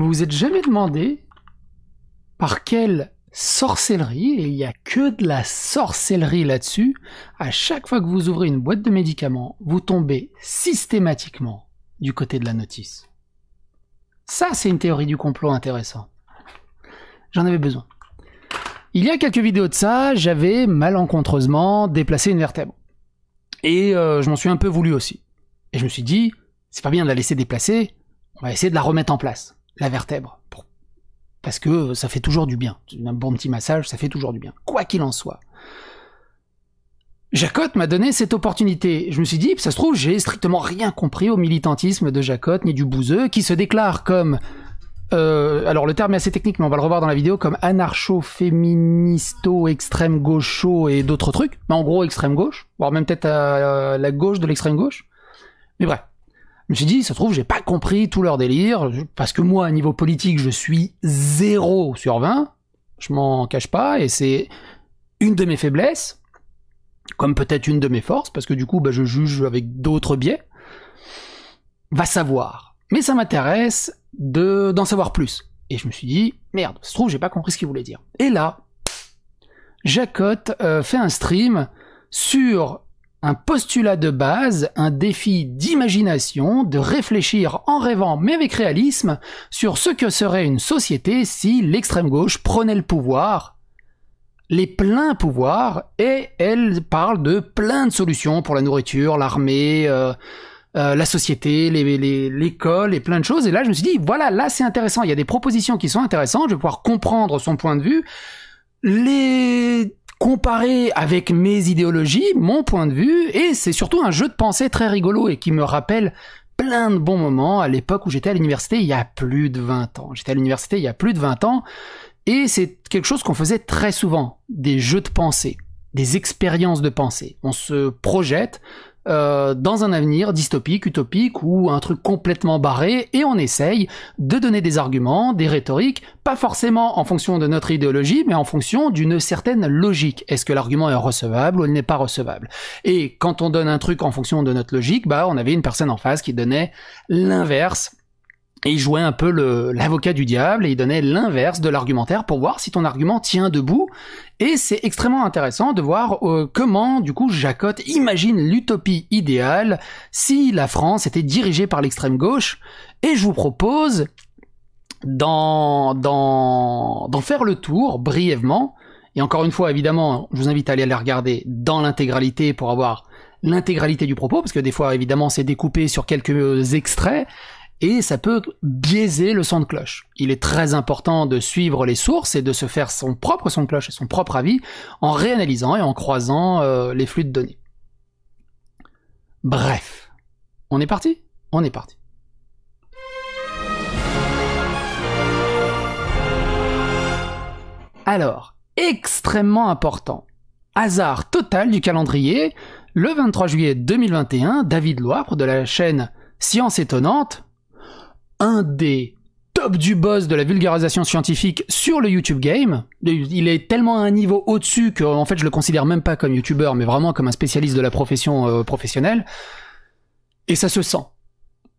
Vous vous êtes jamais demandé par quelle sorcellerie, et il n'y a que de la sorcellerie là-dessus, à chaque fois que vous ouvrez une boîte de médicaments, vous tombez systématiquement du côté de la notice. Ça, c'est une théorie du complot intéressante. J'en avais besoin. Il y a quelques vidéos de ça, j'avais malencontreusement déplacé une vertèbre. Et euh, je m'en suis un peu voulu aussi. Et je me suis dit, c'est pas bien de la laisser déplacer, on va essayer de la remettre en place la vertèbre. Parce que ça fait toujours du bien. Un bon petit massage, ça fait toujours du bien. Quoi qu'il en soit. Jacotte m'a donné cette opportunité. Je me suis dit, ça se trouve, j'ai strictement rien compris au militantisme de Jacotte ni du Bouzeux, qui se déclare comme. Euh, alors le terme est assez technique, mais on va le revoir dans la vidéo comme anarcho-féministo, extrême gaucho et d'autres trucs. Mais en gros, extrême gauche, voire même peut-être à la gauche de l'extrême gauche. Mais bref. Je me suis dit, ça se trouve, j'ai pas compris tout leur délire, parce que moi, à niveau politique, je suis 0 sur 20, je m'en cache pas, et c'est une de mes faiblesses, comme peut-être une de mes forces, parce que du coup, bah, je juge avec d'autres biais. Va savoir. Mais ça m'intéresse d'en savoir plus. Et je me suis dit, merde, ça se trouve, j'ai pas compris ce qu'il voulait dire. Et là, Jacotte euh, fait un stream sur un postulat de base, un défi d'imagination, de réfléchir en rêvant mais avec réalisme sur ce que serait une société si l'extrême gauche prenait le pouvoir, les pleins pouvoirs, et elle parle de plein de solutions pour la nourriture, l'armée, euh, euh, la société, l'école les, et plein de choses. Et là je me suis dit, voilà, là c'est intéressant, il y a des propositions qui sont intéressantes, je vais pouvoir comprendre son point de vue. Les comparé avec mes idéologies, mon point de vue, et c'est surtout un jeu de pensée très rigolo et qui me rappelle plein de bons moments à l'époque où j'étais à l'université il y a plus de 20 ans. J'étais à l'université il y a plus de 20 ans, et c'est quelque chose qu'on faisait très souvent, des jeux de pensée, des expériences de pensée. On se projette euh, dans un avenir dystopique, utopique ou un truc complètement barré et on essaye de donner des arguments, des rhétoriques, pas forcément en fonction de notre idéologie, mais en fonction d'une certaine logique. Est-ce que l'argument est recevable ou il n'est pas recevable Et quand on donne un truc en fonction de notre logique, bah on avait une personne en face qui donnait l'inverse et il jouait un peu l'avocat du diable et il donnait l'inverse de l'argumentaire pour voir si ton argument tient debout. Et c'est extrêmement intéressant de voir euh, comment, du coup, Jacotte imagine l'utopie idéale si la France était dirigée par l'extrême gauche. Et je vous propose d'en faire le tour brièvement. Et encore une fois, évidemment, je vous invite à aller la regarder dans l'intégralité pour avoir l'intégralité du propos, parce que des fois, évidemment, c'est découpé sur quelques extraits et ça peut biaiser le son de cloche. Il est très important de suivre les sources et de se faire son propre son de cloche et son propre avis en réanalysant et en croisant euh, les flux de données. Bref, on est parti On est parti. Alors, extrêmement important, hasard total du calendrier, le 23 juillet 2021, David Loire de la chaîne Science étonnante, un des top du boss de la vulgarisation scientifique sur le YouTube Game. Il est tellement à un niveau au-dessus que en fait je le considère même pas comme youtubeur, mais vraiment comme un spécialiste de la profession euh, professionnelle. Et ça se sent.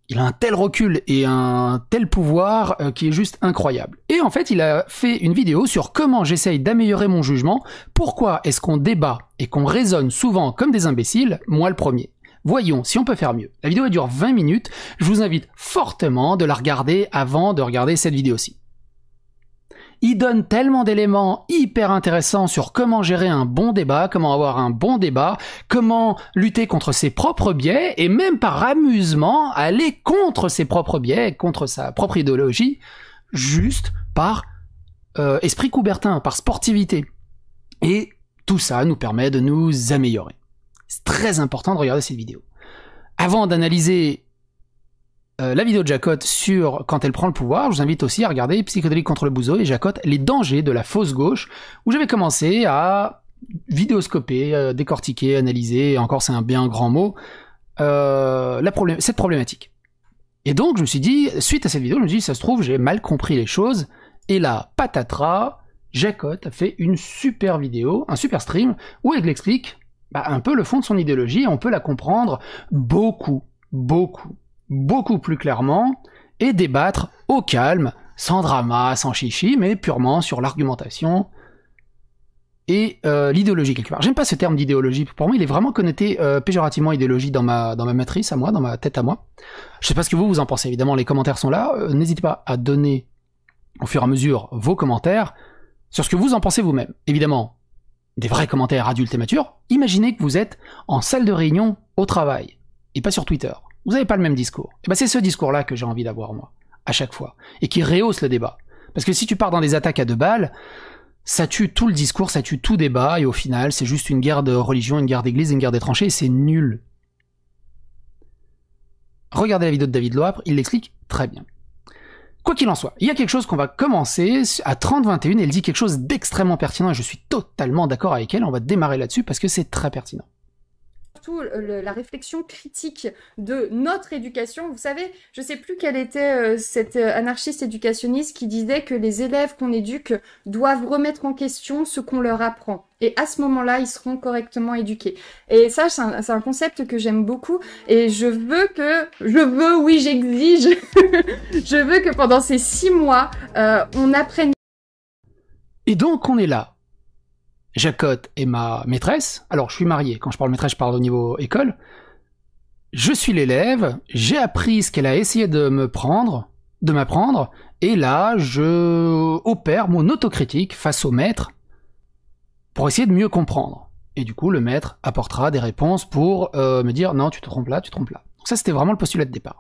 Il a un tel recul et un tel pouvoir euh, qui est juste incroyable. Et en fait, il a fait une vidéo sur comment j'essaye d'améliorer mon jugement, pourquoi est-ce qu'on débat et qu'on raisonne souvent comme des imbéciles, moi le premier. Voyons si on peut faire mieux. La vidéo dure 20 minutes, je vous invite fortement de la regarder avant de regarder cette vidéo-ci. Il donne tellement d'éléments hyper intéressants sur comment gérer un bon débat, comment avoir un bon débat, comment lutter contre ses propres biais et même par amusement aller contre ses propres biais, contre sa propre idéologie, juste par euh, esprit coubertin, par sportivité. Et tout ça nous permet de nous améliorer. C'est très important de regarder cette vidéo. Avant d'analyser euh, la vidéo de Jacotte sur quand elle prend le pouvoir, je vous invite aussi à regarder Psychodélique contre le bouseau et Jacotte, les dangers de la fausse gauche, où j'avais commencé à vidéoscoper, euh, décortiquer, analyser, encore c'est un bien grand mot, euh, cette problématique. Et donc je me suis dit, suite à cette vidéo, je me suis dit, ça se trouve, j'ai mal compris les choses, et là, patatras, Jacotte a fait une super vidéo, un super stream, où elle explique bah, un peu le fond de son idéologie, on peut la comprendre beaucoup, beaucoup, beaucoup plus clairement, et débattre au calme, sans drama, sans chichi, mais purement sur l'argumentation et euh, l'idéologie quelque part. J'aime pas ce terme d'idéologie. Pour moi, il est vraiment connoté euh, péjorativement idéologie dans ma, dans ma matrice à moi, dans ma tête à moi. Je sais pas ce que vous vous en pensez. Évidemment, les commentaires sont là. Euh, n'hésitez pas à donner au fur et à mesure vos commentaires sur ce que vous en pensez vous-même. Évidemment, des vrais commentaires adultes et matures, imaginez que vous êtes en salle de réunion au travail et pas sur Twitter. Vous n'avez pas le même discours. Et eh bien c'est ce discours-là que j'ai envie d'avoir moi, à chaque fois, et qui rehausse le débat. Parce que si tu pars dans des attaques à deux balles, ça tue tout le discours, ça tue tout débat, et au final, c'est juste une guerre de religion, une guerre d'église, une guerre des tranchées, et c'est nul. Regardez la vidéo de David Loapre, il l'explique très bien. Quoi qu'il en soit, il y a quelque chose qu'on va commencer à 30-21, elle dit quelque chose d'extrêmement pertinent et je suis totalement d'accord avec elle, on va démarrer là-dessus parce que c'est très pertinent. Euh, la réflexion critique de notre éducation. Vous savez, je ne sais plus quelle était euh, cette euh, anarchiste éducationniste qui disait que les élèves qu'on éduque doivent remettre en question ce qu'on leur apprend. Et à ce moment-là, ils seront correctement éduqués. Et ça, c'est un, concept que j'aime beaucoup. Et je veux que, je veux, oui, j'exige, je veux que pendant ces six mois, on apprenne. Et donc, on est là Jacotte est ma maîtresse. Alors, je suis marié. Quand je parle maîtresse, je parle au niveau école. Je suis l'élève. J'ai appris ce qu'elle a essayé de me prendre, de m'apprendre. Et là, je opère mon autocritique face au maître pour essayer de mieux comprendre. Et du coup, le maître apportera des réponses pour euh, me dire non, tu te trompes là, tu te trompes là. ça, c'était vraiment le postulat de départ.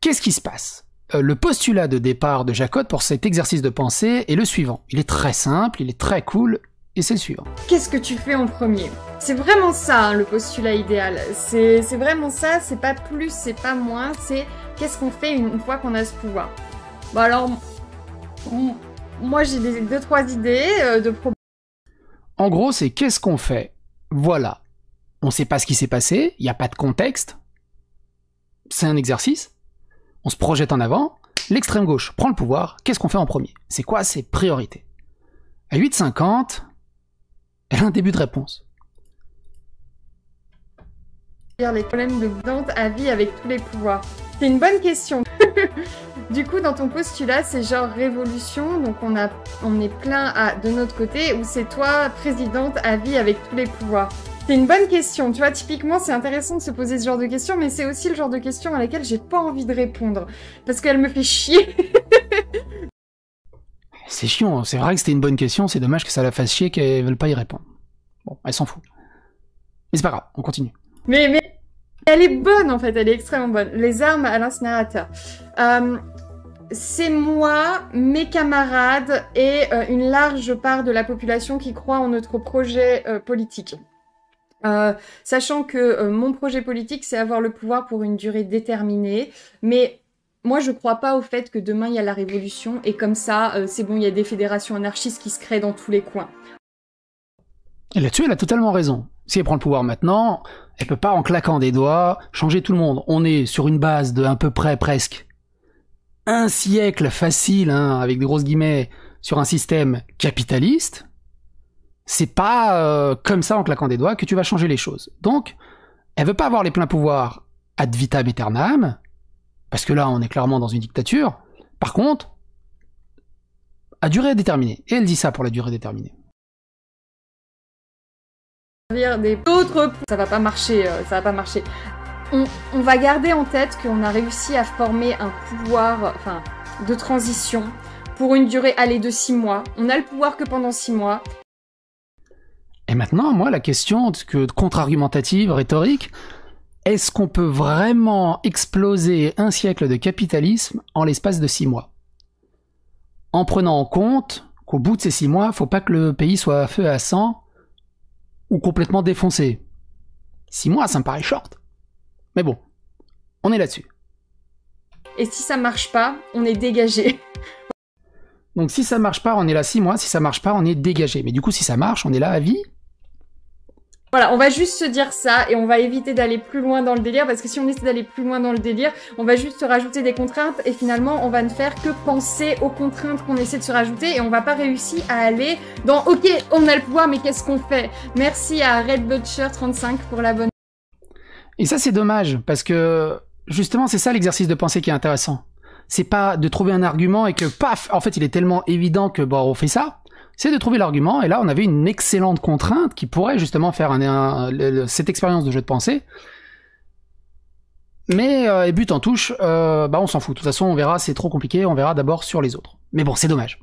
Qu'est-ce qui se passe euh, Le postulat de départ de Jacotte pour cet exercice de pensée est le suivant. Il est très simple, il est très cool, et c'est sûr. Qu'est-ce que tu fais en premier C'est vraiment ça hein, le postulat idéal. C'est vraiment ça, c'est pas plus, c'est pas moins, c'est qu'est-ce qu'on fait une fois qu'on a ce pouvoir. Bon bah alors, moi j'ai deux trois idées euh, de propos. En gros, c'est qu'est-ce qu'on fait Voilà. On sait pas ce qui s'est passé, il n'y a pas de contexte. C'est un exercice. On se projette en avant. L'extrême gauche prend le pouvoir. Qu'est-ce qu'on fait en premier C'est quoi ses priorités À 8,50, elle a un début de réponse. Les problèmes de Dante à vie avec tous les pouvoirs. C'est une bonne question. du coup, dans ton postulat, c'est genre révolution, donc on, a, on est plein à, de notre côté, ou c'est toi, présidente à vie avec tous les pouvoirs C'est une bonne question. Tu vois, typiquement, c'est intéressant de se poser ce genre de questions, mais c'est aussi le genre de question à laquelle j'ai pas envie de répondre, parce qu'elle me fait chier. C'est chiant, hein. c'est vrai que c'était une bonne question, c'est dommage que ça la fasse chier ne veulent pas y répondre. Bon, elle s'en fout. Mais c'est pas grave, on continue. Mais, mais elle est bonne en fait, elle est extrêmement bonne. Les armes à l'incinérateur. Euh, c'est moi, mes camarades et euh, une large part de la population qui croient en notre projet euh, politique. sachant que mon projet politique, c'est avoir le pouvoir pour une durée déterminée, mais moi, je crois pas au fait que demain il y a la révolution et comme ça, euh, c'est bon, il y a des fédérations anarchistes qui se créent dans tous les coins. Et là-dessus, elle a totalement raison. Si elle prend le pouvoir maintenant, elle peut pas en claquant des doigts changer tout le monde. On est sur une base de à peu près presque un siècle facile, hein, avec des grosses guillemets, sur un système capitaliste. C'est pas euh, comme ça en claquant des doigts que tu vas changer les choses. Donc, elle veut pas avoir les pleins pouvoirs ad vitam aeternam parce que là on est clairement dans une dictature. Par contre, à durée déterminée. Et elle dit ça pour la durée déterminée. ça va pas marcher, euh, ça va pas marcher. On, va garder en tête qu'on a réussi à former un pouvoir, enfin, de transition pour une durée allée de 6 mois. On a le pouvoir que pendant 6 mois. Et maintenant, moi, la question que contre-argumentative, rhétorique, est-ce qu'on peut vraiment exploser un siècle de capitalisme en l'espace de six mois En prenant en compte qu'au bout de ces six mois, faut pas que le pays soit à feu à sang ou complètement défoncé. Six mois, ça me paraît short. Mais bon, on est là-dessus. Et si ça marche pas, on est dégagé. Donc si ça marche pas, on est là six mois. Si ça marche pas, on est dégagé. Mais du coup, si ça marche, on est là à vie. Voilà, on va juste se dire ça et on va éviter d'aller plus loin dans le délire parce que si on essaie d'aller plus loin dans le délire, on va juste se rajouter des contraintes et finalement on va ne faire que penser aux contraintes qu'on essaie de se rajouter et on va pas réussir à aller dans OK, on a le pouvoir mais qu'est-ce qu'on fait Merci à Red Butcher 35 pour la bonne. Et ça c'est dommage parce que justement c'est ça l'exercice de pensée qui est intéressant. C'est pas de trouver un argument et que paf, en fait il est tellement évident que bon on fait ça c'est de trouver l'argument. Et là, on avait une excellente contrainte qui pourrait justement faire cette expérience de jeu de pensée. Mais euh, et but en touche, euh, bah on s'en fout. De toute façon, on verra, c'est trop compliqué. On verra d'abord sur les autres. Mais bon, c'est dommage.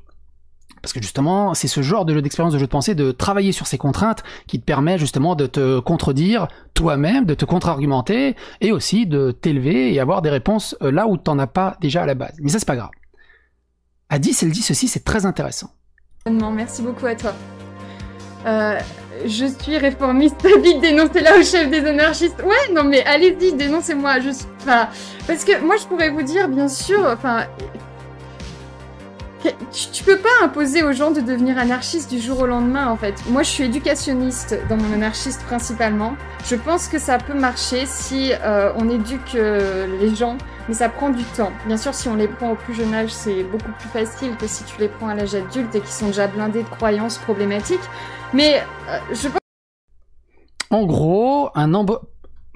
Parce que justement, c'est ce genre de jeu d'expérience de jeu de pensée, de travailler sur ces contraintes, qui te permet justement de te contredire toi-même, de te contre-argumenter, et aussi de t'élever et avoir des réponses euh, là où t'en as pas déjà à la base. Mais ça, c'est pas grave. Addis, elle dit ceci, c'est très intéressant. Merci beaucoup à toi. Euh, je suis réformiste, vite dénoncez-la au chef des anarchistes. Ouais, non mais allez-y, dénoncez-moi. Enfin, parce que moi je pourrais vous dire, bien sûr, enfin, tu, peux pas imposer aux gens de devenir anarchistes du jour au lendemain, en fait. Moi, je suis éducationniste dans mon anarchiste principalement. Je pense que ça peut marcher si euh, on éduque euh, les gens mais ça prend du temps. Bien sûr, si on les prend au plus jeune âge, c'est beaucoup plus facile que si tu les prends à l'âge adulte et qui sont déjà blindés de croyances problématiques. Mais euh, je pense... En gros, un embo...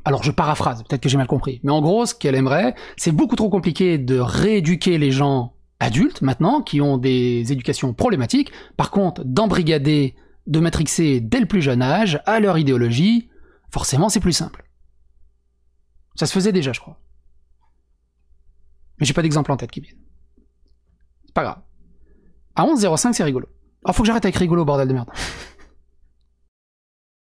Alors je paraphrase, peut-être que j'ai mal compris. Mais en gros, ce qu'elle aimerait, c'est beaucoup trop compliqué de rééduquer les gens adultes maintenant, qui ont des éducations problématiques. Par contre, d'embrigader, de matrixer dès le plus jeune âge à leur idéologie, forcément c'est plus simple. Ça se faisait déjà, je crois. Mais j'ai pas d'exemple en tête qui vienne. C'est pas grave. À 11.05, c'est rigolo. Oh faut que j'arrête avec rigolo, bordel de merde.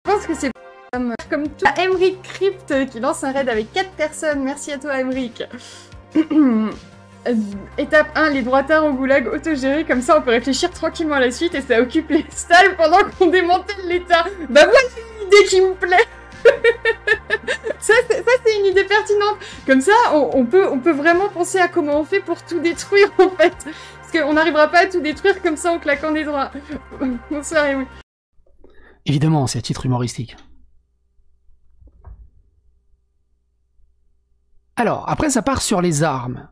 Je pense que c'est comme, comme tout. Emric Crypt qui lance un raid avec 4 personnes. Merci à toi, Emric. Étape 1, les droitards au goulag autogéré. comme ça on peut réfléchir tranquillement à la suite et ça occupe les stalles pendant qu'on démantèle l'état. Bah voilà une idée qui me plaît ça, c'est une idée pertinente. Comme ça, on, peut, on peut vraiment penser à comment on fait pour tout détruire, en fait. Parce qu'on n'arrivera pas à tout détruire comme ça en claquant des doigts. Bonsoir, oui. Évidemment, c'est à titre humoristique. Alors, après, ça part sur les armes.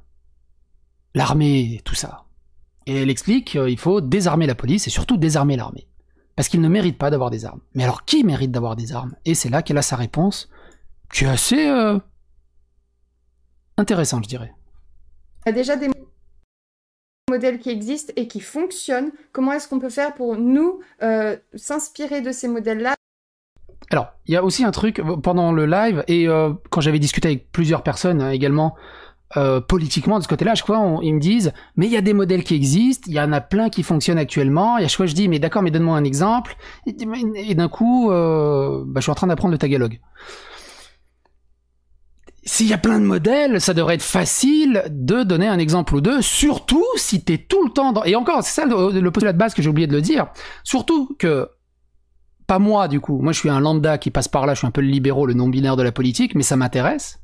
L'armée, tout ça. Et elle explique qu'il euh, faut désarmer la police et surtout désarmer l'armée parce qu'il ne mérite pas d'avoir des armes. Mais alors qui mérite d'avoir des armes Et c'est là qu'elle a sa réponse, qui est assez euh, intéressante, je dirais. Il y a déjà des modèles qui existent et qui fonctionnent. Comment est-ce qu'on peut faire pour nous euh, s'inspirer de ces modèles-là alors, il y a aussi un truc pendant le live et euh, quand j'avais discuté avec plusieurs personnes hein, également euh, politiquement de ce côté-là, Je crois ils me disent, mais il y a des modèles qui existent, il y en a plein qui fonctionnent actuellement. Et à chaque fois, je dis, mais d'accord, mais donne-moi un exemple. Et, d'un coup, euh, bah, je suis en train d'apprendre le tagalog. S'il y a plein de modèles, ça devrait être facile de donner un exemple ou deux, surtout si t'es tout le temps Et encore, c'est ça le, le postulat de base que j'ai oublié de le dire. Surtout que pas moi du coup. Moi je suis un lambda qui passe par là, je suis un peu le libéraux, le non-binaire de la politique, mais ça m'intéresse.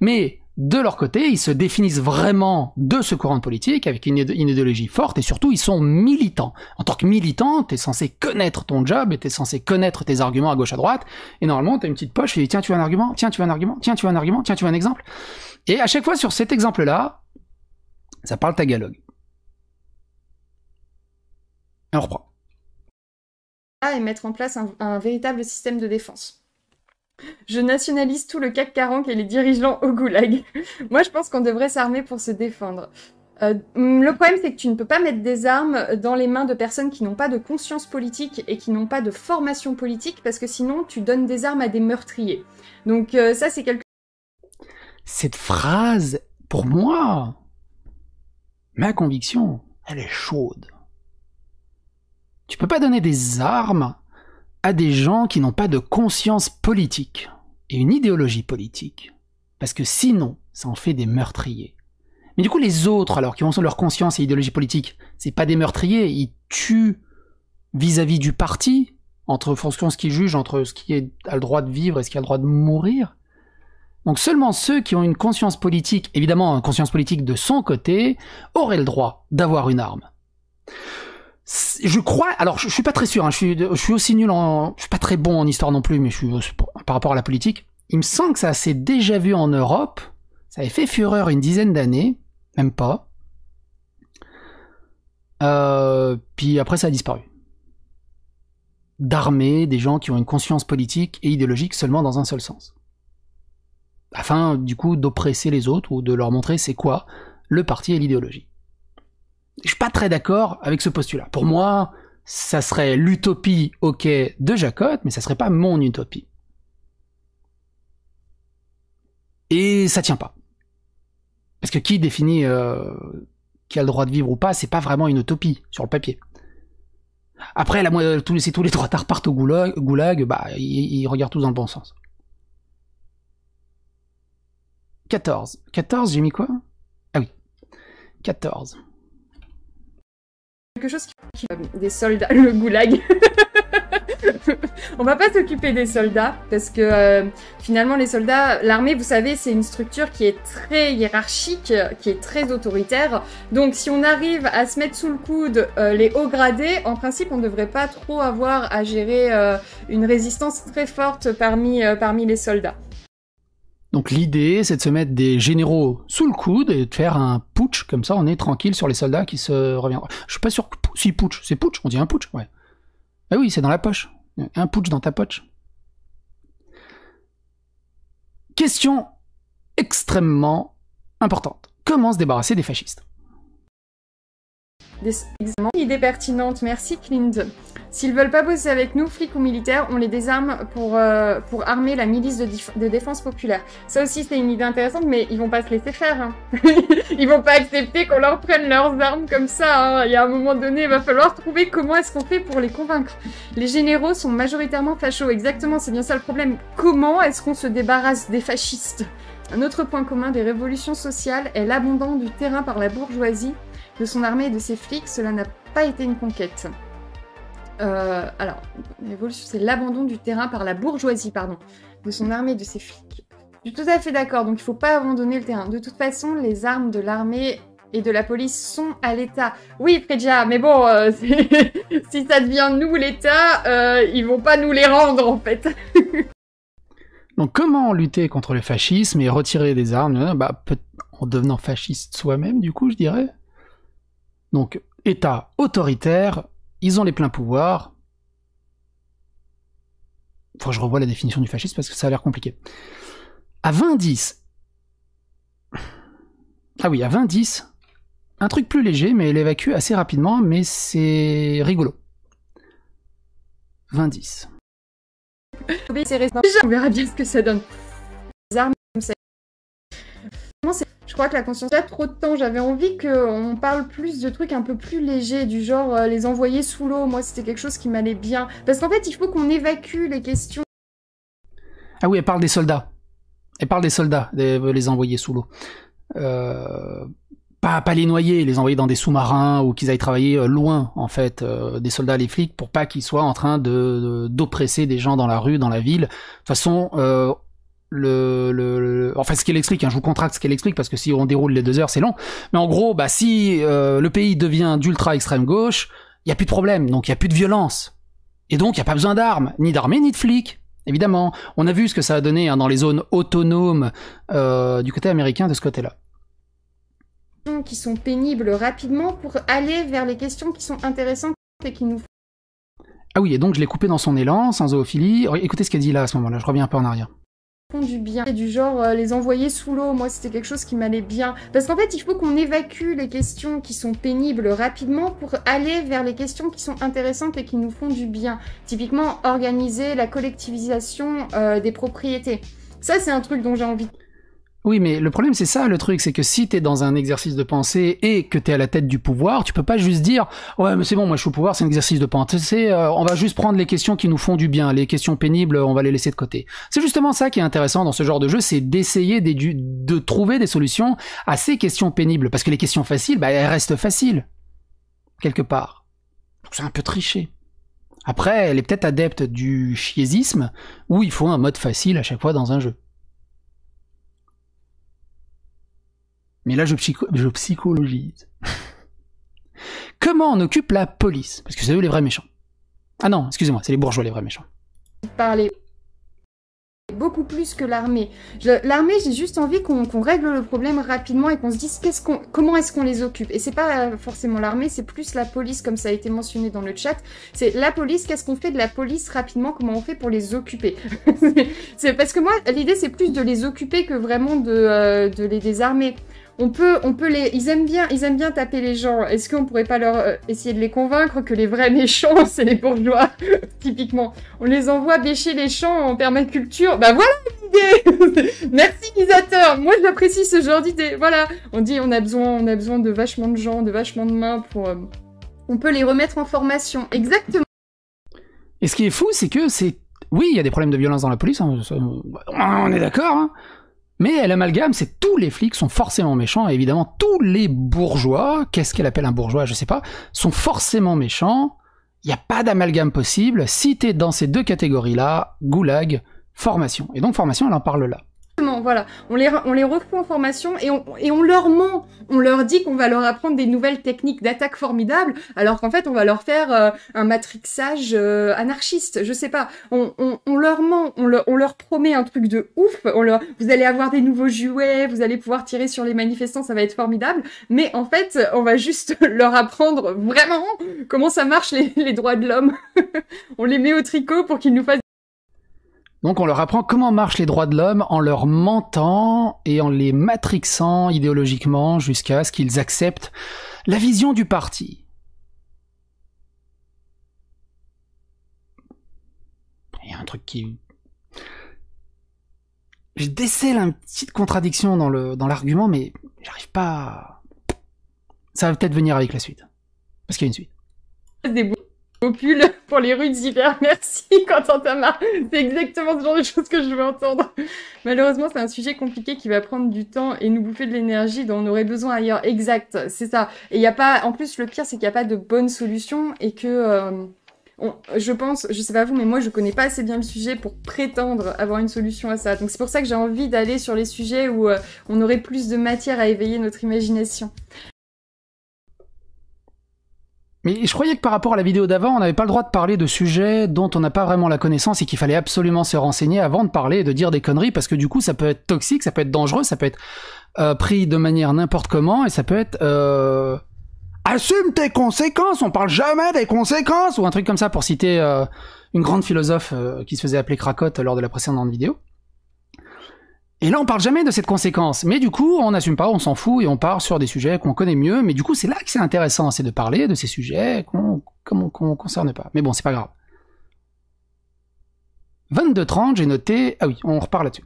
Mais de leur côté, ils se définissent vraiment de ce courant de politique avec une, idéologie forte et surtout ils sont militants. En tant que militant, t'es censé connaître ton job et t'es censé connaître tes arguments à gauche à droite et normalement t'as une petite poche et tiens tu as un argument, tiens tu as un argument, tiens tu as un argument, tiens tu as un exemple. Et à chaque fois sur cet exemple-là, ça parle tagalog. Et on reprend. et mettre en place un véritable système de défense. Je nationalise tout le CAC 40 et les dirigeants au goulag. Moi, je pense qu'on devrait s'armer pour se défendre. Euh, le problème, c'est que tu ne peux pas mettre des armes dans les mains de personnes qui n'ont pas de conscience politique et qui n'ont pas de formation politique, parce que sinon, tu donnes des armes à des meurtriers. Donc euh, ça, c'est quelque... chose... Cette phrase, pour moi, ma conviction, elle est chaude. Tu ne peux pas donner des armes à des gens qui n'ont pas de conscience politique et une idéologie politique. Parce que sinon, ça en fait des meurtriers. Mais du coup, les autres, alors, qui ont leur conscience et idéologie politique, c'est pas des meurtriers, ils tuent vis-à-vis du parti, entre fonction ce qu'ils jugent, entre ce qui a le droit de vivre et ce qui a le droit de mourir. Donc seulement ceux qui ont une conscience politique, évidemment une conscience politique de son côté, auraient le droit d'avoir une arme je crois, alors je, suis pas très sûr, hein, je, suis, aussi nul en, je suis pas très bon en histoire non plus, mais je suis par rapport à la politique. Il me semble que ça s'est déjà vu en Europe, ça avait fait fureur une dizaine d'années, même pas. Euh, puis après ça a disparu. D'armées, des gens qui ont une conscience politique et idéologique seulement dans un seul sens. Afin du coup d'oppresser les autres ou de leur montrer c'est quoi le parti et l'idéologie. Je suis pas très d'accord avec ce postulat. Pour moi, ça serait l'utopie, ok, de Jacot, mais ça serait pas mon utopie. Et ça tient pas. Parce que qui définit euh, qui a le droit de vivre ou pas, c'est pas vraiment une utopie sur le papier. Après, la, tous, si tous les trois tards partent au goulag, bah, ils, ils regardent tous dans le bon sens. 14. 14, j'ai mis quoi Ah oui. 14 quelque chose qui... Des soldats, le goulag. on va pas s'occuper des soldats parce que euh, finalement les soldats, l'armée, vous savez, c'est une structure qui est très hiérarchique, qui est très autoritaire. Donc si on arrive à se mettre sous le coude euh, les hauts gradés, en principe, on devrait pas trop avoir à gérer euh, une résistance très forte parmi parmi les soldats. Donc l'idée, c'est de se mettre des généraux sous le coude et de faire un putsch, comme ça on est tranquille sur les soldats qui se reviendront. Je suis pas sûr que si putsch, c'est putsch, on dit un putsch, ouais. Ah oui, c'est dans la poche. Un putsch dans ta poche. Question extrêmement importante. Comment se débarrasser des fascistes Des idées pertinentes, merci Clint. S'ils veulent pas bosser avec nous, flics ou militaires, on les désarme pour, euh, pour armer la milice de, défense populaire. Ça aussi, c'est une idée intéressante, mais ils vont pas se laisser faire. Hein. ils vont pas accepter qu'on leur prenne leurs armes comme ça. Hein. Il y a un moment donné, il va falloir trouver comment est-ce qu'on fait pour les convaincre. Les généraux sont majoritairement fachos. Exactement, c'est bien ça le problème. Comment est-ce qu'on se débarrasse des fascistes Un autre point commun des révolutions sociales est l'abandon du terrain par la bourgeoisie, de son armée et de ses flics. Cela n'a pas été une conquête. Euh, alors, l'évolution, c'est l'abandon du terrain par la bourgeoisie, pardon, de son armée et de ses flics. Je suis tout à fait d'accord, donc il ne faut pas abandonner le terrain. De toute façon, les armes de l'armée et de la police sont à l'État. Oui, Prédia mais bon, euh, si ça devient nous l'État, Ils euh, ils vont pas nous les rendre en fait. Donc comment lutter contre le fascisme et retirer des armes bah, En devenant fasciste soi-même, du coup, je dirais. Donc, État autoritaire, ils ont les pleins pouvoirs. Faut que je revois la définition du fasciste parce que ça a l'air compliqué. À 20-10. Ah oui, à 20-10. Un truc plus léger, mais elle évacue assez rapidement, mais c'est rigolo. 20-10. On verra bien ce que ça donne. Les armes comme ça. Comment c'est je crois que la conscience a trop de temps. J'avais envie qu'on parle plus de trucs un peu plus légers, du genre euh, les envoyer sous l'eau. Moi, c'était quelque chose qui m'allait bien. Parce qu'en fait, il faut qu'on évacue les questions. Ah oui, elle parle des soldats. Elle parle des soldats, euh, les envoyer sous l'eau. Euh, pas, les noyer, les envoyer dans des sous-marins ou qu'ils aillent travailler loin, en fait, des soldats, les flics, pour pas qu'ils soient en train de d'oppresser des gens dans la rue, dans la ville. De toute façon, le, le, enfin ce qu'elle explique, hein, je vous contracte ce qu'elle explique parce que si on déroule les deux heures c'est long, mais en gros bah si euh, le pays devient d'ultra extrême gauche, il y a plus de problème, donc il y a plus de violence, et donc il y a pas besoin d'armes, ni d'armées ni de flics. Évidemment, on a vu ce que ça a donné hein, dans les zones autonomes euh, du côté américain de ce côté-là. Qui sont pénibles rapidement pour aller vers les questions qui sont intéressantes et qui nous Ah oui, et donc je l'ai coupé dans son élan, sans zoophilie. Écoutez ce qu'elle dit là à ce moment-là, je reviens un peu en arrière du bien. Et du genre euh, les envoyer sous l'eau, moi c'était quelque chose qui m'allait bien. Parce qu'en fait, il faut qu'on évacue les questions qui sont pénibles rapidement pour aller vers les questions qui sont intéressantes et qui nous font du bien. Typiquement, organiser la collectivisation euh, des propriétés. Ça, c'est un truc dont j'ai envie oui, mais le problème, c'est ça, le truc, c'est que si t'es dans un exercice de pensée et que t'es à la tête du pouvoir, tu peux pas juste dire, ouais, mais c'est bon, moi je suis au pouvoir, c'est un exercice de pensée, c'est euh, on va juste prendre les questions qui nous font du bien, les questions pénibles, on va les laisser de côté. C'est justement ça qui est intéressant dans ce genre de jeu, c'est d'essayer de, trouver des solutions à ces questions pénibles, parce que les questions faciles, bah, elles restent faciles, quelque part. Donc c'est un peu triché. Après, elle est peut-être adepte du chiésisme, où il faut un mode facile à chaque fois dans un jeu. mais là je, psychologise. Comment on occupe la police Parce que c'est eux les vrais méchants. Ah non, excusez-moi, c'est les bourgeois les vrais méchants. Parler beaucoup plus que l'armée. L'armée, j'ai juste envie qu'on règle le problème rapidement et qu'on se dise comment est-ce qu'on les occupe. Et c'est pas euh, forcément l'armée, c'est plus la police, comme ça a été mentionné dans le chat. C'est la police, qu'est-ce qu'on fait de la police rapidement, comment on fait pour les occuper. c'est parce que moi, l'idée, c'est plus de les occuper que vraiment de euh, les désarmer on peut, on peut les, ils aiment bien, ils aiment bien taper les gens. Est-ce qu'on pourrait pas leur euh, essayer de les convaincre que les vrais méchants, c'est les bourgeois, typiquement. On les envoie bêcher les champs en permaculture. Bah voilà l'idée. Merci Isateur. Moi, j'apprécie ce genre d'idée. Voilà. On dit, on a besoin, on a besoin de vachement de gens, de vachement de mains pour. Euh, on peut les remettre en formation. Exactement. Et ce qui est fou, c'est que c'est, oui, il y a des problèmes de violence dans la police. Hein, on est d'accord. Hein. Mais elle amalgame, c'est tous les flics sont forcément méchants, et évidemment tous les bourgeois, qu'est-ce qu'elle appelle un bourgeois, je sais pas, sont forcément méchants. Il n'y a pas d'amalgame possible. Si t'es dans ces deux catégories-là, goulag, formation. Et donc formation, elle en parle là voilà. On les, on les en formation et on, et on leur ment. On leur dit qu'on va leur apprendre des nouvelles techniques d'attaque formidables, alors qu'en fait, on va leur faire euh, un matrixage euh, anarchiste, je sais pas. On, leur ment, on, leur promet un truc de ouf. On leur, vous allez avoir des nouveaux jouets, vous allez pouvoir tirer sur les manifestants, ça va être formidable. Mais en fait, on va juste leur apprendre vraiment comment ça marche les droits de l'homme. on les met au tricot pour qu'ils nous fassent donc on leur apprend comment marchent les droits de l'homme en leur mentant et en les matrixant idéologiquement jusqu'à ce qu'ils acceptent la vision du parti. Il y a un truc qui... Je décèle une petite contradiction dans l'argument, dans mais j'arrive pas... À... Ça va peut-être venir avec la suite. Parce qu'il y a une suite. Des au pull pour les rues d'hiver. Merci, Quentin Tamar. C'est exactement ce genre de choses que je veux entendre. Malheureusement, c'est un sujet compliqué qui va prendre du temps et nous bouffer de l'énergie dont on aurait besoin ailleurs. Exact, c'est ça. Et il n'y a pas, en plus, le pire, c'est qu'il n'y a pas de bonne solution et que, euh, je pense, je sais pas vous, mais moi je connais pas assez bien le sujet pour prétendre avoir une solution à ça. Donc c'est pour ça que j'ai envie d'aller sur les sujets où euh, on aurait plus de matière à éveiller notre imagination. Mais je croyais que par rapport à la vidéo d'avant, on n'avait pas le droit de parler de sujets dont on n'a pas vraiment la connaissance et qu'il fallait absolument se renseigner avant de parler et de dire des conneries parce que du coup ça peut être toxique, ça peut être dangereux, ça peut être euh, pris de manière n'importe comment et ça peut être... Euh... Assume tes conséquences, on parle jamais des conséquences ou un truc comme ça pour citer euh, une grande philosophe euh, qui se faisait appeler Cracotte lors de la précédente vidéo. Et là, on parle jamais de cette conséquence. Mais du coup, on n'assume pas, on s'en fout et on part sur des sujets qu'on connaît mieux. Mais du coup, c'est là que c'est intéressant, c'est de parler de ces sujets qu'on ne concerne pas. Mais bon, c'est pas grave. 22-30, j'ai noté. Ah oui, on repart là-dessus.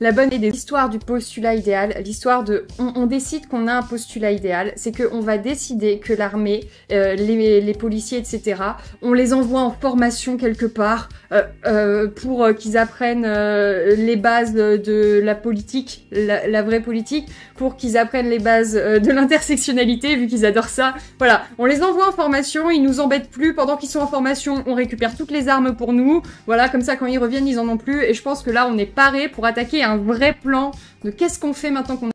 La bonne idée l'histoire du postulat idéal, l'histoire de on, décide qu'on a un postulat idéal, c'est qu'on va décider que l'armée, euh, les, policiers, etc., on les envoie en formation quelque part euh, euh, pour qu'ils apprennent les bases de, la politique, la, vraie politique, pour qu'ils apprennent les bases de l'intersectionnalité, vu qu'ils adorent ça. Voilà, on les envoie en formation, ils nous embêtent plus pendant qu'ils sont en formation, on récupère toutes les armes pour nous. Voilà, comme ça quand ils reviennent, ils en ont plus. Et je pense que là, on est paré pour attaquer un vrai plan de qu'est-ce qu'on fait maintenant qu'on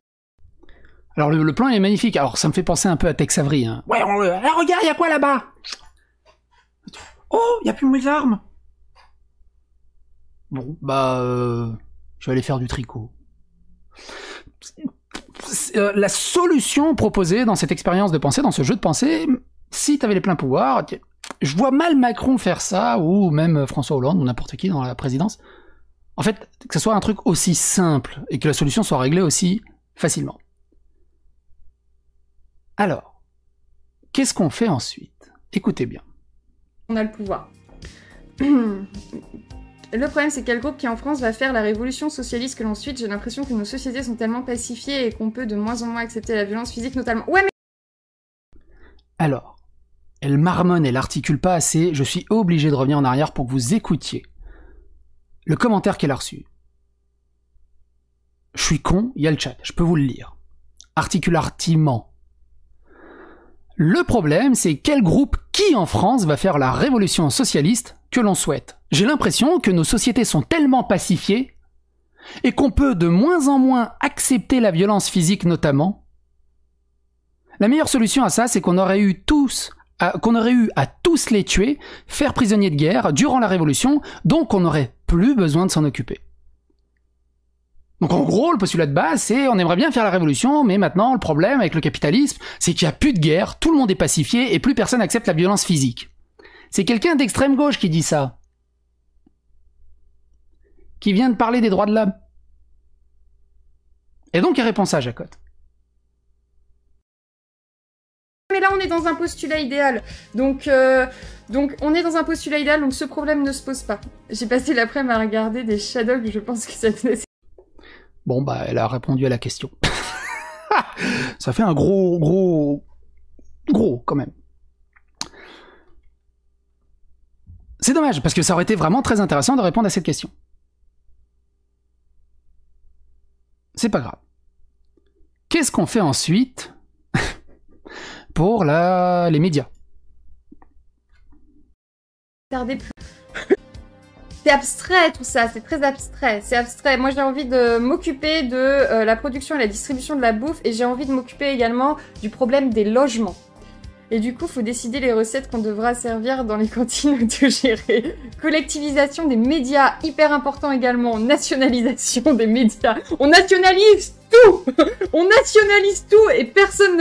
alors le, plan est magnifique. Alors ça me fait penser un peu à Tex Avery. Hein. Ouais, on, eh, regarde, y a quoi là-bas Oh, y a plus mes armes. Bon, bah, euh, je vais aller faire du tricot. Euh, la solution proposée dans cette expérience de pensée, dans ce jeu de pensée, si t'avais les pleins pouvoirs, je vois mal Macron faire ça ou même François Hollande ou n'importe qui dans la présidence. En fait, que ce soit un truc aussi simple et que la solution soit réglée aussi facilement. Alors, qu'est-ce qu'on fait ensuite Écoutez bien. On a le pouvoir. Le problème, c'est quel groupe qui en France va faire la révolution socialiste que l'on suit J'ai l'impression que nos sociétés sont tellement pacifiées et qu'on peut de moins en moins accepter la violence physique, notamment. Ouais, mais. Alors, elle marmonne, elle l'articule pas assez. Je suis obligé de revenir en arrière pour que vous écoutiez le commentaire qu'elle a reçu. Je suis con, il y a le chat, je peux vous le lire. Articulatiment. Le problème, c'est quel groupe qui en France va faire la révolution socialiste que l'on souhaite. J'ai l'impression que nos sociétés sont tellement pacifiées et qu'on peut de moins en moins accepter la violence physique notamment. La meilleure solution à ça, c'est qu'on aurait eu tous qu'on aurait eu à tous les tuer, faire prisonniers de guerre durant la Révolution, donc on n'aurait plus besoin de s'en occuper. Donc en gros, le postulat de base, c'est on aimerait bien faire la révolution, mais maintenant le problème avec le capitalisme, c'est qu'il n'y a plus de guerre, tout le monde est pacifié et plus personne n'accepte la violence physique. C'est quelqu'un d'extrême gauche qui dit ça. Qui vient de parler des droits de l'homme. Et donc il répond ça, Jacotte. mais là on est dans un postulat idéal. Euh, donc, on est dans un postulat idéal, donc ce problème ne se pose pas. J'ai passé l'après-midi à regarder des Shadows, je pense que ça Bon bah elle a répondu à la question. ça fait un gros, gros, gros quand même. C'est dommage, parce que ça aurait été vraiment très intéressant de répondre à cette question. C'est pas grave. Qu'est-ce qu'on fait ensuite pour la... les médias. c'est abstrait tout ça, c'est très abstrait, c'est abstrait. Moi j'ai envie de m'occuper de euh, la production et la distribution de la bouffe et j'ai envie de m'occuper également du problème des logements. Et du coup, il faut décider les recettes qu'on devra servir dans les cantines gérer Collectivisation des médias, hyper important également. Nationalisation des médias. On nationalise On nationalise tout et personne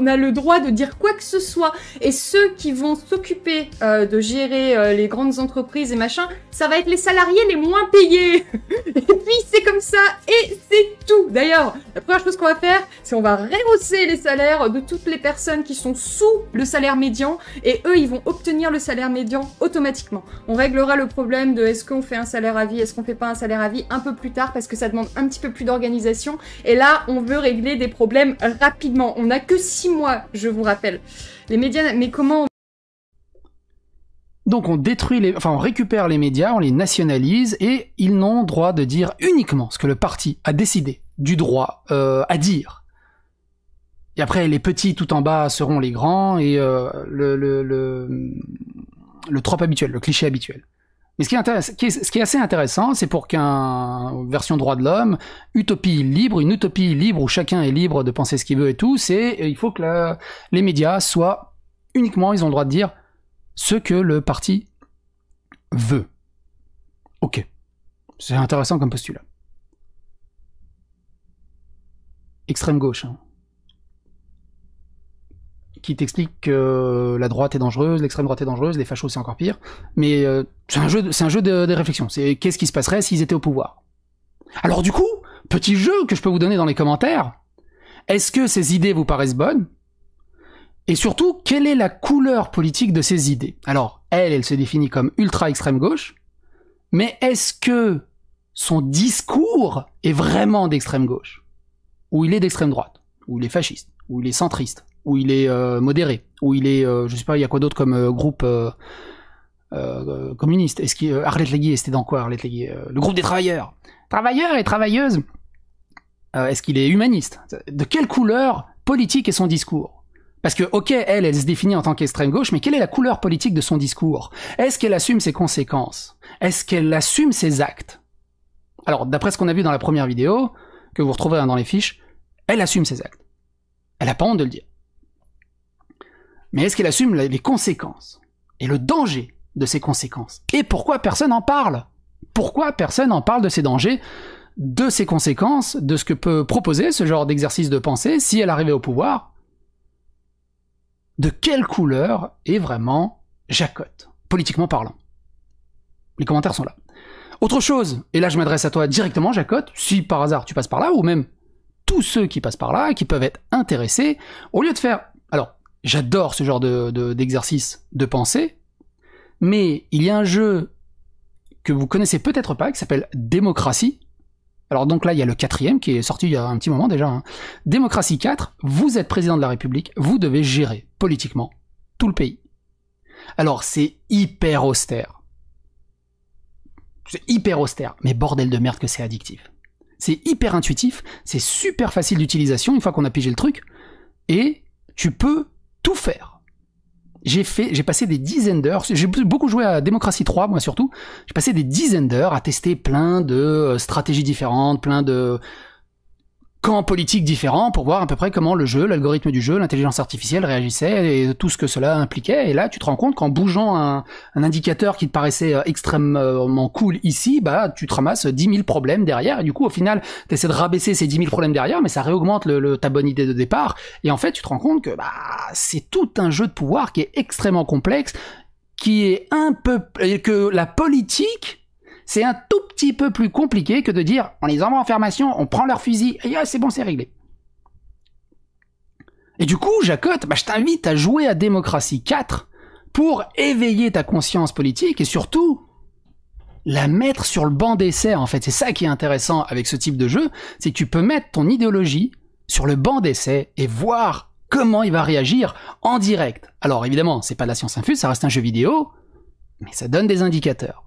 n'a le droit de dire quoi que ce soit. Et ceux qui vont s'occuper euh, de gérer euh, les grandes entreprises et machin, ça va être les salariés les moins payés. et puis c'est comme ça et c'est tout. D'ailleurs, la première chose qu'on va faire, c'est on va rehausser les salaires de toutes les personnes qui sont sous le salaire médian et eux, ils vont obtenir le salaire médian automatiquement. On réglera le problème de est-ce qu'on fait un salaire à vie, est-ce qu'on fait pas un salaire à vie un peu plus tard parce que ça demande un petit peu plus d'organisation. Et là, Là, on veut régler des problèmes rapidement. On n'a que six mois, je vous rappelle. Les médias, mais comment Donc on détruit les, enfin on récupère les médias, on les nationalise et ils n'ont droit de dire uniquement ce que le parti a décidé du droit euh, à dire. Et après les petits tout en bas seront les grands et euh, le, le trop habituel, le cliché habituel. Mais ce qui est, assez intéressant, c'est pour qu'un version droit de l'homme, utopie libre, une utopie libre où chacun est libre de penser ce qu'il veut et tout, c'est euh, il faut que les médias soient uniquement, ils ont le droit de dire ce que le parti veut. Ok. C'est intéressant comme postulat. Extrême gauche. Hein qui t'explique que la droite est dangereuse, l'extrême droite est dangereuse, les fachos c'est encore pire. Mais euh, c'est un jeu, de, de réflexion. C'est qu'est-ce qui se passerait s'ils étaient au pouvoir. Alors du coup, petit jeu que je peux vous donner dans les commentaires. Est-ce que ces idées vous paraissent bonnes Et surtout, quelle est la couleur politique de ces idées Alors, elle, elle se définit comme ultra extrême gauche. Mais est-ce que son discours est vraiment d'extrême gauche Ou il est d'extrême droite Ou il est fasciste Ou il est centriste où il est euh, modéré, où il est, je euh, je sais pas, il y a quoi d'autre comme euh, groupe communiste Est-ce qu'il Arlette c'était dans quoi Arlette Léguier Le groupe des travailleurs, travailleurs et travailleuses. Est-ce qu'il est humaniste De quelle couleur politique est son discours parce que, ok, elle, elle se définit en tant qu'extrême gauche, mais quelle est la couleur politique de son discours Est-ce qu'elle assume ses conséquences Est-ce qu'elle assume ses actes Alors, d'après ce qu'on a vu dans la première vidéo, que vous retrouverez dans les fiches, elle assume ses actes. Elle a pas honte de le dire mais est-ce qu'elle assume les conséquences et le danger de ces conséquences Et pourquoi personne n'en parle Pourquoi personne n'en parle de ces dangers, de ces conséquences, de ce que peut proposer ce genre d'exercice de pensée si elle arrivait au pouvoir De quelle couleur est vraiment Jacotte, politiquement parlant Les commentaires sont là. Autre chose, et là je m'adresse à toi directement Jacotte, si par hasard tu passes par là, ou même tous ceux qui passent par là, qui peuvent être intéressés, au lieu de faire J'adore ce genre d'exercice de, de pensée, mais il y a un jeu que vous connaissez peut-être pas qui s'appelle Démocratie. Alors donc là, il y a le quatrième qui est sorti il y a un petit moment déjà. Hein. Démocratie 4, vous êtes président de la République, vous devez gérer politiquement tout le pays. Alors c'est hyper austère. C'est hyper austère, mais bordel de merde que c'est addictif. C'est hyper intuitif, c'est super facile d'utilisation une fois qu'on a pigé le truc, et tu peux tout faire. J'ai fait, j'ai passé des dizaines d'heures. J'ai beaucoup joué à Démocratie 3, moi surtout. J'ai passé des dizaines d'heures à tester plein de euh, stratégies différentes, plein de camps politiques différents pour voir à peu près comment le jeu, l'algorithme du jeu, l'intelligence artificielle réagissait et tout ce que cela impliquait. Et là, tu te rends compte qu'en bougeant un, indicateur qui te paraissait euh, extrêmement cool ici, bah, tu te ramasses 10 000 problèmes derrière. Et du coup, au final, tu essaies de rabaisser ces 10 000 problèmes derrière, mais ça réaugmente ta bonne idée de départ. Et en fait, tu te rends compte que bah, c'est tout un jeu de pouvoir qui est extrêmement complexe, qui est un peu... que la politique c'est un tout petit peu plus compliqué que de dire on les envoie en formation, on prend leur fusil et ah, c'est bon, c'est réglé. Et du coup, Jacotte, bah, je t'invite à jouer à Démocratie 4 pour éveiller ta conscience politique et surtout la mettre sur le banc d'essai en fait. C'est ça qui est intéressant avec ce type de jeu, c'est que tu peux mettre ton idéologie sur le banc d'essai et voir comment il va réagir en direct. Alors évidemment, c'est pas de la science infuse, ça reste un jeu vidéo, mais ça donne des indicateurs.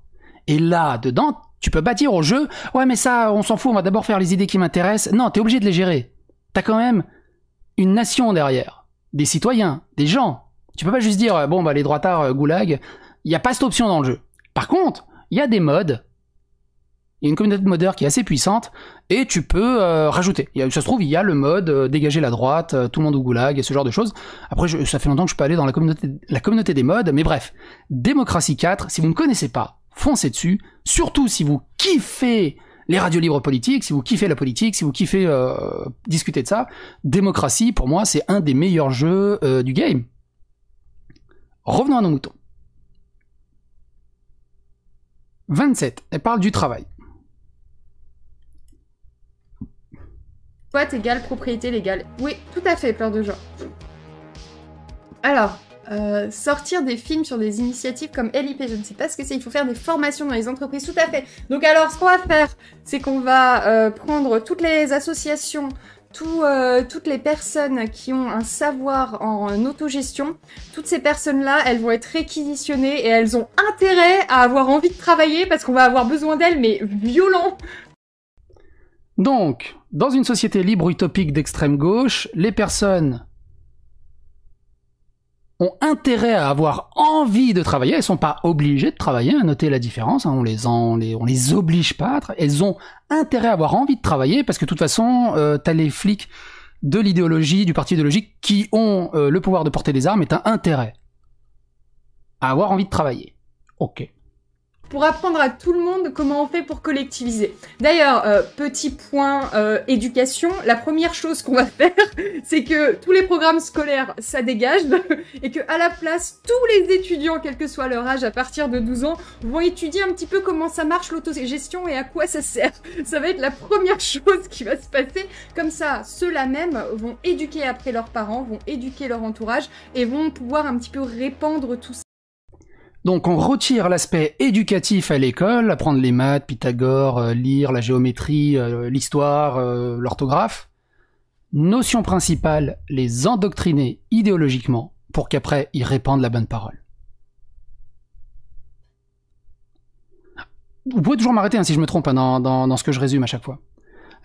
Et là, dedans, tu peux bâtir au jeu. Ouais, mais ça, on s'en fout, on va d'abord faire les idées qui m'intéressent. Non, t'es obligé de les gérer. T'as quand même une nation derrière, des citoyens, des gens. Tu peux pas juste dire, euh, bon, bah, les droitards, euh, goulag. Il n'y a pas cette option dans le jeu. Par contre, il y a des modes. Il y a une communauté de modeurs qui est assez puissante et tu peux euh, rajouter. Il ça se trouve, il y a le mode dégager la droite, tout le monde au goulag, et ce genre de choses. Après, ça fait longtemps que je peux aller dans la communauté, la communauté des modes, mais bref. Démocratie 4, si vous ne connaissez pas, foncez dessus. Surtout si vous kiffez les radios libres politiques, si vous kiffez la politique, si vous kiffez euh, discuter de ça, démocratie, pour moi, c'est un des meilleurs jeux euh, du game. Revenons à nos moutons. 27, elle parle du travail. Boîte égale propriété légale. Oui, tout à fait, plein de gens. Alors, euh, sortir des films sur des initiatives comme LIP, je ne sais pas ce que c'est, il faut faire des formations dans les entreprises, tout à fait. Donc alors, ce qu'on va faire, c'est qu'on va euh, prendre toutes les associations, euh, toutes les personnes qui ont un savoir en autogestion, toutes ces personnes-là, elles vont être réquisitionnées et elles ont intérêt à avoir envie de travailler parce qu'on va avoir besoin d'elles, mais violent Donc, dans une société libre utopique d'extrême gauche, les personnes ont intérêt à avoir envie de travailler. Elles sont pas obligées de travailler. notez la différence, hein. on les en, on les, on les oblige pas. Elles ont intérêt à avoir envie de travailler parce que de toute façon, euh, t'as les flics de l'idéologie, du parti idéologique qui ont euh, le pouvoir de porter des armes et un intérêt à avoir envie de travailler. Ok pour apprendre à tout le monde comment on fait pour collectiviser. D'ailleurs, euh, petit point euh, éducation, la première chose qu'on va faire, c'est que tous les programmes scolaires, ça dégage, et que à la place, tous les étudiants, quel que soit leur âge, à partir de 12 ans, vont étudier un petit peu comment ça marche l'autogestion et à quoi ça sert. Ça va être la première chose qui va se passer. Comme ça, ceux-là même vont éduquer après leurs parents, vont éduquer leur entourage et vont pouvoir un petit peu répandre tout ça. Donc on retire l'aspect éducatif à l'école, apprendre les maths, Pythagore, euh, lire, la géométrie, euh, l'histoire, euh, l'orthographe. Notion principale, les endoctriner idéologiquement pour qu'après ils répandent la bonne parole. Vous pouvez toujours m'arrêter hein, si je me trompe hein, dans, dans, ce que je résume à chaque fois.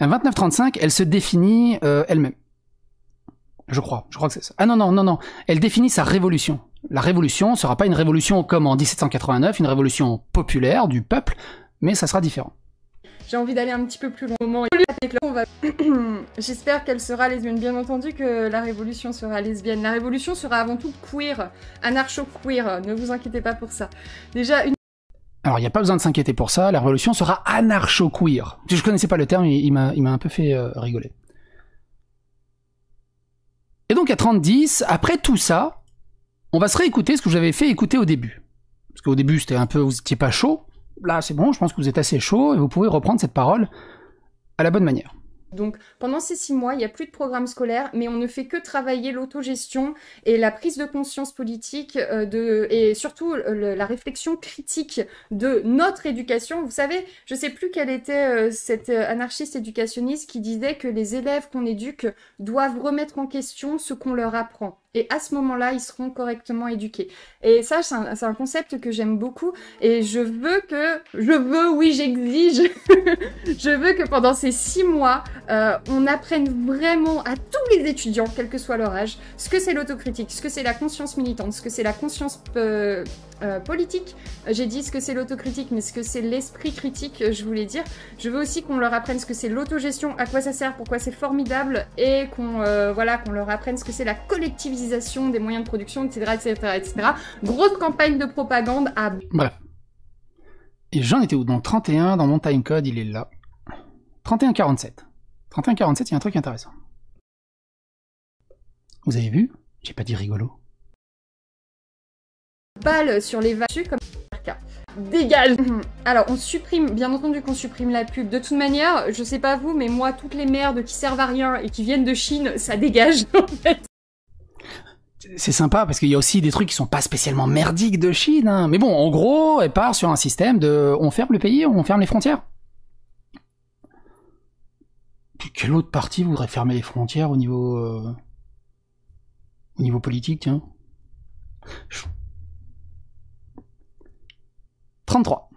Un 2935, elle se définit elle-même. Je crois, je crois que c'est ça. Ah non, non, non, non. Elle définit sa révolution. La révolution sera pas une révolution comme en 1789, une révolution populaire du peuple, mais ça sera différent. J'ai envie d'aller un petit peu plus loin. J'espère qu'elle sera lesbienne. Bien entendu que la révolution sera lesbienne. La révolution sera avant tout queer, anarcho-queer. Ne vous inquiétez pas pour ça. Déjà, une alors, il n'y a pas besoin de s'inquiéter pour ça, la révolution sera anarcho-queer. Je ne connaissais pas le terme, il, m'a un peu fait euh, rigoler. Et donc à 30-10, après tout ça, on va se réécouter ce que j'avais fait écouter au début. Parce qu'au début, c'était un peu, vous n'étiez pas chaud. Là, c'est bon, je pense que vous êtes assez chaud et vous pouvez reprendre cette parole à la bonne manière. Donc pendant ces six mois, il n'y a plus de programme scolaire, mais on ne fait que travailler l'autogestion et la prise de conscience politique euh, et surtout euh, la réflexion critique de notre éducation. Vous savez, je sais plus quelle était euh, cette anarchiste éducationniste qui disait que les élèves qu'on éduque doivent remettre en question ce qu'on leur apprend. Et à ce moment-là, ils seront correctement éduqués. Et ça, c'est un, concept que j'aime beaucoup. Et je veux que, je veux, oui, j'exige, je veux que pendant ces six mois, euh, on apprenne vraiment à tous les étudiants, quel que soit leur âge, ce que c'est l'autocritique, ce que c'est la conscience militante, ce que c'est la conscience euh, euh, politique. J'ai dit ce que c'est l'autocritique, mais ce que c'est l'esprit critique, euh, je voulais dire. Je veux aussi qu'on leur apprenne ce que c'est l'autogestion, à quoi ça sert, pourquoi c'est formidable, et qu'on euh, voilà, qu'on leur apprenne ce que c'est la collectivisation des moyens de production, etc., etc., etc. Grosse campagne de propagande à... bref Et j'en étais où dans 31, dans mon timecode, code, il est là. 31-47. 31-47, il y a un truc intéressant. Vous avez vu J'ai pas dit rigolo balle sur les vaches comme Dégage Alors, on supprime, bien entendu qu'on supprime la pub. De toute manière, je sais pas vous, mais moi, toutes les merdes qui servent à rien et qui viennent de Chine, ça dégage, en fait. C'est sympa parce qu'il y a aussi des trucs qui sont pas spécialement merdiques de Chine. Hein. Mais bon, en gros, elle part sur un système de on ferme le pays, on ferme les frontières. quelle autre partie voudrait fermer les frontières au niveau euh, au niveau politique, tiens 33.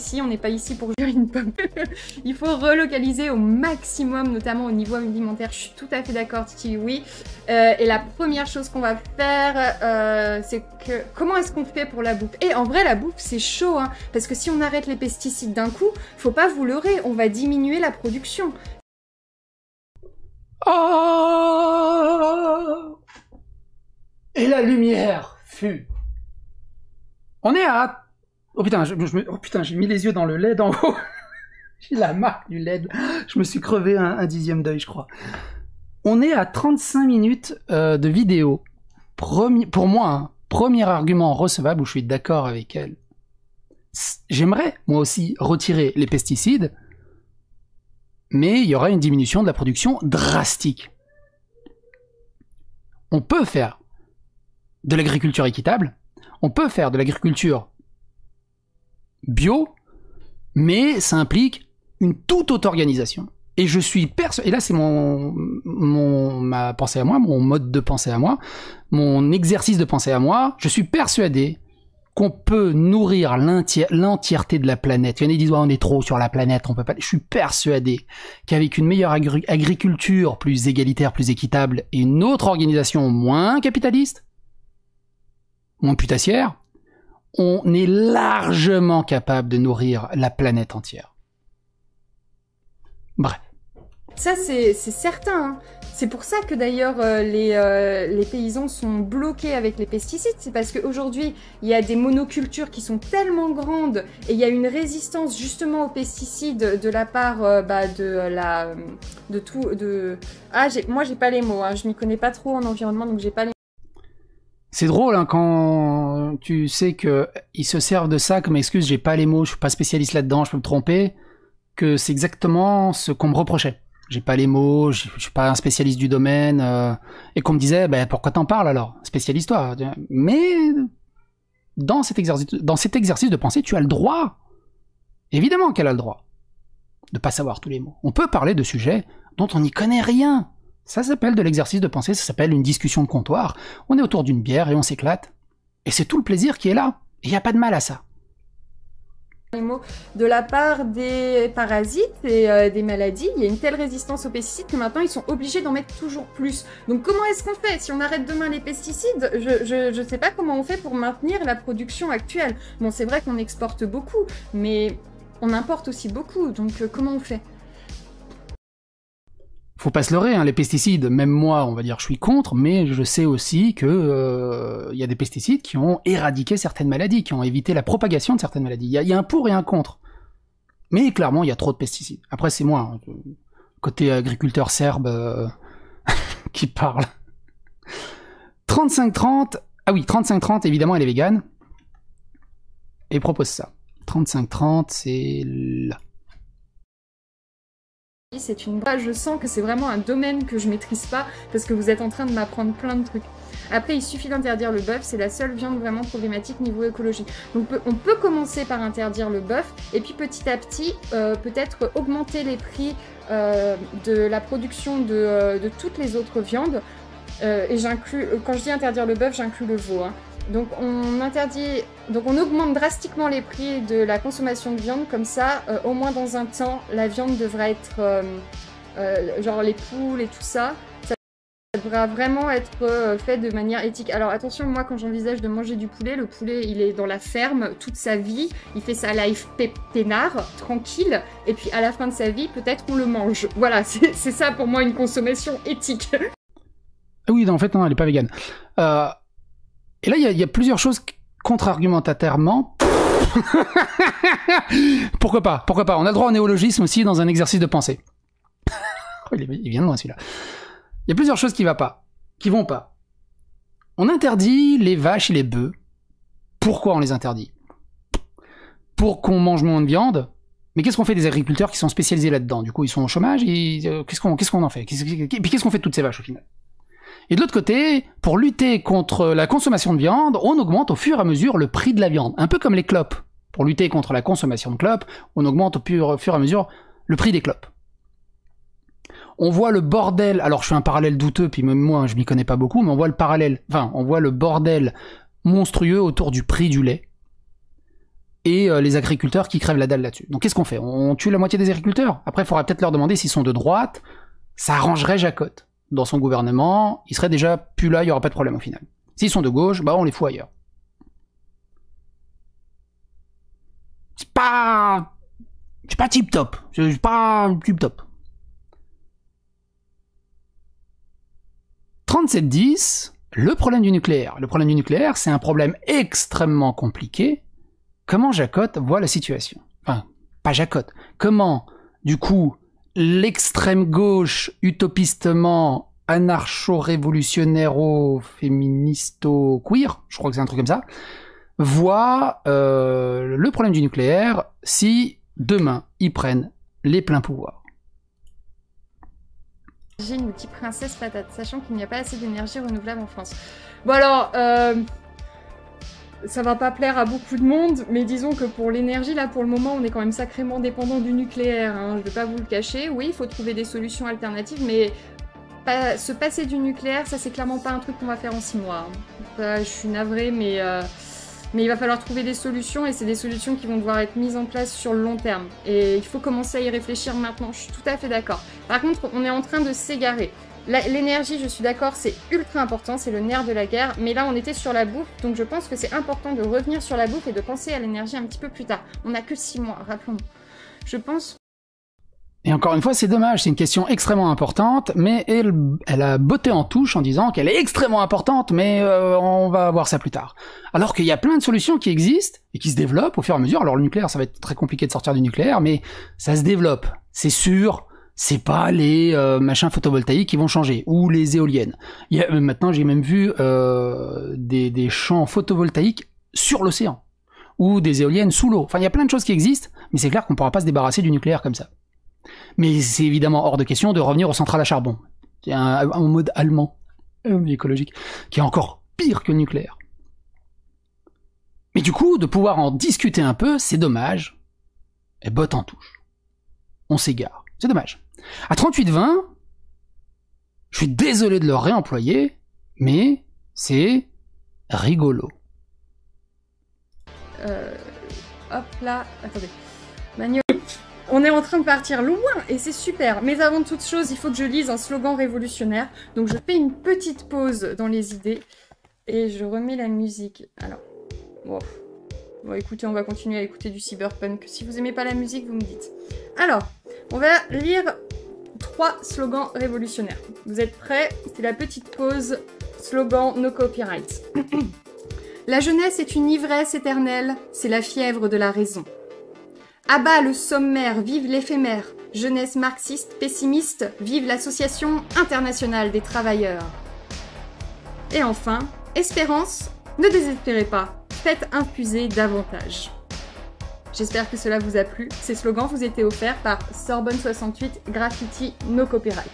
Ici, on n'est pas ici pour gérer une pomme. Il faut relocaliser au maximum, notamment au niveau alimentaire. Je suis tout à fait d'accord, Titi, oui. Euh, et la première chose qu'on va faire, euh, c'est que comment est-ce qu'on fait pour la bouffe Et en vrai, la bouffe, c'est chaud, hein, parce que si on arrête les pesticides d'un coup, faut pas vous leurrer, on va diminuer la production. Oh et la lumière fut. On est à. Oh putain, oh j'ai mis les yeux dans le LED en haut. j'ai la marque du LED. Je me suis crevé un, un dixième d'œil, je crois. On est à 35 minutes euh, de vidéo. pour moi, hein, premier argument recevable où je suis d'accord avec elle. J'aimerais, moi aussi, retirer les pesticides, mais il y aura une diminution de la production drastique. On peut faire de l'agriculture équitable, on peut faire de l'agriculture bio, mais ça implique une toute autre organisation. Et je suis persuadé, et là c'est mon, ma pensée à moi, mon mode de pensée à moi, mon exercice de pensée à moi, je suis persuadé qu'on peut nourrir l'entièreté de la planète. Il y en a qui disent, on est trop sur la planète, on peut pas. Je suis persuadé qu'avec une meilleure agriculture plus égalitaire, plus équitable et une autre organisation moins capitaliste, monde putassière, on est largement capable de nourrir la planète entière. Bref. Ça, c'est certain. Hein. C'est pour ça que d'ailleurs euh, euh, les, paysans sont bloqués avec les pesticides. C'est parce qu'aujourd'hui, il y a des monocultures qui sont tellement grandes et il y a une résistance justement aux pesticides de la part euh, bah, de la. de tout. De... Ah, moi, j'ai pas les mots. Hein. Je m'y connais pas trop en environnement, donc j'ai pas les c'est drôle hein, quand tu sais que ils se servent de ça comme excuse. J'ai pas les mots, je suis pas spécialiste là-dedans, je peux me tromper. Que c'est exactement ce qu'on me reprochait. J'ai pas les mots, je, suis pas un spécialiste du domaine, euh, et qu'on me disait, ben, pourquoi t'en parles alors Spécialiste toi. Mais dans cet exercice, de pensée, tu as le droit. Évidemment qu'elle a le droit de pas savoir tous les mots. On peut parler de sujets dont on n'y connaît rien. Ça s'appelle de l'exercice de pensée, ça s'appelle une discussion de comptoir. On est autour d'une bière et on s'éclate. Et c'est tout le plaisir qui est là. il n'y a pas de mal à ça. de la part des parasites et euh, des maladies, il y a une telle résistance aux pesticides que maintenant ils sont obligés d'en mettre toujours plus. Donc comment est-ce qu'on fait Si on arrête demain les pesticides, je, ne sais pas comment on fait pour maintenir la production actuelle. Bon, c'est vrai qu'on exporte beaucoup, mais on importe aussi beaucoup, donc euh, comment on fait faut pas se leurrer, hein, les pesticides, même moi, on va dire, je suis contre, mais je sais aussi que euh, y a des pesticides qui ont éradiqué certaines maladies, qui ont évité la propagation de certaines maladies. Il y a, un pour et un contre. Mais clairement, il y a trop de pesticides. Après, c'est moi, hein, côté agriculteur serbe, euh, qui parle. 35-30, ah oui, 35-30, évidemment, elle est végane. Et propose ça. 35-30, c'est là. C'est une... Je sens que c'est vraiment un domaine que je maîtrise pas parce que vous êtes en train de m'apprendre plein de trucs. Après, il suffit d'interdire le bœuf, c'est la seule viande vraiment problématique niveau écologique. Donc on peut commencer par interdire le bœuf et puis petit à petit, euh, peut-être augmenter les prix euh, de la production euh, de, toutes les autres viandes. et j'inclus, quand je dis interdire le bœuf, j'inclus le veau. Hein. Donc on interdit, donc on augmente drastiquement les prix de la consommation de viande, comme ça, euh, au moins dans un temps, la viande devrait être, euh, euh, genre les poules et tout ça, ça devrait vraiment être fait de manière éthique. Alors attention, moi quand j'envisage de manger du poulet, le poulet il est dans la ferme toute sa vie, il fait sa life peinard, tranquille, et puis à la fin de sa vie, peut-être qu'on le mange. Voilà, c'est ça pour moi une consommation éthique. Ah oui, en fait, non, elle n'est pas végane. Euh, et là, il y, a plusieurs choses contre-argumentatairement. pourquoi pas Pourquoi pas On a droit au néologisme aussi dans un exercice de pensée. Oh, il vient de loin celui-là. Il y a plusieurs choses qui va pas, qui vont pas. On interdit les vaches et les bœufs. Pourquoi on les interdit Pour qu'on mange moins de viande. Mais qu'est-ce qu'on fait des agriculteurs qui sont spécialisés là-dedans Du coup, ils sont au chômage. Et... Euh, qu'est-ce qu'on en fait en fait Qu'est-ce qu'on fait de toutes ces vaches au final et de l'autre côté, pour lutter contre la consommation de viande, on augmente au fur et à mesure le prix de la viande, un peu comme les clopes. Pour lutter contre la consommation de clopes, on augmente au fur, et à mesure le prix des clopes. On voit le bordel, alors je fais un parallèle douteux, puis même moi je m'y connais pas beaucoup, mais on voit le parallèle, enfin on voit le bordel monstrueux autour du prix du lait et euh, les agriculteurs qui crèvent la dalle là-dessus. Donc qu'est-ce qu'on fait On tue la moitié des agriculteurs Après, il faudra peut-être leur demander s'ils sont de droite. Ça arrangerait Jacotte dans son gouvernement, il serait déjà plus là, il n'y aura pas de problème au final. S'ils sont de gauche, bah on les fout ailleurs. C'est pas. C'est pas tip top. C'est pas tip top. 37-10, le problème du nucléaire. Le problème du nucléaire, c'est un problème extrêmement compliqué. Comment Jacotte voit la situation Enfin, pas Jacotte. Comment, du coup, l'extrême gauche utopistement anarcho féministe féministo queer je crois que c'est un truc comme ça, voit euh, le problème du nucléaire si demain ils prennent les pleins pouvoirs. J'ai une petite princesse patate, sachant qu'il n'y a pas assez d'énergie renouvelable en France. Bon alors, euh, ça va pas plaire à beaucoup de monde, mais disons que pour l'énergie, là pour le moment, on est quand même sacrément dépendant du nucléaire. Hein, je vais pas vous le cacher. Oui, il faut trouver des solutions alternatives, mais se passer du nucléaire, ça c'est clairement pas un truc qu'on va faire en six mois. Hein. je suis navrée, mais, euh, mais il va falloir trouver des solutions et c'est des solutions qui vont devoir être mises en place sur le long terme. Et il faut commencer à y réfléchir maintenant, je suis tout à fait d'accord. Par contre, on est en train de s'égarer. L'énergie, je suis d'accord, c'est ultra important, c'est le nerf de la guerre, mais là on était sur la bouffe, donc je pense que c'est important de revenir sur la bouffe et de penser à l'énergie un petit peu plus tard. On n'a que six mois, rappelons-nous. Je pense et encore une fois, c'est dommage, c'est une question extrêmement importante, mais elle, a botté en touche en disant qu'elle est extrêmement importante, mais euh, on va voir ça plus tard. Alors qu'il y a plein de solutions qui existent et qui se développent au fur et à mesure. Alors le nucléaire, ça va être très compliqué de sortir du nucléaire, mais ça se développe, c'est sûr, c'est pas les euh, machins photovoltaïques qui vont changer ou les éoliennes. Euh, maintenant, j'ai même vu euh, des, champs photovoltaïques sur l'océan ou des éoliennes sous l'eau. Enfin, il y a plein de choses qui existent, mais c'est clair qu'on ne pourra pas se débarrasser du nucléaire comme ça. Mais c'est évidemment hors de question de revenir aux centrales à charbon. C'est un, un, mode allemand écologique qui est encore pire que le nucléaire. Mais du coup, de pouvoir en discuter un peu, c'est dommage. Et botte en touche. On s'égare. C'est dommage. À 20 je suis désolé de le réemployer, mais c'est rigolo. Euh, hop là, attendez. on est en train de partir loin et c'est super. Mais avant toute chose, il faut que je lise un slogan révolutionnaire. Donc je fais une petite pause dans les idées et je remets la musique. Alors, wow. Bon, écoutez, on va continuer à écouter du cyberpunk. Si vous aimez pas la musique, vous me dites. Alors, on va lire trois slogans révolutionnaires. Vous êtes prêts C'est la petite pause. Slogan No Copyright. la jeunesse est une ivresse éternelle, c'est la fièvre de la raison. Abat le sommaire, vive l'éphémère. Jeunesse marxiste, pessimiste, vive l'Association internationale des travailleurs. Et enfin, espérance, ne désespérez pas, faites infuser davantage. J'espère que cela vous a plu. Ces slogans vous étaient offerts par Sorbonne 68 Graffiti No Copyright.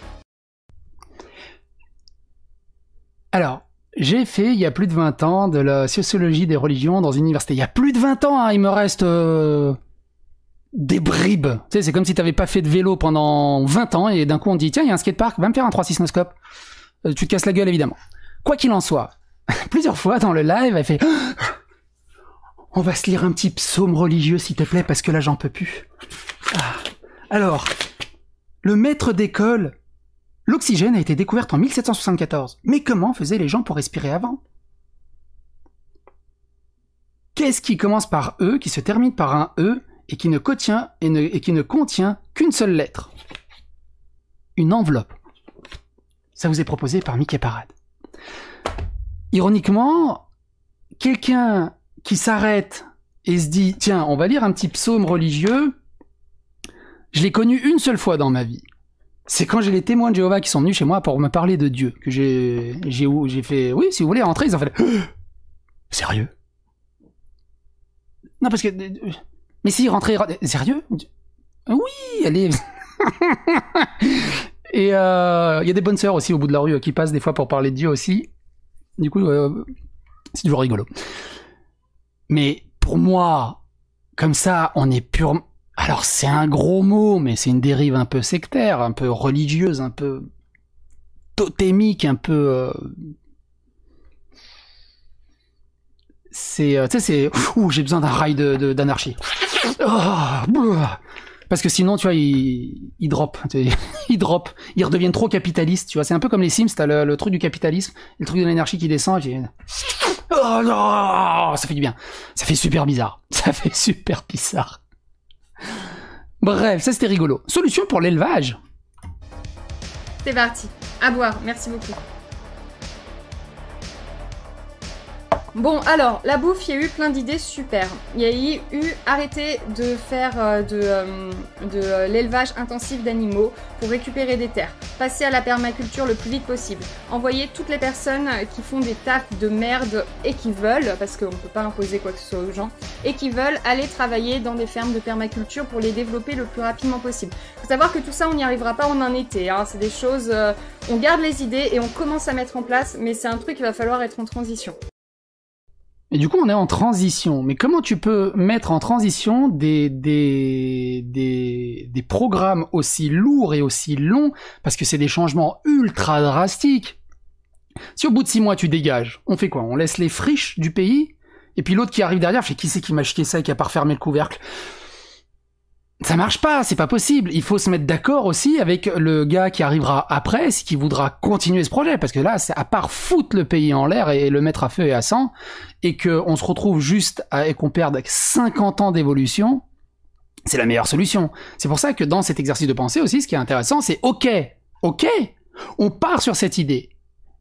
Alors, j'ai fait il y a plus de 20 ans de la sociologie des religions dans une université. Il y a plus de 20 ans, hein, il me reste euh, des bribes. c'est comme si tu n'avais pas fait de vélo pendant 20 ans et d'un coup on dit tiens, il y a un skatepark, va me faire un 3-6 noscope. Euh, tu te casses la gueule évidemment. Quoi qu'il en soit, plusieurs fois dans le live, elle fait on va se lire un petit psaume religieux, s'il te plaît, parce que là, j'en peux plus. Ah. Alors, le maître d'école, l'oxygène a été découverte en 1774. Mais comment faisaient les gens pour respirer avant Qu'est-ce qui commence par E, qui se termine par un E, et qui ne contient, et, et qui ne contient qu'une seule lettre Une enveloppe. Ça vous est proposé par Mickey Parade. Ironiquement, quelqu'un qui s'arrête et se dit tiens, on va lire un petit psaume religieux, je l'ai connu une seule fois dans ma vie. C'est quand j'ai les témoins de Jéhovah qui sont venus chez moi pour me parler de Dieu que j'ai j'ai fait oui, si vous voulez rentrer, ils ont fait sérieux. Non parce que mais si rentrer sérieux Oui, allez. Et euh, il y a des bonnes sœurs aussi au bout de la rue qui passent des fois pour parler de Dieu aussi. Du coup, euh, c'est toujours rigolo. Mais pour moi, comme ça, on est pur. Alors c'est un gros mot, mais c'est une dérive un peu sectaire, un peu religieuse, un peu totémique, un peu. Euh, c'est, euh, tu sais, c'est. Ouh, j'ai besoin d'un rail de, d'anarchie. Oh, parce que sinon, tu vois, ils, ils drop, ils drop, ils redeviennent trop capitalistes. Tu vois, c'est un peu comme les Sims. T'as le, truc du capitalisme, le truc de l'anarchie qui descend. Et Oh non Ça fait du bien. Ça fait super bizarre. Ça fait super bizarre. Bref, ça c'était rigolo. Solution pour l'élevage. C'est parti. À boire. Merci beaucoup. Bon, alors, la bouffe, il y a eu plein d'idées super. Il y a eu arrêter de faire euh, de, euh, euh, l'élevage intensif d'animaux pour récupérer des terres, passer à la permaculture le plus vite possible, envoyer toutes les personnes qui font des tapes de merde et qui veulent, parce qu'on ne peut pas imposer quoi que ce soit aux gens, et qui veulent aller travailler dans des fermes de permaculture pour les développer le plus rapidement possible. Faut savoir que tout ça, on n'y arrivera pas en un été. Hein. C'est des choses, on garde les idées et on commence à mettre en place, mais c'est un truc qu'il va falloir être en transition. Et du coup, on est en transition. Mais comment tu peux mettre en transition des, des, programmes aussi lourds et aussi longs Parce que c'est des changements ultra drastiques. Si au bout de six mois, tu dégages, on fait quoi On laisse les friches du pays et puis l'autre qui arrive derrière, fait qui c'est qui m'a acheté ça et qui a pas refermé le couvercle ça marche pas, c'est pas possible. Il faut se mettre d'accord aussi avec le gars qui arrivera après, ce qui voudra continuer ce projet, parce que là, c'est à part foutre le pays en l'air et le mettre à feu et à sang, et qu'on se retrouve juste à, et qu'on perde 50 ans d'évolution, c'est la meilleure solution. C'est pour ça que dans cet exercice de pensée aussi, ce qui est intéressant, c'est ok, ok, on part sur cette idée,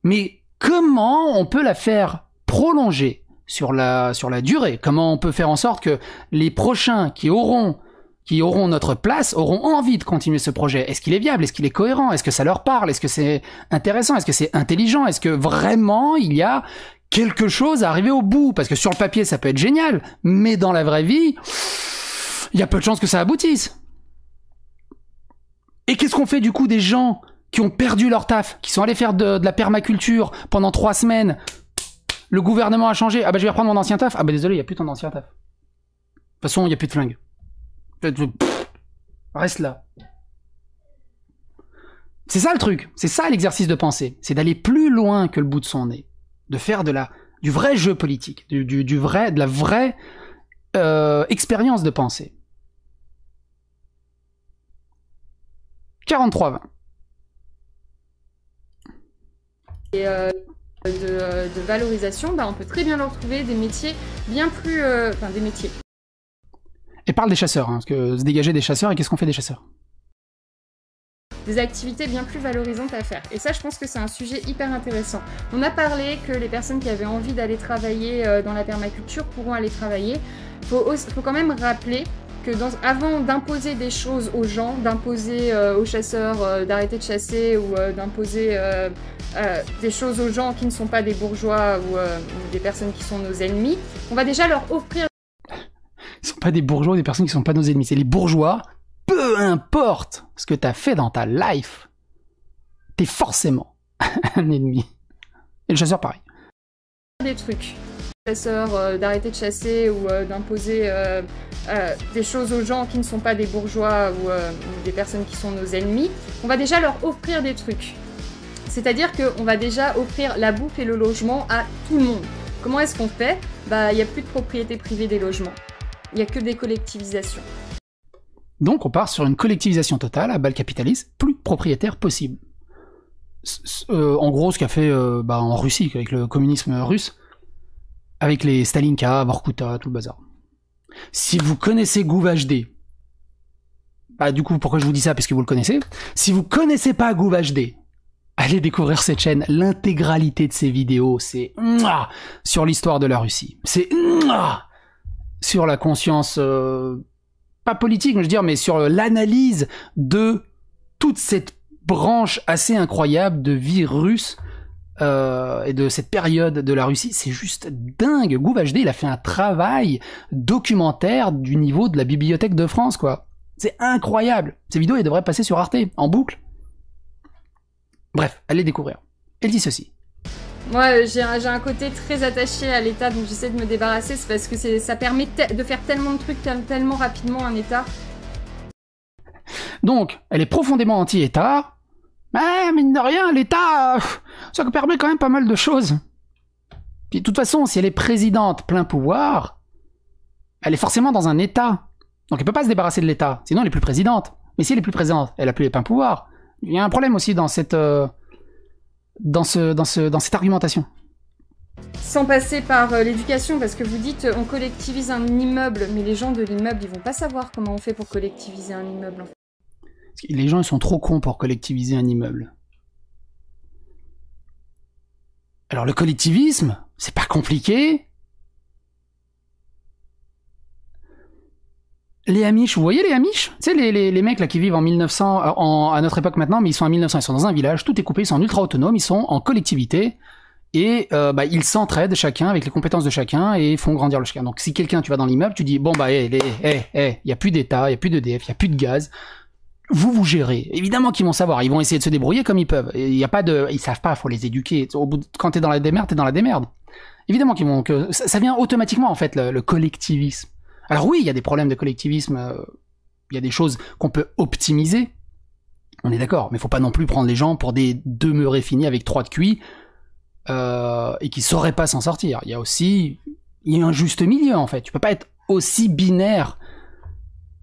mais comment on peut la faire prolonger sur la, sur la durée Comment on peut faire en sorte que les prochains qui auront qui auront notre place auront envie de continuer ce projet. Est-ce qu'il est viable Est-ce qu'il est cohérent Est-ce que ça leur parle Est-ce que c'est intéressant Est-ce que c'est intelligent Est-ce que vraiment il y a quelque chose à arriver au bout Parce que sur le papier ça peut être génial, mais dans la vraie vie, il y a peu de chances que ça aboutisse. Et qu'est-ce qu'on fait du coup des gens qui ont perdu leur taf, qui sont allés faire de, la permaculture pendant trois semaines Le gouvernement a changé. Ah ben je vais reprendre mon ancien taf. Ah bah désolé, il n'y a plus ton ancien taf. De toute façon, il n'y a plus de flingue. Reste là. C'est ça le truc, c'est ça l'exercice de pensée, c'est d'aller plus loin que le bout de son nez, de faire de du vrai jeu politique, du, vrai, de la vraie euh, expérience de pensée. 43-20. Et euh, de, valorisation, bah, on peut très bien leur trouver des métiers bien plus. Euh, enfin, des métiers. Et parle des chasseurs, hein, parce que se dégager des chasseurs, et qu'est-ce qu'on fait des chasseurs des activités bien plus valorisantes à faire. Et ça, je pense que c'est un sujet hyper intéressant. On a parlé que les personnes qui avaient envie d'aller travailler euh, dans la permaculture pourront aller travailler. Il faut, quand même rappeler que dans, avant d'imposer des choses aux gens, d'imposer euh, aux chasseurs euh, d'arrêter de chasser ou d'imposer des choses aux gens qui ne sont pas des bourgeois ou des personnes qui sont nos ennemis, on va déjà leur offrir ne sont pas des bourgeois des personnes qui sont pas nos ennemis. C'est les bourgeois, peu importe ce que tu as fait dans ta life, tu es forcément un ennemi. Et le chasseur, pareil. Des trucs. Chasseur, euh, d'arrêter de chasser ou euh, d'imposer euh, des choses aux gens qui ne sont pas des bourgeois ou, des personnes qui sont nos ennemis, on va déjà leur offrir des trucs. C'est-à-dire qu'on va déjà offrir la bouffe et le logement à tout le monde. Comment est-ce qu'on fait bah, il n'y a plus de propriété privée des logements. Il n'y a que des collectivisations. Donc on part sur une collectivisation totale à bas capitaliste, plus propriétaire possible. Euh, en gros, ce qu'a fait euh, bah, en Russie avec le communisme russe, avec les Stalinka, Vorkuta, tout le bazar. Si vous connaissez GouvHD, bah du coup pourquoi je vous dis ça parce que vous le connaissez. Si vous connaissez pas GouvHD, allez découvrir cette chaîne. L'intégralité de ses vidéos, c'est sur l'histoire de la Russie. C'est sur la conscience, euh, pas politique, mais je veux dire, mais sur l'analyse de toute cette branche assez incroyable de vie russe euh, et de cette période de la Russie, c'est juste dingue. Gouvajde, il a fait un travail documentaire du niveau de la Bibliothèque de France, quoi. C'est incroyable. Ces vidéos, elles devraient passer sur Arte, en boucle. Bref, allez découvrir. Elle dit ceci. Moi, euh, j'ai un, un, côté très attaché à l'État, donc j'essaie de me débarrasser. C'est parce que ça permet de faire tellement de trucs tellement rapidement un État. Donc, elle est profondément anti-État. Mais mine de rien, l'État, ça permet quand même pas mal de choses. Puis de toute façon, si elle est présidente plein pouvoir, elle est forcément dans un État. Donc elle peut pas se débarrasser de l'État, sinon elle est plus présidente. Mais si elle est plus présidente, elle a plus les pleins pouvoirs. Il y a un problème aussi dans cette... Euh, dans, dans, cette argumentation sans passer par euh, l'éducation, parce que vous dites euh, on collectivise un immeuble, mais les gens de l'immeuble, ils vont pas savoir comment on fait pour collectiviser un immeuble. Les gens, ils sont trop cons pour collectiviser un immeuble. Alors le collectivisme, c'est pas compliqué, les Amish, vous voyez les Amish C'est les, les, les, mecs là qui vivent en 1900, euh, à notre époque maintenant, mais ils sont en 1900, ils sont dans un village, tout est coupé, ils sont ultra autonomes, ils sont en collectivité, et euh, bah, ils s'entraident chacun avec les compétences de chacun et font grandir le chacun. Donc si quelqu'un, tu vas dans l'immeuble, tu dis, bon bah, hé, eh, hé, eh, hé, eh, il n'y a plus d'État, il n'y a plus DF, il n'y a plus de gaz, vous vous gérez. Évidemment qu'ils vont savoir, ils vont essayer de se débrouiller comme ils peuvent. Il y a pas de, ils savent pas, faut les éduquer. Au bout de... quand t'es dans la démerde, es dans la démerde. Évidemment qu'ils vont que ça, vient automatiquement en fait le collectivisme. Alors oui, il y a des problèmes de collectivisme, euh, il y a des choses qu'on peut optimiser, on est d'accord, mais faut pas non plus prendre les gens pour des demeurés finis avec trois de cuits euh, et qui sauraient pas s'en sortir. Il y a aussi il y a un juste milieu en fait. Tu peux pas être aussi binaire.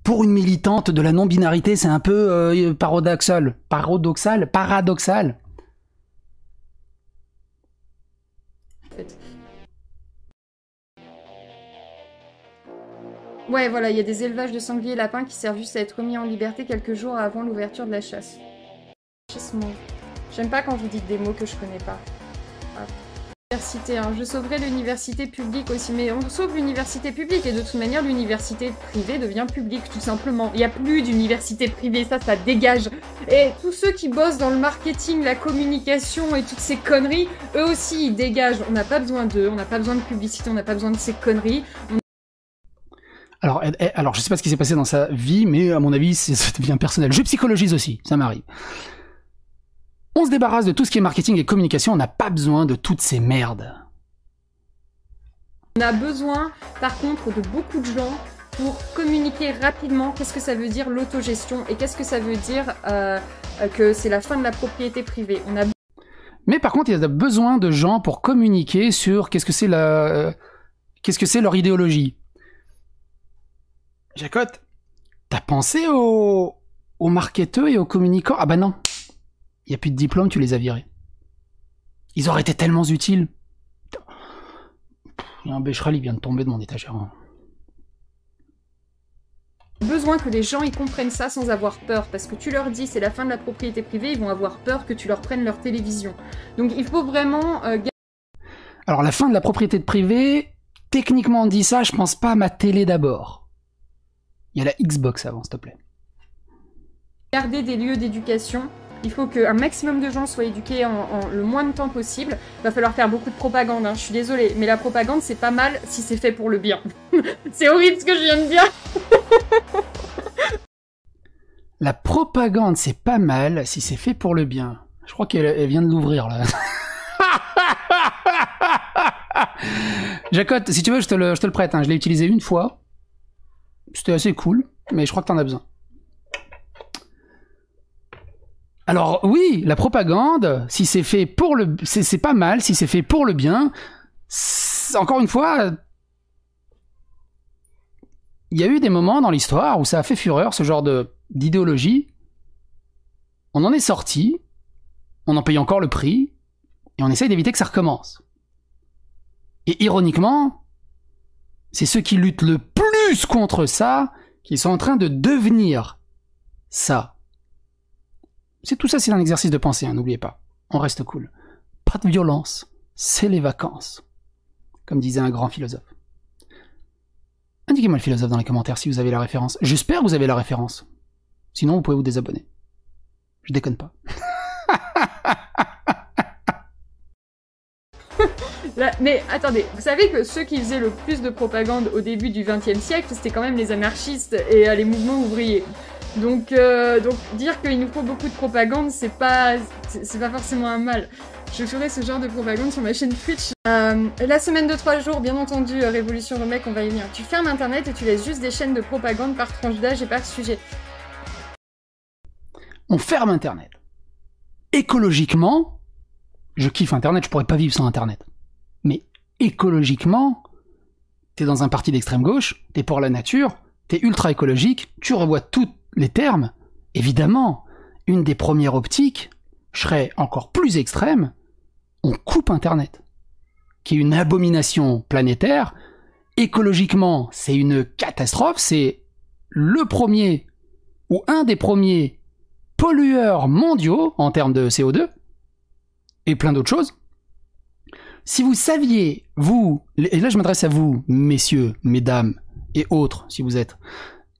Pour une militante de la non-binarité, c'est un peu euh, paradoxal, paradoxal, paradoxal. Ouais, voilà, il y a des élevages de sangliers et lapins qui servent juste à être mis en liberté quelques jours avant l'ouverture de la chasse. J'aime pas quand vous dites des mots que je connais pas. Ah. Université, hein. je sauverai l'université publique aussi, mais on sauve l'université publique et de toute manière l'université privée devient publique tout simplement. Il n'y a plus d'université privée, ça, ça dégage. Et tous ceux qui bossent dans le marketing, la communication et toutes ces conneries, eux aussi ils dégagent. On n'a pas besoin d'eux, on n'a pas besoin de publicité, on n'a pas besoin de ces conneries. Alors, je sais pas ce qui s'est passé dans sa vie, mais à mon avis, ça devient personnel. Je psychologise aussi, ça m'arrive. On se débarrasse de tout ce qui est marketing et communication, on n'a pas besoin de toutes ces merdes. On a besoin, par contre, de beaucoup de gens pour communiquer rapidement qu'est-ce que ça veut dire l'autogestion et qu'est-ce que ça veut dire euh, que c'est la fin de la propriété privée. On a... Mais par contre, il y a besoin de gens pour communiquer sur qu'est-ce que c'est euh, Qu'est-ce que c'est leur idéologie Jacotte, t'as pensé aux, aux marketeurs et aux communicants Ah bah non, il n'y a plus de diplômes, tu les as virés. Ils auraient été tellement utiles. Il y a un bécherel, il vient de tomber de mon étagère. Hein. Besoin que les gens y comprennent ça sans avoir peur, parce que tu leur dis c'est la fin de la propriété privée, ils vont avoir peur que tu leur prennes leur télévision. Donc il faut vraiment. Euh, Alors la fin de la propriété privée, techniquement on dit ça, je pense pas à ma télé d'abord. Il y a la Xbox avant, s'il te plaît. Garder des lieux d'éducation. Il faut qu'un maximum de gens soient éduqués en, le moins de temps possible. Va falloir faire beaucoup de propagande, hein, je suis désolé, mais la propagande c'est pas mal si c'est fait pour le bien. c'est horrible ce que je viens de dire. la propagande c'est pas mal si c'est fait pour le bien. Je crois qu'elle vient de l'ouvrir là. Jacotte, si tu veux, je te le, prête. Hein. Je l'ai utilisé une fois. C'était assez cool, mais je crois que t'en as besoin. Alors oui, la propagande, si c'est fait pour le... C'est pas mal, si c'est fait pour le bien, encore une fois, il y a eu des moments dans l'histoire où ça a fait fureur, ce genre d'idéologie. On en est sorti, on en paye encore le prix, et on essaye d'éviter que ça recommence. Et ironiquement, c'est ceux qui luttent le plus contre ça qui sont en train de devenir ça. C'est tout ça, c'est un exercice de pensée, hein, n'oubliez pas. On reste cool. Pas de violence, c'est les vacances. Comme disait un grand philosophe. Indiquez-moi le philosophe dans les commentaires si vous avez la référence. J'espère que vous avez la référence. Sinon, vous pouvez vous désabonner. Je déconne pas. mais attendez, vous savez que ceux qui faisaient le plus de propagande au début du XXe siècle, c'était quand même les anarchistes et euh, les mouvements ouvriers. Donc, euh, donc dire qu'il nous faut beaucoup de propagande, c'est pas, c'est pas forcément un mal. Je ferai ce genre de propagande sur ma chaîne Twitch. Euh, la semaine de trois jours, bien entendu, Révolution mec, on va y venir. Tu fermes internet et tu laisses juste des chaînes de propagande par tranche d'âge et par sujet. On ferme internet. Écologiquement, je kiffe internet, je pourrais pas vivre sans internet mais écologiquement, t'es dans un parti d'extrême gauche, t'es pour la nature, t'es ultra écologique, tu revois tous les termes. Évidemment, une des premières optiques, serait encore plus extrême, on coupe Internet, qui est une abomination planétaire. Écologiquement, c'est une catastrophe, c'est le premier ou un des premiers pollueurs mondiaux en termes de CO2 et plein d'autres choses si vous saviez, vous, et là je m'adresse à vous, messieurs, mesdames et autres, si vous êtes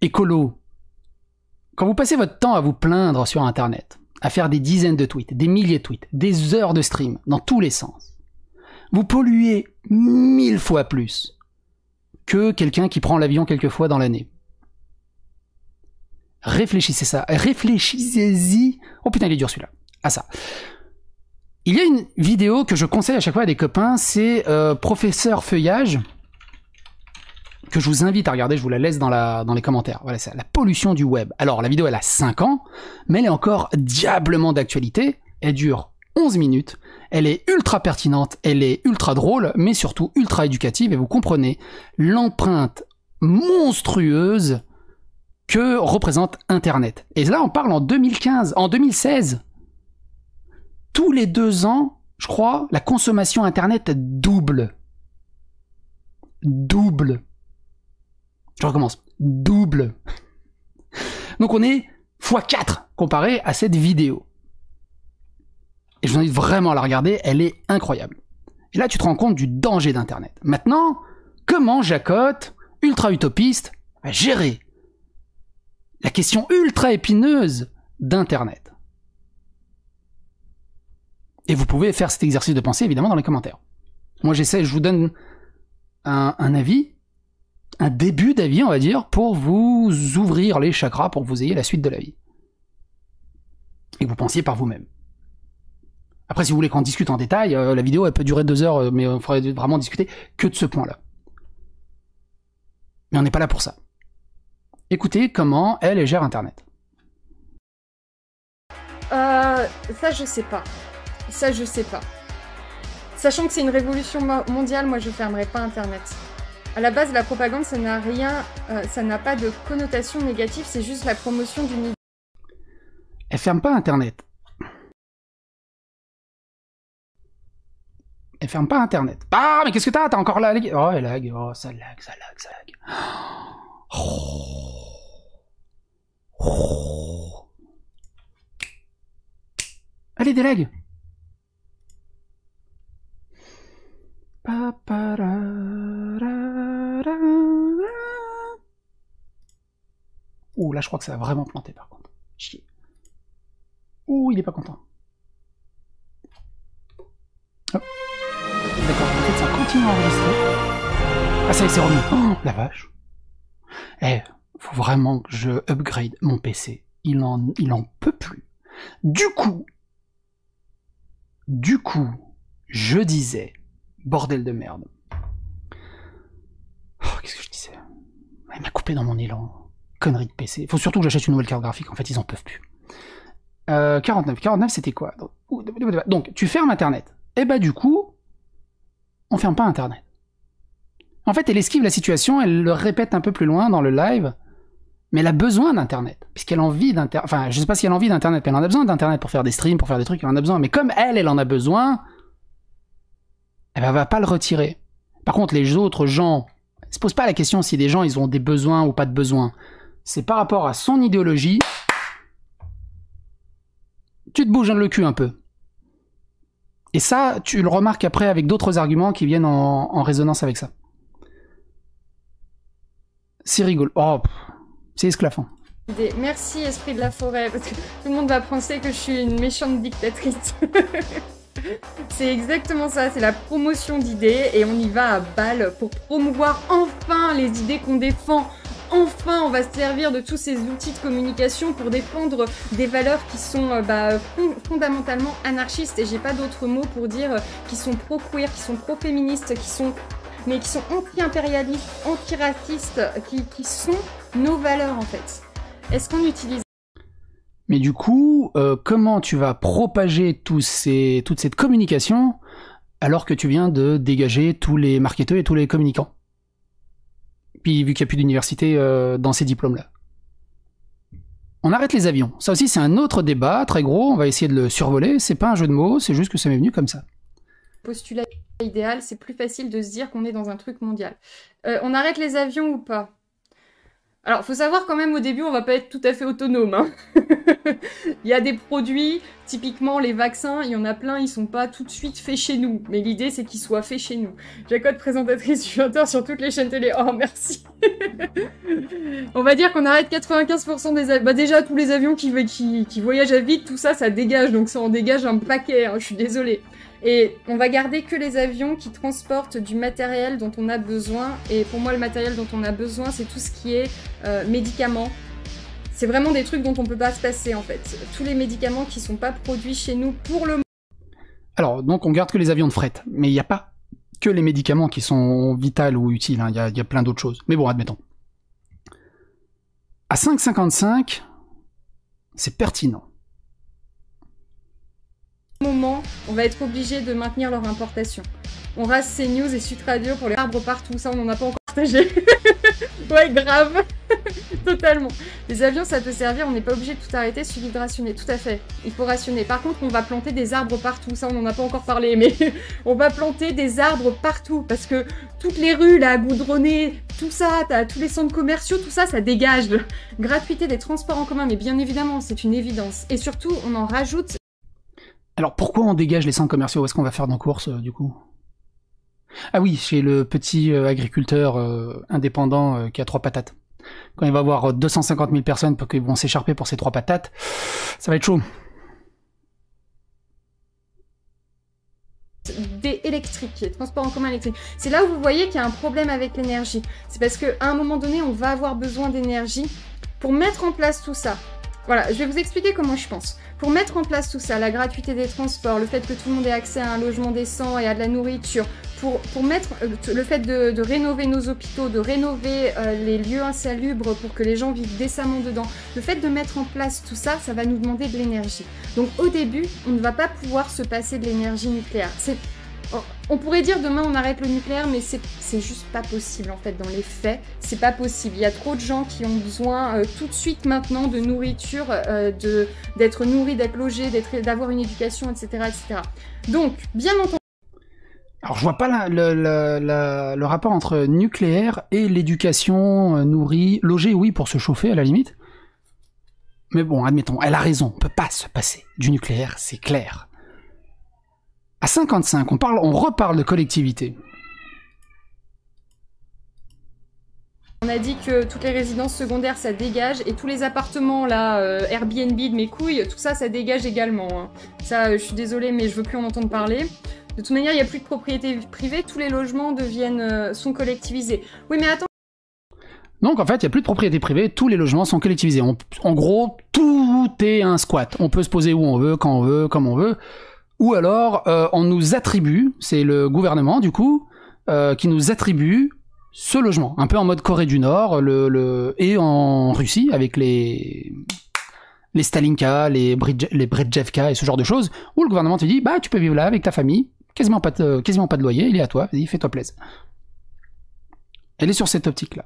écolo, quand vous passez votre temps à vous plaindre sur Internet, à faire des dizaines de tweets, des milliers de tweets, des heures de stream, dans tous les sens, vous polluez mille fois plus que quelqu'un qui prend l'avion quelques fois dans l'année. Réfléchissez ça, réfléchissez-y. Oh putain, il est dur celui-là. À ah, ça. Il y a une vidéo que je conseille à chaque fois à des copains, c'est euh, Professeur Feuillage, que je vous invite à regarder, je vous la laisse dans, la, dans les commentaires. Voilà, c'est la pollution du web. Alors, la vidéo, elle a 5 ans, mais elle est encore diablement d'actualité. Elle dure 11 minutes. Elle est ultra pertinente, elle est ultra drôle, mais surtout ultra éducative, et vous comprenez l'empreinte monstrueuse que représente Internet. Et là, on parle en 2015, en 2016 tous les deux ans, je crois, la consommation Internet double. Double. Je recommence. Double. Donc on est x4 comparé à cette vidéo. Et je vous invite vraiment à la regarder, elle est incroyable. Et là, tu te rends compte du danger d'Internet. Maintenant, comment Jacotte, ultra-utopiste, va gérer la question ultra épineuse d'Internet et vous pouvez faire cet exercice de pensée évidemment dans les commentaires. Moi j'essaie, je vous donne un, avis, un début d'avis on va dire, pour vous ouvrir les chakras, pour que vous ayez la suite de la vie. Et que vous pensiez par vous-même. Après si vous voulez qu'on discute en détail, euh, la vidéo elle peut durer deux heures, euh, mais on faudrait vraiment discuter que de ce point-là. Mais on n'est pas là pour ça. Écoutez comment elle gère Internet. Euh, ça je sais pas. Ça, je sais pas. Sachant que c'est une révolution mondiale, moi je fermerai pas Internet. À la base, la propagande, ça n'a rien, euh, ça n'a pas de connotation négative, c'est juste la promotion d'une idée. Elle ferme pas Internet. Elle ferme pas Internet. Ah, mais qu'est-ce que t'as T'as encore la lag Oh, elle lag. Oh, ça lag, ça lag, ça lag. Allez, des lags Ouh, là, je crois que ça a vraiment planté, par contre. Chier. Ouh, il est pas content. D'accord, ça continue à enregistrer. Ah, ça y est, c'est remis. Oh, la vache. Eh, faut vraiment que je upgrade mon PC. Il en, il en peut plus. Du coup, du coup, je disais Bordel de merde. Oh, qu'est-ce que je disais Il m'a coupé dans mon élan. Connerie de PC. Faut surtout que j'achète une nouvelle carte graphique, en fait, ils en peuvent plus. 49. Euh, 49, c'était quoi Donc, tu fermes Internet. Et eh bah, du coup, on ferme pas Internet. En fait, elle esquive la situation, elle le répète un peu plus loin dans le live, mais elle a besoin d'Internet, puisqu'elle a envie d'Internet. Enfin, je sais pas si elle a envie d'Internet, mais elle en a besoin d'Internet pour faire des streams, pour faire des trucs, elle en a besoin. Mais comme elle, elle en a besoin, elle eh ben, va pas le retirer. Par contre, les autres gens, ne se posent pas la question si des gens ils ont des besoins ou pas de besoins. C'est par rapport à son idéologie. Tu te bouges le cul un peu. Et ça, tu le remarques après avec d'autres arguments qui viennent en, résonance avec ça. C'est rigolo. Oh, c'est esclaffant. Merci, esprit de la forêt, parce que tout le monde va penser que je suis une méchante dictatrice. C'est exactement ça, c'est la promotion d'idées et on y va à balle pour promouvoir enfin les idées qu'on défend. Enfin, on va se servir de tous ces outils de communication pour défendre des valeurs qui sont euh, bah, fondamentalement anarchistes et j'ai pas d'autres mots pour dire euh, qui sont pro-queer, qui sont pro-féministes, qui sont mais qui sont anti-impérialistes, anti-racistes, qui sont nos valeurs en fait. Est-ce qu'on utilise mais du coup, euh, comment tu vas propager toute cette communication alors que tu viens de dégager tous les marketeurs et tous les communicants Puis vu qu'il n'y a plus d'université euh, dans ces diplômes-là. On arrête les avions. Ça aussi, c'est un autre débat très gros. On va essayer de le survoler. C'est pas un jeu de mots, c'est juste que ça m'est venu comme ça. Postulat idéal, c'est plus facile de se dire qu'on est dans un truc mondial. Euh, on arrête les avions ou pas alors, faut savoir quand même au début, on va pas être tout à fait autonome. Hein. il y a des produits, typiquement les vaccins, il y en a plein, ils sont pas tout de suite faits chez nous. Mais l'idée, c'est qu'ils soient faits chez nous. Jacotte, présentatrice du 20h sur toutes les chaînes télé. Oh, merci. on va dire qu'on arrête 95% des avions. Bah, déjà, tous les avions qui, qui voyagent à vide, tout ça, ça dégage. Donc, ça en dégage un paquet. Hein. Je suis désolée. Et on va garder que les avions qui transportent du matériel dont on a besoin. Et pour moi, le matériel dont on a besoin, c'est tout ce qui est euh, médicaments. C'est vraiment des trucs dont on ne peut pas se passer en fait. Tous les médicaments qui sont pas produits chez nous pour le moment. Alors, donc on garde que les avions de fret, mais il n'y a pas que les médicaments qui sont vitaux ou utiles, hein. il y a plein d'autres choses. Mais bon, admettons. À 5,55, c'est pertinent moment, on va être obligé de maintenir leur importation. On rase news et Sud Radio pour les arbres partout, ça on n'en a pas encore partagé. ouais, grave, totalement. Les avions, ça peut servir, on n'est pas obligé de tout arrêter, suivi de rationner, tout à fait. Il faut rationner. Par contre, on va planter des arbres partout, ça on n'en a pas encore parlé, mais on va planter des arbres partout parce que toutes les rues là, goudronnées, tout ça, as tous les centres commerciaux, tout ça, ça dégage. Gratuité des transports en commun, mais bien évidemment, c'est une évidence. Et surtout, on en rajoute alors pourquoi on dégage les centres commerciaux Est-ce qu'on va faire dans course euh, du coup Ah oui, chez le petit euh, agriculteur euh, indépendant qui a trois patates. Quand il va avoir 250 000 personnes pour qu'ils vont s'écharper pour ces trois patates, ça va être chaud. des électriques, transports en commun électrique. C'est là où vous voyez qu'il y a un problème avec l'énergie. C'est parce qu'à un moment donné, on va avoir besoin d'énergie pour mettre en place tout ça. Voilà, je vais vous expliquer comment je pense. Pour mettre en place tout ça, la gratuité des transports, le fait que tout le monde ait accès à un logement décent et à de la nourriture, pour, pour mettre euh, le fait de, rénover nos hôpitaux, de rénover euh, les lieux insalubres pour que les gens vivent décemment dedans, le fait de mettre en place tout ça, ça va nous demander de l'énergie. Donc au début, on ne va pas pouvoir se passer de l'énergie nucléaire. On pourrait dire demain on arrête le nucléaire, mais c'est juste pas possible en fait dans les faits. C'est pas possible. Il y a trop de gens qui ont besoin euh, tout de suite maintenant de nourriture, euh, d'être nourris, d'être logés, d'avoir une éducation, etc., etc. Donc, bien entendu. Alors je vois pas le rapport entre nucléaire et l'éducation, euh, nourrie, logée, oui, pour se chauffer à la limite. Mais bon, admettons, elle a raison, on peut pas se passer du nucléaire, c'est clair. 55, on, parle, on reparle de collectivité. On a dit que toutes les résidences secondaires ça dégage et tous les appartements là, euh, Airbnb de mes couilles, tout ça ça dégage également. Hein. Ça, euh, je suis désolée mais je veux plus en entendre parler. De toute manière, il n'y a plus de propriété privée, tous les logements deviennent euh, sont collectivisés. Oui mais attends. Donc en fait, il n'y a plus de propriété privée, tous les logements sont collectivisés. en gros, tout est un squat. On peut se poser où on veut, quand on veut, comme on veut ou alors euh, on nous attribue, c'est le gouvernement du coup, euh, qui nous attribue ce logement, un peu en mode Corée du Nord, le, et en Russie avec les les Stalinka, les, Bridge... les et ce genre de choses, où le gouvernement te dit bah tu peux vivre là avec ta famille, quasiment pas de, quasiment pas de loyer, il est à toi, vas-y fais-toi plaisir. Elle est sur cette optique là.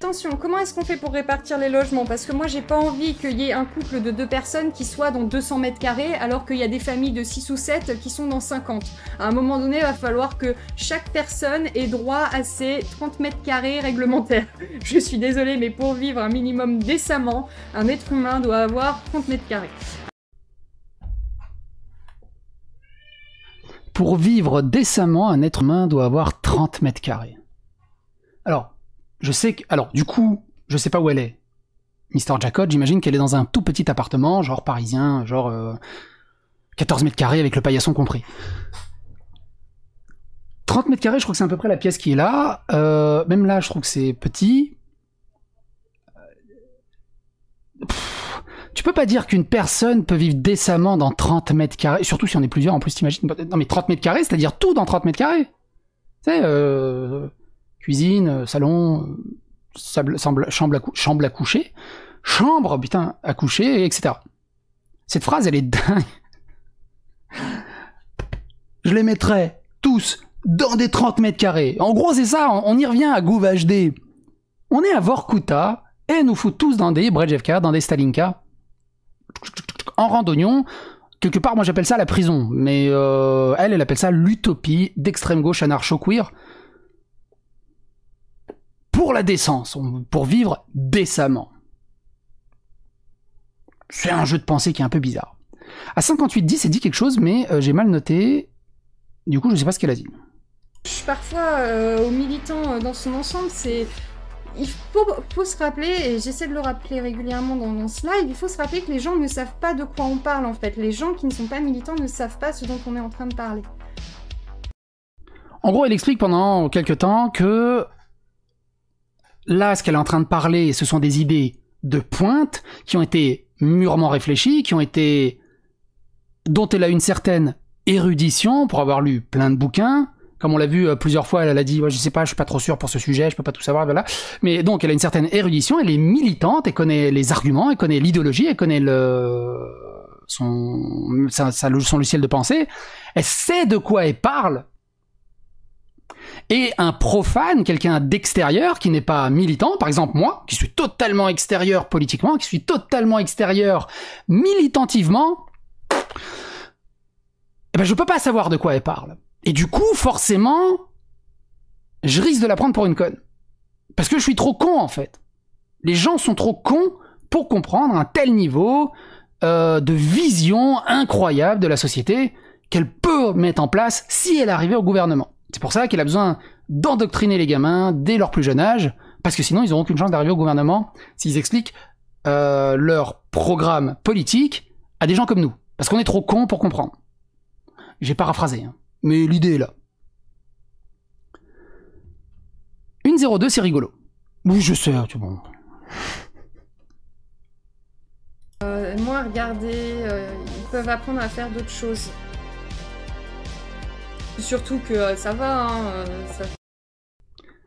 Attention, comment est-ce qu'on fait pour répartir les logements Parce que moi, j'ai pas envie qu'il y ait un couple de deux personnes qui soit dans 200 mètres carrés, alors qu'il y a des familles de 6 ou 7 qui sont dans 50. À un moment donné, il va falloir que chaque personne ait droit à ses 30 mètres carrés réglementaires. Je suis désolée, mais pour vivre un minimum décemment, un être humain doit avoir 30 mètres carrés. Pour vivre décemment, un être humain doit avoir 30 mètres carrés. Alors, je sais que. Alors, du coup, je sais pas où elle est. Mister Jacob, j'imagine qu'elle est dans un tout petit appartement, genre parisien, genre 14 euh, mètres carrés avec le paillasson compris. 30 mètres carrés, je crois que c'est à peu près la pièce qui est là. Euh, même là, je trouve que c'est petit. tu peux pas dire qu'une personne peut vivre décemment dans 30 mètres carrés, surtout si on est plusieurs en plus, t'imagines Non mais 30 mètres carrés, c'est-à-dire tout dans 30 mètres carrés. Tu sais, euh, cuisine, euh, salon, euh, chambre, à chambre à coucher, chambre, putain, à coucher, etc. Cette phrase, elle est dingue. Je les mettrai tous dans des 30 mètres carrés. En gros, c'est ça, on, y revient à Gouv HD. On est à Vorkuta et nous fout tous dans des Brejevka, dans des Stalinka, en randonnion. Quelque part, moi j'appelle ça la prison, mais euh, elle, elle appelle ça l'utopie d'extrême gauche anarcho-queer pour la décence, pour vivre décemment. C'est un jeu de pensée qui est un peu bizarre. À 58-10, elle dit quelque chose, mais euh, j'ai mal noté. Du coup, je ne sais pas ce qu'elle a dit. Parfois, euh, aux militants euh, dans son ensemble, c'est. Il faut, se rappeler, et j'essaie de le rappeler régulièrement dans, dans ce il faut se rappeler que les gens ne savent pas de quoi on parle en fait. Les gens qui ne sont pas militants ne savent pas ce dont on est en train de parler. En gros, elle explique pendant quelques temps que là, ce qu'elle est en train de parler, ce sont des idées de pointe qui ont été mûrement réfléchies, qui ont été dont elle a une certaine érudition pour avoir lu plein de bouquins. Comme on l'a vu euh, plusieurs fois, elle, a dit ouais, je sais pas, je suis pas trop sûr pour ce sujet, je peux pas tout savoir, voilà. Mais donc elle a une certaine érudition, elle est militante, elle connaît les arguments, elle connaît l'idéologie, elle connaît le son son logiciel de pensée. Elle sait de quoi elle parle et un profane, quelqu'un d'extérieur qui n'est pas militant, par exemple moi, qui suis totalement extérieur politiquement, qui suis totalement extérieur militantivement, je eh ben je peux pas savoir de quoi elle parle. Et du coup, forcément, je risque de la prendre pour une conne. Parce que je suis trop con en fait. Les gens sont trop cons pour comprendre un tel niveau euh, de vision incroyable de la société qu'elle peut mettre en place si elle arrivait au gouvernement. C'est pour ça qu'il a besoin d'endoctriner les gamins dès leur plus jeune âge, parce que sinon ils n'auront aucune chance d'arriver au gouvernement s'ils expliquent euh, leur programme politique à des gens comme nous. Parce qu'on est trop cons pour comprendre. J'ai paraphrasé, hein. mais l'idée est là. 1-0-2, c'est rigolo. Oui, je sais, tu vois. Euh, moi, regardez, euh, ils peuvent apprendre à faire d'autres choses. Surtout que euh, ça va, hein, euh,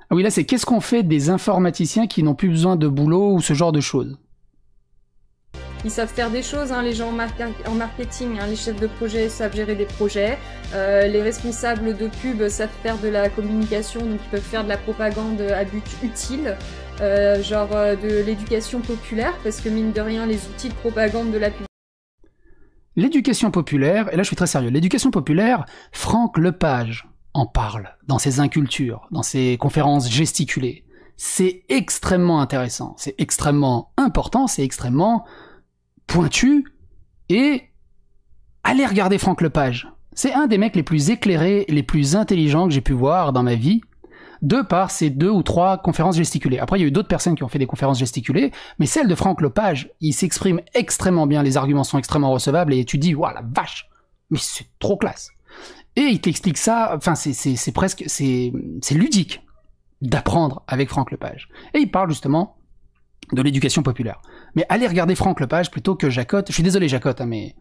Ah oui, là, c'est qu'est-ce qu'on fait des informaticiens qui n'ont plus besoin de boulot ou ce genre de choses ils savent faire des choses, hein, les gens en, marketing, hein, les chefs de projet savent gérer des projets, euh, les responsables de pub savent faire de la communication, donc ils peuvent faire de la propagande à but utile, genre de l'éducation populaire, parce que mine de rien, les outils de propagande de la pub L'éducation populaire, et là je suis très sérieux, l'éducation populaire, Franck Lepage en parle dans ses incultures, dans ses conférences gesticulées. C'est extrêmement intéressant, c'est extrêmement important, c'est extrêmement pointu, et allez regarder Franck Lepage. C'est un des mecs les plus éclairés, les plus intelligents que j'ai pu voir dans ma vie, de par ces deux ou trois conférences gesticulées. Après, il y a eu d'autres personnes qui ont fait des conférences gesticulées, mais celle de Franck Lepage, il s'exprime extrêmement bien, les arguments sont extrêmement recevables, et tu dis, waouh, la vache, mais c'est trop classe. Et il t'explique ça, enfin, c'est presque, c'est ludique d'apprendre avec Franck Lepage. Et il parle justement de l'éducation populaire. Mais allez regarder Franck Lepage plutôt que Jacotte. Je suis désolé, Jacotte, hein, mais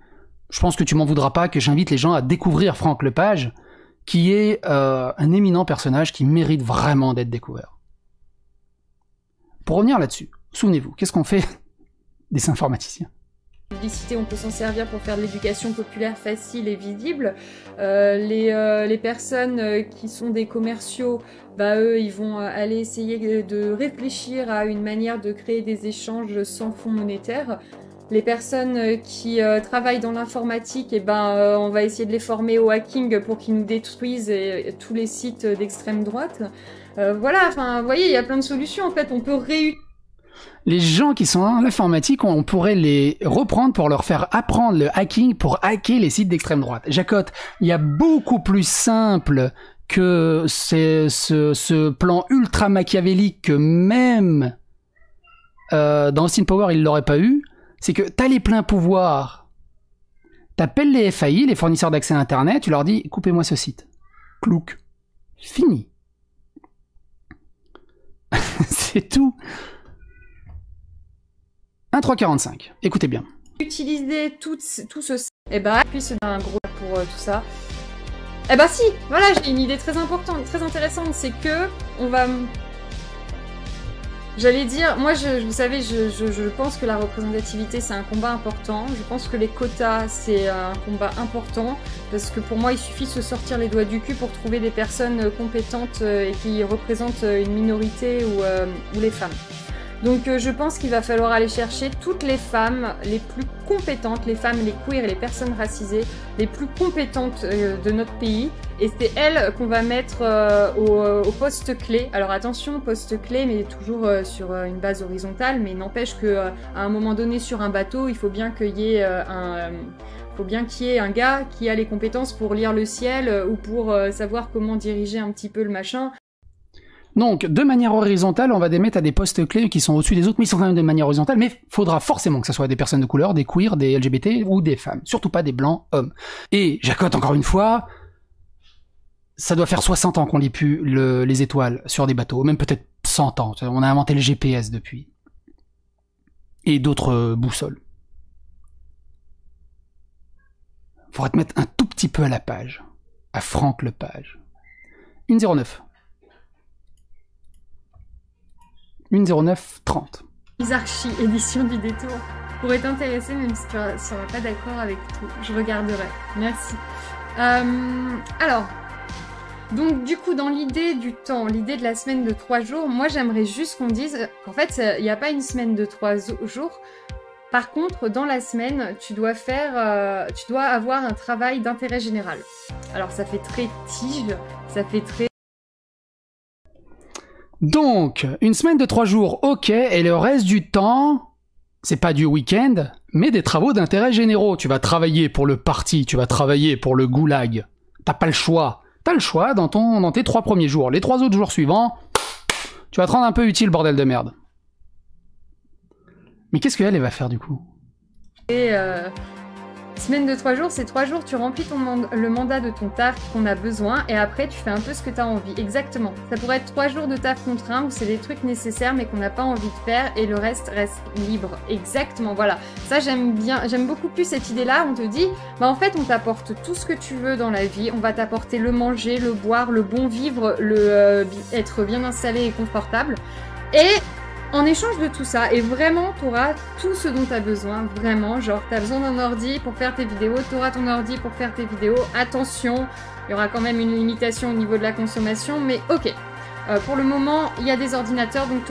je pense que tu m'en voudras pas que j'invite les gens à découvrir Franck Lepage qui est euh, un éminent personnage qui mérite vraiment d'être découvert. Pour revenir là-dessus, souvenez-vous, qu'est-ce qu'on fait des informaticiens publicité, on peut s'en servir pour faire de l'éducation populaire facile et visible. Euh, les, euh, les, personnes qui sont des commerciaux, bah, eux, ils vont aller essayer de réfléchir à une manière de créer des échanges sans fonds monétaires. Les personnes euh, qui euh, travaillent dans l'informatique, et eh ben, euh, on va essayer de les former au hacking pour qu'ils nous détruisent tous les sites d'extrême droite. voilà, enfin, vous voyez, il y a plein de solutions en fait. On peut réutiliser. Les gens qui sont dans l'informatique, on, pourrait les reprendre pour leur faire apprendre le hacking pour hacker les sites d'extrême droite. Jacotte, il y a beaucoup plus simple que ce, plan ultra machiavélique que même dans Austin Power, il l'aurait pas eu c'est que t'as les pleins pouvoirs. T'appelles les FAI, les fournisseurs d'accès à Internet, tu leur dis coupez-moi ce site. Clouc. Fini. c'est tout. 1.345. Écoutez bien. Utiliser tout, tout ce... Eh ben, puis c'est un gros pour euh, tout ça. Eh ben si, voilà, j'ai une idée très importante, très intéressante, c'est que on va J'allais dire, moi, je, vous savez, je, je, pense que la représentativité, c'est un combat important. Je pense que les quotas, c'est un combat important. Parce que pour moi, il suffit de se sortir les doigts du cul pour trouver des personnes compétentes euh, et qui représentent euh, une minorité ou euh, les femmes. Donc euh, je pense qu'il va falloir aller chercher toutes les femmes les plus compétentes, les femmes, les queer et les personnes racisées les plus compétentes euh, de notre pays. Et c'est elles qu'on va mettre euh, au, au, poste clé. Alors attention, poste clé, mais toujours sur une base horizontale. Mais n'empêche que à un moment donné sur un bateau, il faut bien qu'il y ait un faut bien qu'il y ait un gars qui a les compétences pour lire le ciel ou pour savoir comment diriger un petit peu le machin. Donc, de manière horizontale, on va démettre à des postes clés qui sont au-dessus des autres, mais ils sont quand même de manière horizontale, mais faudra forcément que ce soit des personnes de couleur, des queers, des LGBT ou des femmes. Surtout pas des blancs hommes. Et, j'accote encore une fois, ça doit faire 60 ans qu'on lit plus les étoiles sur des bateaux, même peut-être 100 ans. On a inventé le GPS depuis. Et d'autres euh, boussoles. Faudra te mettre un tout petit peu à la page. À Franck Lepage. Une 1,0930. Isarchi, édition du détour. pourrait intéresser même si tu ne seras pas d'accord avec tout, je regarderai. Merci. Euh, alors, donc du coup, dans l'idée du temps, l'idée de la semaine de trois jours, moi j'aimerais juste qu'on dise qu'en fait, euh, il n'y a pas une semaine de trois jours. Par contre, dans la semaine, tu dois faire, euh, tu dois avoir un travail d'intérêt général. Alors ça fait très tige, ça fait très donc, une semaine de trois jours, ok, et le reste du temps, c'est pas du week-end, mais des travaux d'intérêt généraux. Tu vas travailler pour le parti, tu vas travailler pour le goulag. T'as pas le choix. T'as le choix dans, ton, dans tes trois premiers jours. Les trois autres jours suivants, tu vas te rendre un peu utile, bordel de merde. Mais qu'est-ce qu'elle, elle va faire du coup et euh, Semaine de 3 jours, c'est 3 jours, tu remplis ton le mandat de ton taf qu'on a besoin et après tu fais un peu ce que tu as envie. Exactement. Ça pourrait être 3 jours de taf contraint où c'est des trucs nécessaires mais qu'on n'a pas envie de faire et le reste reste libre. Exactement, voilà. Ça j'aime bien, j'aime beaucoup plus cette idée-là. On te dit, bah en fait on t'apporte tout ce que tu veux dans la vie. On va t'apporter le manger, le boire, le bon vivre, le euh, être bien installé et confortable. Et en échange de tout ça, et vraiment, t'auras tout ce dont t'as besoin, vraiment. Genre, t'as besoin d'un ordi pour faire tes vidéos, auras ton ordi pour faire tes vidéos. Attention, il y aura quand même une limitation au niveau de la consommation, mais ok. Euh, pour le moment, il y a des ordinateurs, donc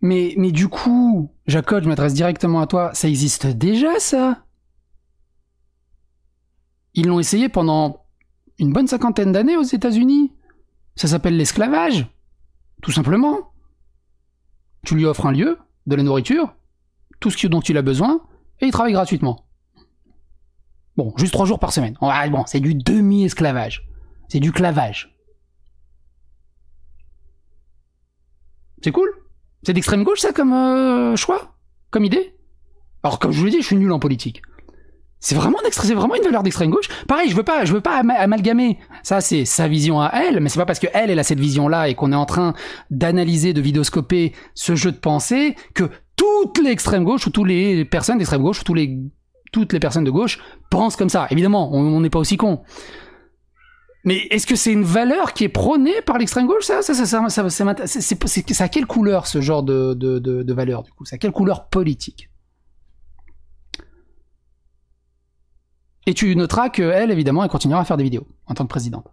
mais, mais du coup, Jacob, je m'adresse directement à toi, ça existe déjà ça Ils l'ont essayé pendant une bonne cinquantaine d'années aux États-Unis. Ça s'appelle l'esclavage, tout simplement. Tu lui offres un lieu, de la nourriture, tout ce dont il a besoin, et il travaille gratuitement. Bon, juste trois jours par semaine. Ah, bon, c'est du demi-esclavage. C'est du clavage. C'est cool C'est d'extrême gauche ça comme euh, choix Comme idée Alors comme je vous l'ai dit, je suis nul en politique c'est vraiment vraiment une valeur d'extrême gauche. Pareil, je veux pas, je veux pas amalgamer. Ça, c'est sa vision à elle, mais c'est pas parce que elle, a cette vision-là et qu'on est en train d'analyser, de vidéoscoper ce jeu de pensée que toute l'extrême gauche ou toutes les personnes d'extrême gauche ou toutes les personnes de gauche pensent comme ça. Évidemment, on n'est pas aussi con. Mais est-ce que c'est une valeur qui est prônée par l'extrême gauche Ça, ça, ça, ça, ça, quelle couleur ce ça, de valeur du coup ça, ça, Et tu noteras elle, évidemment, elle continuera à faire des vidéos en tant que présidente.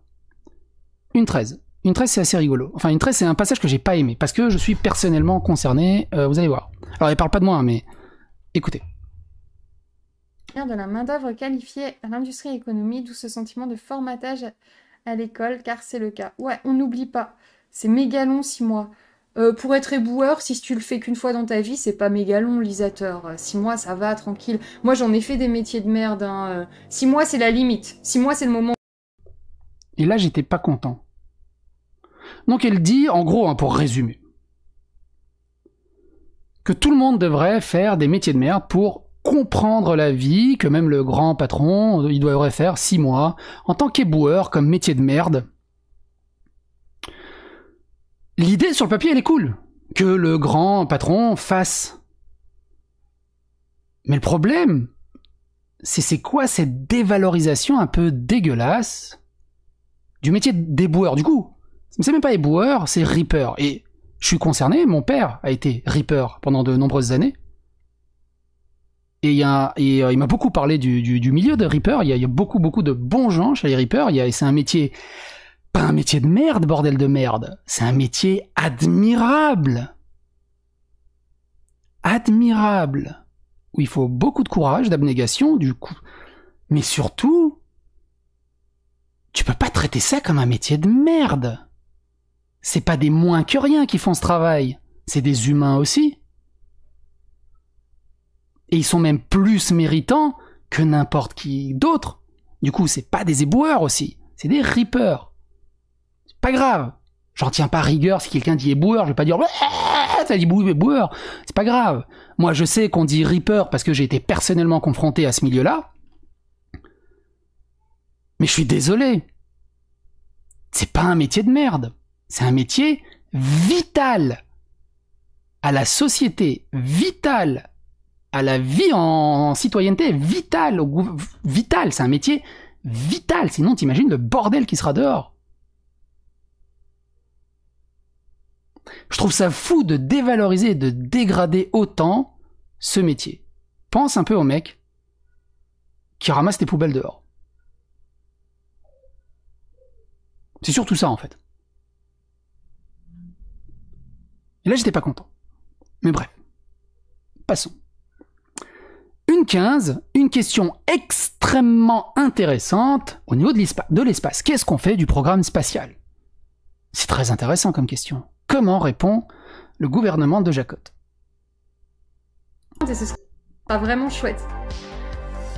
Une 13. Une 13, c'est assez rigolo. Enfin, une 13, c'est un passage que j'ai pas aimé, parce que je suis personnellement concerné, euh, vous allez voir. Alors, elle parle pas de moi, hein, mais écoutez. De la main-d'œuvre qualifiée à l'industrie et économie, d'où ce sentiment de formatage à l'école, car c'est le cas. Ouais, on n'oublie pas. C'est méga six mois. Euh, pour être éboueur, si tu le fais qu'une fois dans ta vie, c'est pas mégalon, lisateur. Euh, six mois, ça va, tranquille. Moi, j'en ai fait des métiers de merde. Hein, euh. Six mois, c'est la limite. Six mois, c'est le moment. Et là, j'étais pas content. Donc, elle dit, en gros, hein, pour résumer, que tout le monde devrait faire des métiers de merde pour comprendre la vie, que même le grand patron, il devrait faire six mois en tant qu'éboueur comme métier de merde l'idée sur le papier, elle est cool. Que le grand patron fasse. Mais le problème, c'est c'est quoi cette dévalorisation un peu dégueulasse du métier d'éboueur Du coup, c'est même pas éboueur, c'est reaper. Et je suis concerné, mon père a été reaper pendant de nombreuses années. Et, il euh, m'a beaucoup parlé du, milieu de Reaper. Il y, a beaucoup, beaucoup de bons gens chez les Reapers. C'est un métier pas un métier de merde, bordel de merde. C'est un métier admirable. Admirable. Où il faut beaucoup de courage, d'abnégation, du coup. Mais surtout, tu peux pas traiter ça comme un métier de merde. C'est pas des moins que rien qui font ce travail. C'est des humains aussi. Et ils sont même plus méritants que n'importe qui d'autre. Du coup, c'est pas des éboueurs aussi. C'est des rippers. Pas grave. J'en tiens pas rigueur si quelqu'un dit éboueur, je vais pas dire ça dit éboueur. C'est pas grave. Moi, je sais qu'on dit Reaper parce que j'ai été personnellement confronté à ce milieu-là. Mais je suis désolé. C'est pas un métier de merde. C'est un métier vital à la société, vital à la vie en citoyenneté, vital au vital, c'est un métier vital, sinon t'imagines le bordel qui sera dehors. Je trouve ça fou de dévaloriser et de dégrader autant ce métier. Pense un peu au mec qui ramasse tes poubelles dehors. C'est surtout ça en fait. Et là j'étais pas content. Mais bref. Passons. Une 15, une question extrêmement intéressante au niveau de l'espace. Qu'est-ce qu'on fait du programme spatial C'est très intéressant comme question. Comment répond le gouvernement de Jacotte c'est ce vraiment chouette.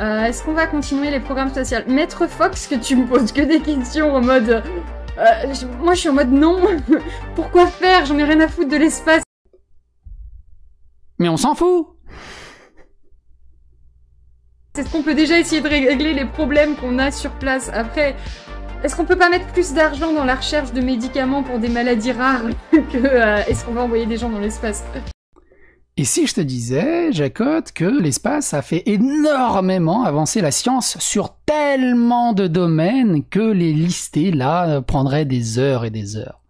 Euh, est-ce qu'on va continuer les programmes sociaux Maître Fox, que tu me poses que des questions en mode. Euh, moi, je suis en mode non. Pourquoi faire J'en ai rien à foutre de l'espace. Mais on s'en fout. Est-ce qu'on peut déjà essayer de régler les problèmes qu'on a sur place Après, est-ce qu'on peut pas mettre plus d'argent dans la recherche de médicaments pour des maladies rares que euh, est-ce qu'on va envoyer des gens dans l'espace et si je te disais, Jacotte, que l'espace a fait énormément avancer la science sur tellement de domaines que les lister là euh, prendraient des heures et des heures.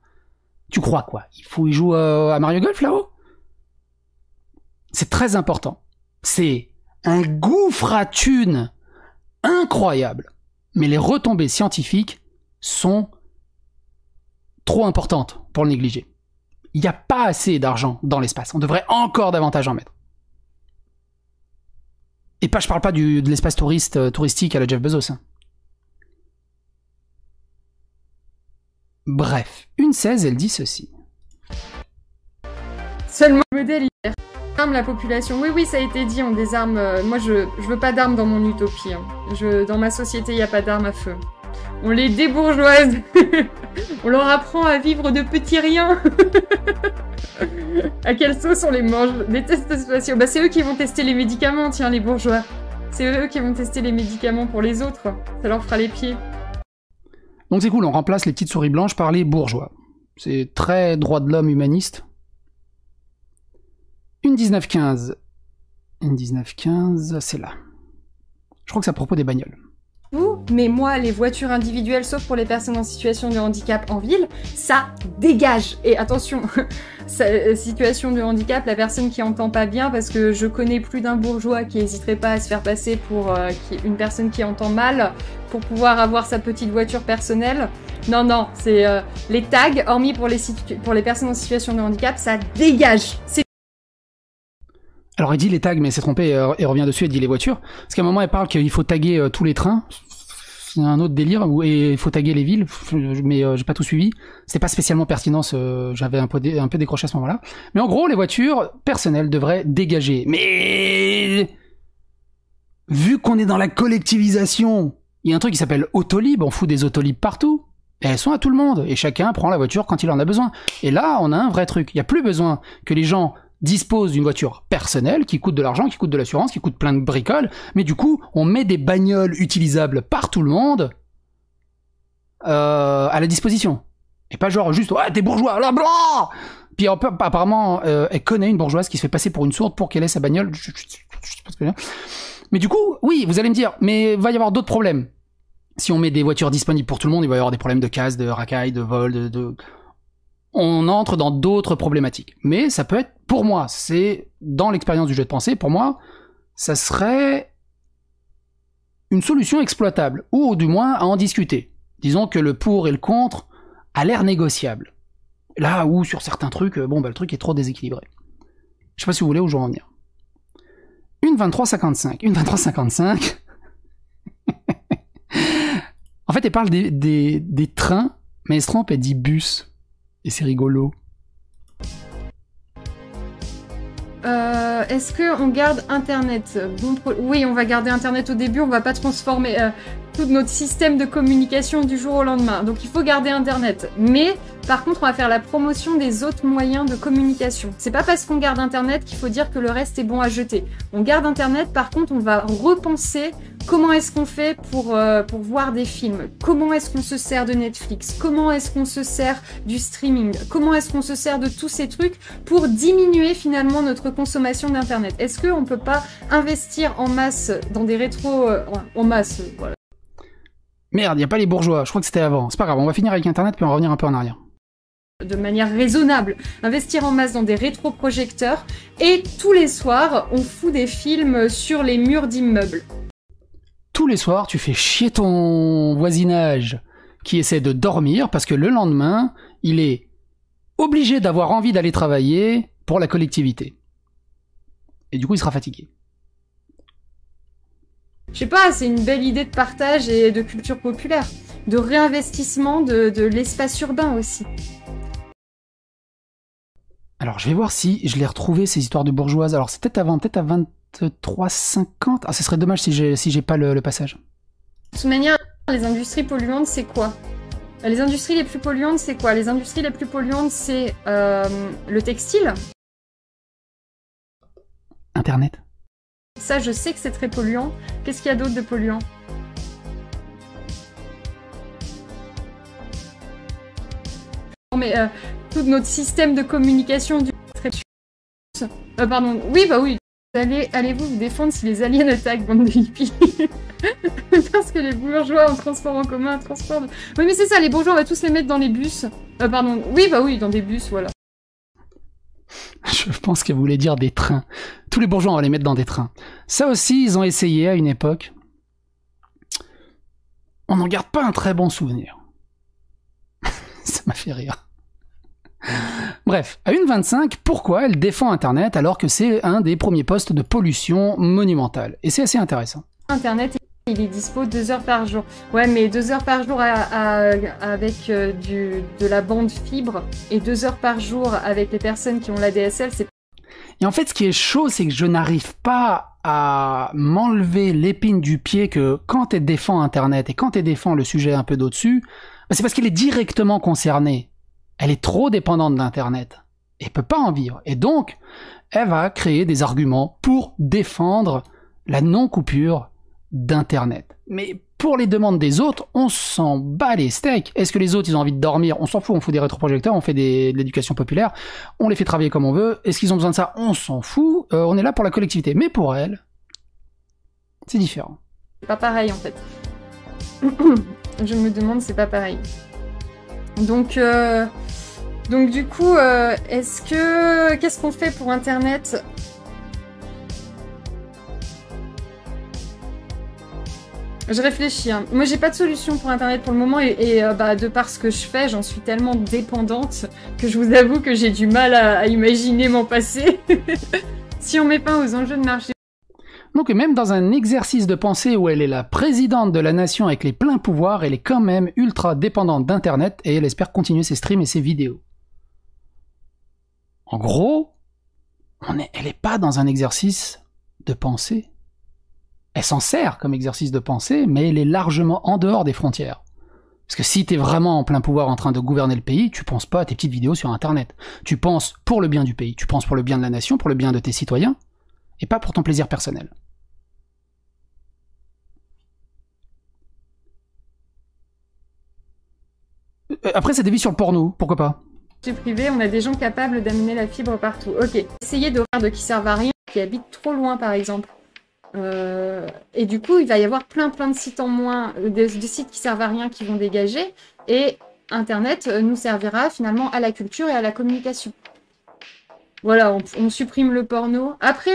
Tu crois quoi Il faut y jouer euh, à Mario Golf là-haut C'est très important. C'est un gouffre à thunes incroyable. Mais les retombées scientifiques sont trop importantes pour le négliger. Il n'y a pas assez d'argent dans l'espace. On devrait encore davantage en mettre. Et pas, je parle pas du, de l'espace touriste, euh, touristique à la Jeff Bezos. Hein. Bref, une 16, elle dit ceci. Seulement le modèle hier. Arme la population. Oui, oui, ça a été dit, on désarme. Euh, moi, je, ne veux pas d'armes dans mon utopie. Hein. Je, dans ma société, il n'y a pas d'armes à feu. On les débourgeoise. on leur apprend à vivre de petits riens. à quelle sauce on les mange Des tests spatiaux. Bah, c'est eux qui vont tester les médicaments, tiens, les bourgeois. C'est eux qui vont tester les médicaments pour les autres. Ça leur fera les pieds. Donc c'est cool, on remplace les petites souris blanches par les bourgeois. C'est très droit de l'homme humaniste. Une 1915. Une 1915, c'est là. Je crois que c'est à propos des bagnoles mais moi, les voitures individuelles, sauf pour les personnes en situation de handicap en ville, ça dégage. Et attention, euh, situation de handicap, la personne qui entend pas bien, parce que je connais plus d'un bourgeois qui hésiterait pas à se faire passer pour euh, une personne qui entend mal, pour pouvoir avoir sa petite voiture personnelle. Non, non, c'est euh, les tags, hormis pour les, personnes en situation de handicap, ça dégage. Alors il dit les tags, mais s'est trompé et, euh, revient dessus et dit les voitures. Parce qu'à un moment, elle parle qu'il faut taguer euh, tous les trains. C'est un autre délire où il faut taguer les villes, mais euh, j'ai pas tout suivi. C'est pas spécialement pertinent, j'avais un peu, décroché à ce moment-là. Mais en gros, les voitures personnelles devraient dégager. Mais vu qu'on est dans la collectivisation, il y a un truc qui s'appelle Autolib, on fout des Autolib partout. elles sont à tout le monde. Et chacun prend la voiture quand il en a besoin. Et là, on a un vrai truc. Il n'y a plus besoin que les gens dispose d'une voiture personnelle qui coûte de l'argent, qui coûte de l'assurance, qui coûte plein de bricoles, mais du coup, on met des bagnoles utilisables par tout le monde euh, à la disposition. Et pas genre juste, ouais, t'es bourgeois, là, blanc Puis apparemment, euh, elle connaît une bourgeoise qui se fait passer pour une sourde pour qu'elle ait sa bagnole. mais du coup, oui, vous allez me dire, mais il va y avoir d'autres problèmes. Si on met des voitures disponibles pour tout le monde, il va y avoir des problèmes de casse, de racaille, de vol, de on entre dans d'autres problématiques. Mais ça peut être, pour moi, c'est dans l'expérience du jeu de pensée, pour moi, ça serait une solution exploitable, ou du moins à en discuter. Disons que le pour et le contre a l'air négociable. Là où, sur certains trucs, euh, bon, bah, le truc est trop déséquilibré. Je sais pas si vous voulez où je vais en venir. Une 23,55. Une 23,55. en fait, elle parle des, des trains, mais elle se trompe, elle dit bus et c'est rigolo. Euh, est-ce qu'on garde Internet Oui, on va garder Internet au début, on va pas transformer. Euh, tout notre système de communication du jour au lendemain. Donc il faut garder Internet. Mais par contre, on va faire la promotion des autres moyens de communication. C'est pas parce qu'on garde Internet qu'il faut dire que le reste est bon à jeter. On garde Internet, par contre, on va repenser comment est-ce qu'on fait pour, euh, pour voir des films, comment est-ce qu'on se sert de Netflix, comment est-ce qu'on se sert du streaming, comment est-ce qu'on se sert de tous ces trucs pour diminuer finalement notre consommation d'Internet. Est-ce qu'on peut pas investir en masse dans des rétro euh, en masse, voilà Merde, y a pas les bourgeois, je crois que c'était avant. C'est pas grave, on va finir avec Internet puis on va revenir un peu en arrière de manière raisonnable, investir en masse dans des rétroprojecteurs et tous les soirs, on fout des films sur les murs d'immeubles. Tous les soirs, tu fais chier ton voisinage qui essaie de dormir parce que le lendemain, il est obligé d'avoir envie d'aller travailler pour la collectivité. Et du coup, il sera fatigué je sais pas, c'est une belle idée de partage et de culture populaire, de réinvestissement de, l'espace urbain aussi. Alors je vais voir si je l'ai retrouvé ces histoires de bourgeoises. Alors c'est peut-être avant, peut à 23,50. Ah, ce serait dommage si j'ai si pas le, passage. De toute manière, les industries polluantes, c'est quoi Les industries les plus polluantes, c'est quoi Les industries les plus polluantes, c'est euh, le textile. Internet. Ça, je sais que c'est très polluant. Qu'est-ce qu'il y a d'autre de polluant Non, mais euh, tout notre système de communication du. Euh, pardon, oui, bah oui. Allez, allez-vous vous défendre si les aliens attaquent, bande de hippies Parce que les bourgeois en transport en commun, transport de... Oui, mais c'est ça, les bourgeois, on va tous les mettre dans les bus. Euh, pardon, oui, bah oui, dans des bus, voilà. Je pense qu'elle voulait dire des trains. Tous les bourgeois, on va les mettre dans des trains. Ça aussi, ils ont essayé à une époque. On n'en garde pas un très bon souvenir. ça m'a fait rire. Bref, à 1h25, pourquoi elle défend Internet alors que c'est un des premiers postes de pollution monumentale Et c'est assez intéressant. Internet il est dispo deux heures par jour. Ouais, mais deux heures par jour avec euh, du, de la bande fibre et deux heures par jour avec les personnes qui ont la DSL, c'est. Et en fait, ce qui est chaud, c'est que je n'arrive pas à m'enlever l'épine du pied que quand elle défend Internet et quand elle défend le sujet un peu d'au-dessus, bah, c'est parce qu'elle est directement concernée. Elle est trop dépendante d'Internet. Et peut pas en vivre. Et donc, elle va créer des arguments pour défendre la non-coupure d'Internet. Mais pour les demandes des autres, on s'en bat les steaks. Est-ce que les autres, ils ont envie de dormir On s'en fout, on fout des rétroprojecteurs, on fait des, de l'éducation populaire, on les fait travailler comme on veut. Est-ce qu'ils ont besoin de ça On s'en fout, euh, on est là pour la collectivité. Mais pour elle, c'est différent. Pas pareil en fait. Je me demande, c'est pas pareil. Donc, euh, donc du coup, euh, est-ce que qu'est-ce qu'on fait pour Internet Je réfléchis. Hein. Moi, j'ai pas de solution pour Internet pour le moment et, euh, bah, de par ce que je fais, j'en suis tellement dépendante que je vous avoue que j'ai du mal à, imaginer mon passé. si on met pas aux enjeux de marché. Donc même dans un exercice de pensée où elle est la présidente de la nation avec les pleins pouvoirs, elle est quand même ultra dépendante d'Internet et elle espère continuer ses streams et ses vidéos. En gros, on est, elle n'est pas dans un exercice de pensée elle s'en sert comme exercice de pensée, mais elle est largement en dehors des frontières. Parce que si t'es vraiment en plein pouvoir en train de gouverner le pays, tu penses pas à tes petites vidéos sur internet. Tu penses pour le bien du pays, tu penses pour le bien de la nation, pour le bien de tes citoyens, et pas pour ton plaisir personnel. Euh, euh, après, c'est des sur le porno, pourquoi pas privé, on a des gens capables d'amener la fibre partout. Ok. Essayez de de qui servent à rien, qui habitent trop loin par exemple. Euh, et du coup, il va y avoir plein plein de sites en moins, euh, de, sites qui servent à rien, qui vont dégager. Et Internet euh, nous servira finalement à la culture et à la communication. Voilà, on, supprime le porno. Après,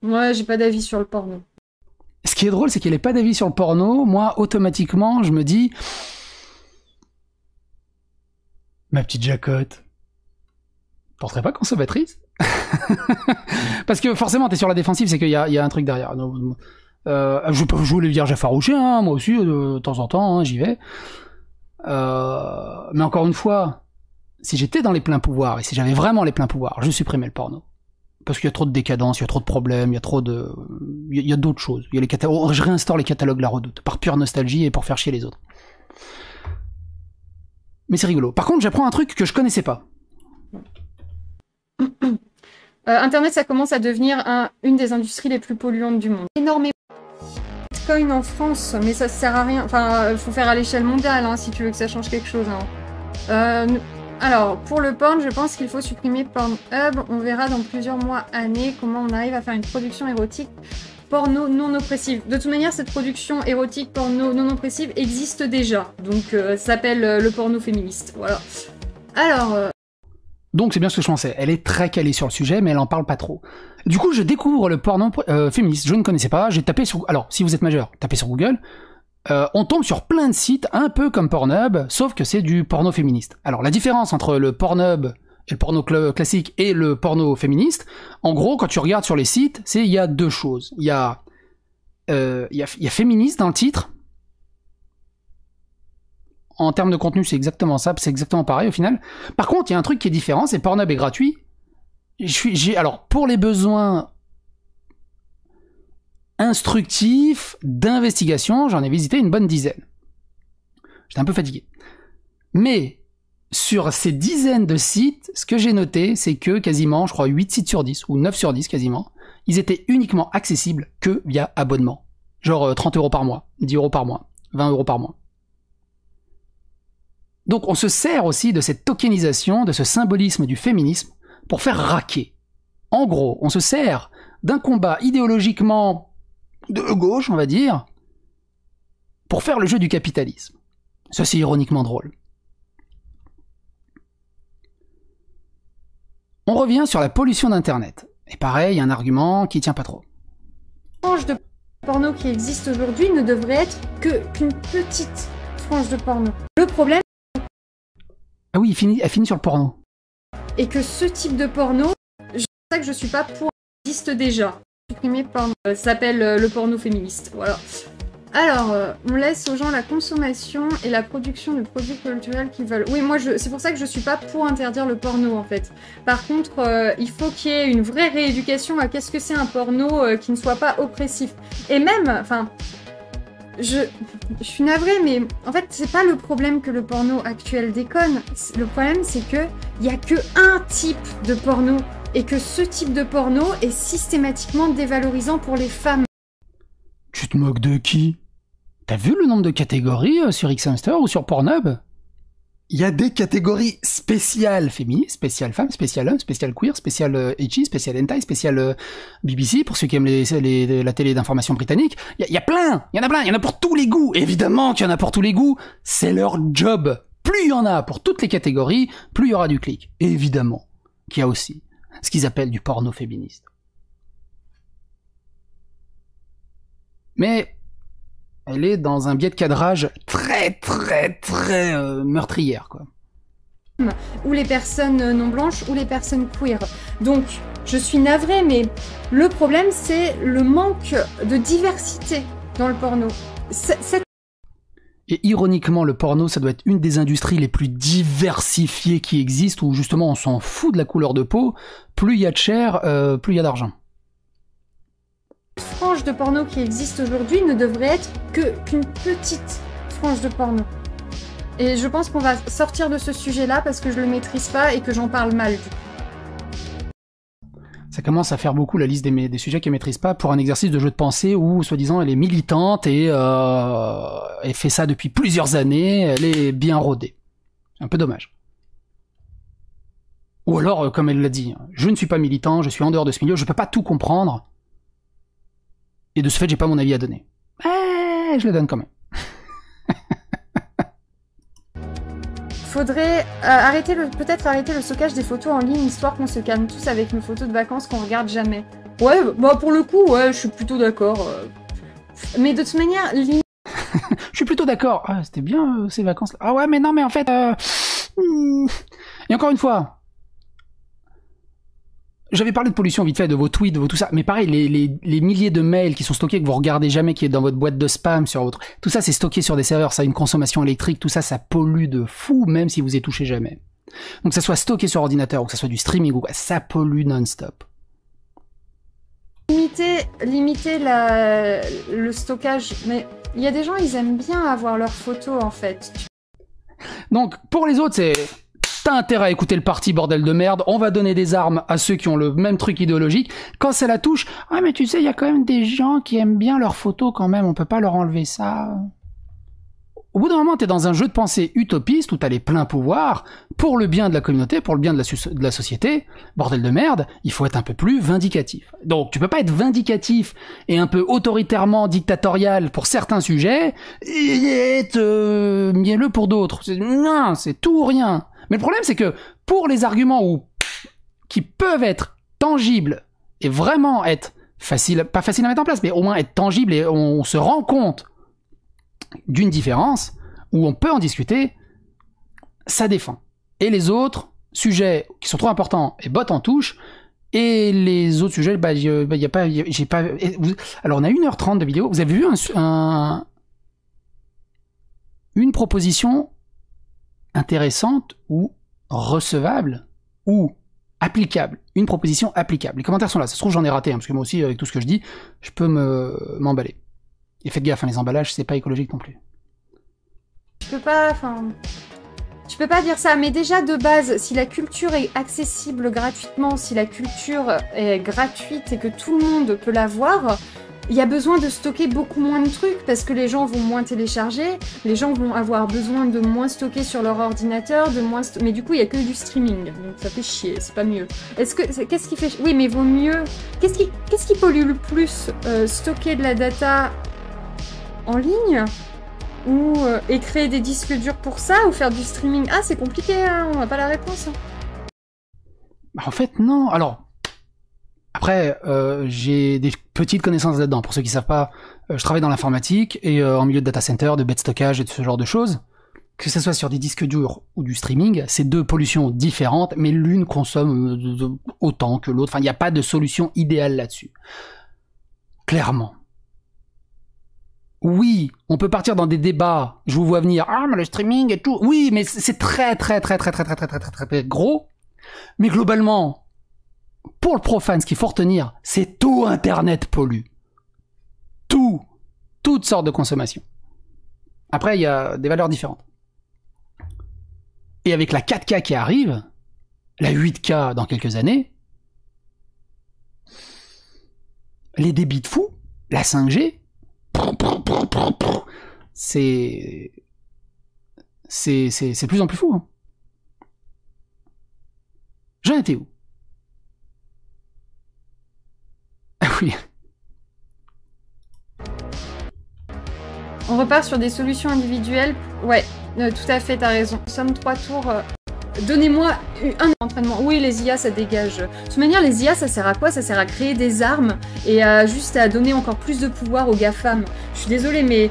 moi, j'ai pas d'avis sur le porno. Ce qui est drôle, c'est qu'il ait pas d'avis sur le porno. Moi, automatiquement, je me dis, ma petite jacotte penserais pas consommatrice Parce que forcément, t'es sur la défensive, c'est qu'il y a, y a, un truc derrière. Euh, je peux jouer les vierges effarouchées, moi aussi, euh, de temps en temps, hein, j'y vais. Euh, mais encore une fois, si j'étais dans les pleins pouvoirs, et si j'avais vraiment les pleins pouvoirs, je supprimais le porno. Parce qu'il y a trop de décadence, il y a trop de problèmes, il y a trop de. Il y d'autres choses. Il y a les oh, Je réinstaure les catalogues La Redoute, par pure nostalgie et pour faire chier les autres. Mais c'est rigolo. Par contre, j'apprends un truc que je connaissais pas. Euh, Internet, ça commence à devenir une des industries les plus polluantes du monde. Énormément Bitcoin en France, mais ça sert à rien. Enfin, euh, faut faire à l'échelle mondiale hein, si tu veux que ça change quelque chose. Hein. Euh, alors, pour le porn, je pense qu'il faut supprimer Pornhub. On verra dans plusieurs mois, années, comment on arrive à faire une production érotique porno non oppressive. De toute manière, cette production érotique porno non oppressive existe déjà. Donc, ça s'appelle le porno féministe. Voilà. Alors, donc c'est bien ce que je pensais. Elle est très calée sur le sujet, mais elle en parle pas trop. Du coup, je découvre le porno euh, féministe. Je ne connaissais pas. J'ai tapé sur. Alors, si vous êtes majeur, tapez sur Google. Euh, on tombe sur plein de sites un peu comme Pornhub, sauf que c'est du porno féministe. Alors la différence entre le Pornhub et le porno classique et le porno féministe, en gros, quand tu regardes sur les sites, c'est il y a deux choses. Il y a euh, il y a féministe dans le titre en termes de contenu, c'est exactement ça, c'est exactement pareil au final. Par contre, il y a un truc qui est différent, c'est Pornhub est gratuit. Je alors, pour les besoins instructifs, d'investigation, j'en ai visité une bonne dizaine. J'étais un peu fatigué. Mais sur ces dizaines de sites, ce que j'ai noté, c'est que quasiment, je crois, 8 sites sur 10, ou 9 sur 10 quasiment, ils étaient uniquement accessibles que via abonnement. Genre 30 euh, euros par mois, 10 euros par mois, 20 euros par mois. Donc on se sert aussi de cette tokenisation, de ce symbolisme du féminisme pour faire raquer. En gros, on se sert d'un combat idéologiquement de gauche, on va dire, pour faire le jeu du capitalisme. Ceci ironiquement drôle. On revient sur la pollution d'Internet. Et pareil, un argument qui tient pas trop. de porno qui existe aujourd'hui ne devrait être que qu'une petite frange de porno. Le problème, ah oui, elle finit sur le porno. Et que ce type de porno, pour ça que je suis pas pour, existe déjà. Supprimer porno, euh, s'appelle euh, le porno féministe. Voilà. Alors, euh, on laisse aux gens la consommation et la production de produits culturels qu'ils veulent. Oui, moi, c'est pour ça que je suis pas pour interdire le porno, en fait. Par contre, il faut qu'il y ait une vraie rééducation à qu'est-ce que c'est un porno qui ne soit pas oppressif. Et même, enfin, je, je suis navrée, mais en fait, c'est pas le problème que le porno actuel déconne. Le problème, c'est que il y a que un type de porno et que ce type de porno est systématiquement dévalorisant pour les femmes. Tu te moques de qui T'as vu le nombre de catégories euh, sur x ou sur Pornhub il y a des catégories spéciales féminines, spéciales femmes, spéciales hommes, spéciales queer, spéciales ecchi, spéciales hentai, spéciales euh, BBC, pour ceux qui aiment la télé d'information britannique. Il y, a plein, il y en a plein, il y en a pour tous les goûts. Évidemment qu'il y en a pour tous les goûts, c'est leur job. Plus il y en a pour toutes les catégories, plus il y aura du clic. Évidemment qu'il y a aussi ce qu'ils appellent du porno féministe. Mais elle est dans un biais de cadrage très très très euh, meurtrière quoi. Ou les personnes non blanches ou les personnes queer. Donc je suis navrée mais le problème c'est le manque de diversité dans le porno. Et ironiquement, le porno, ça doit être une des industries les plus diversifiées qui existent, où justement on s'en fout de la couleur de peau. Plus il y a de chair, euh, plus il y a d'argent frange de porno qui existe aujourd'hui ne devrait être que qu'une petite frange de porno. Et je pense qu'on va sortir de ce sujet-là parce que je le maîtrise pas et que j'en parle mal. Ça commence à faire beaucoup la liste des, sujets qu'elle maîtrise pas pour un exercice de jeu de pensée où, soi-disant, elle est militante et euh, fait ça depuis plusieurs années, elle est bien rodée. C'est un peu dommage. Ou alors, euh, comme elle l'a dit, hein, je ne suis pas militant, je suis en dehors de ce milieu, je peux pas tout comprendre, et de ce fait, j'ai pas mon avis à donner. Ouais, eh, je le donne quand même. Faudrait euh, arrêter le, peut-être arrêter le stockage des photos en ligne histoire qu'on se calme tous avec nos photos de vacances qu'on regarde jamais. Ouais, bah pour le coup, ouais, je suis plutôt d'accord. Euh. Mais de toute manière, je suis plutôt d'accord. Ah, c'était bien euh, ces vacances. -là. Ah ouais, mais non, mais en fait, hmm. et encore une fois, j'avais parlé de pollution vite fait, de vos tweets, de vos tout ça, mais pareil, les, milliers de mails qui sont stockés, que vous regardez jamais, qui est dans votre boîte de spam, sur votre. Tout ça, c'est stocké sur des serveurs, ça a une consommation électrique, tout ça, ça pollue de fou, même si vous y touchez jamais. Donc, que ça soit stocké sur ordinateur, ou que ça soit du streaming, ou ça pollue non-stop. Limiter, le stockage, mais il y a des gens, ils aiment bien avoir leurs photos, en fait. Donc, pour les autres, c'est T'as intérêt à écouter le parti, bordel de merde. On va donner des armes à ceux qui ont le même truc idéologique. Quand ça la touche, ah, mais tu sais, il y a quand même des gens qui aiment bien leurs photos quand même. On peut pas leur enlever ça. Au bout d'un moment, t'es dans un jeu de pensée utopiste où t'as les pleins pouvoirs pour le bien de la communauté, pour le bien de la, de la, société. Bordel de merde, il faut être un peu plus vindicatif. Donc, tu peux pas être vindicatif et un peu autoritairement dictatorial pour certains sujets et être euh, mielleux pour d'autres. Non, c'est tout ou rien. Mais le problème, c'est que pour les arguments qui peuvent être tangibles et vraiment être faciles, pas faciles à mettre en place, mais au moins être tangibles et on se rend compte d'une différence, où on peut en discuter, ça défend. Et les autres sujets qui sont trop importants et bottes en touche, et les autres sujets, bah, il bah, a pas, j'ai pas. alors on a 1h30 de vidéo, vous avez vu une proposition intéressante ou recevable ou applicable, une proposition applicable. Les commentaires sont là, ça se trouve j'en ai raté, parce que moi aussi avec tout ce que je dis, je peux m'emballer. Et faites gaffe, hein, les emballages, c'est pas écologique non plus. Je peux pas, enfin... Je peux pas dire ça, mais déjà de base, si la culture est accessible gratuitement, si la culture est gratuite et que tout le monde peut la voir, il y a besoin de stocker beaucoup moins de trucs parce que les gens vont moins télécharger, les gens vont avoir besoin de moins stocker sur leur ordinateur, de moins mais du coup il y a que du streaming, donc ça fait chier, c'est pas mieux. Est-ce que qu'est-ce qui fait Oui, mais vaut mieux. Qu'est-ce qui qu'est-ce qui pollue le plus euh, Stocker de la data en ligne ou euh, et créer des disques durs pour ça ou faire du streaming Ah, c'est compliqué, hein, on n'a pas la réponse. Hein. Bah, en fait, non. Alors, après, euh, j'ai des petites connaissances là-dedans. Pour ceux qui savent pas, euh, je travaille dans l'informatique et euh, en milieu de data center, de bête stockage et de ce genre de choses. Que ce soit sur des disques durs ou du streaming, c'est deux pollutions différentes, mais l'une consomme euh, autant que l'autre. Enfin, il n'y a pas de solution idéale là-dessus. Clairement oui, on peut partir dans des débats. Je vous vois venir. Ah, mais le streaming et tout. Oui, mais c'est très, très, très, très, très, très, très, très, très, très gros. Mais globalement, pour le profane, ce qu'il faut retenir, c'est tout Internet pollue. Tout. Toutes sortes de consommation. Après, il y a des valeurs différentes. Et avec la 4K qui arrive, la 8K dans quelques années, les débits de fou, la 5G, c'est. C'est de plus en plus fou. J'ai hein. J'en où oui. On repart sur des solutions individuelles. Ouais, euh, tout à fait, t'as raison. Somme trois tours. Euh, donnez-moi un entraînement. Oui, les IA, ça dégage. De toute manière, les IA, ça sert à quoi Ça sert à créer des armes et à, juste à donner encore plus de pouvoir aux GAFAM. Je suis désolée, mais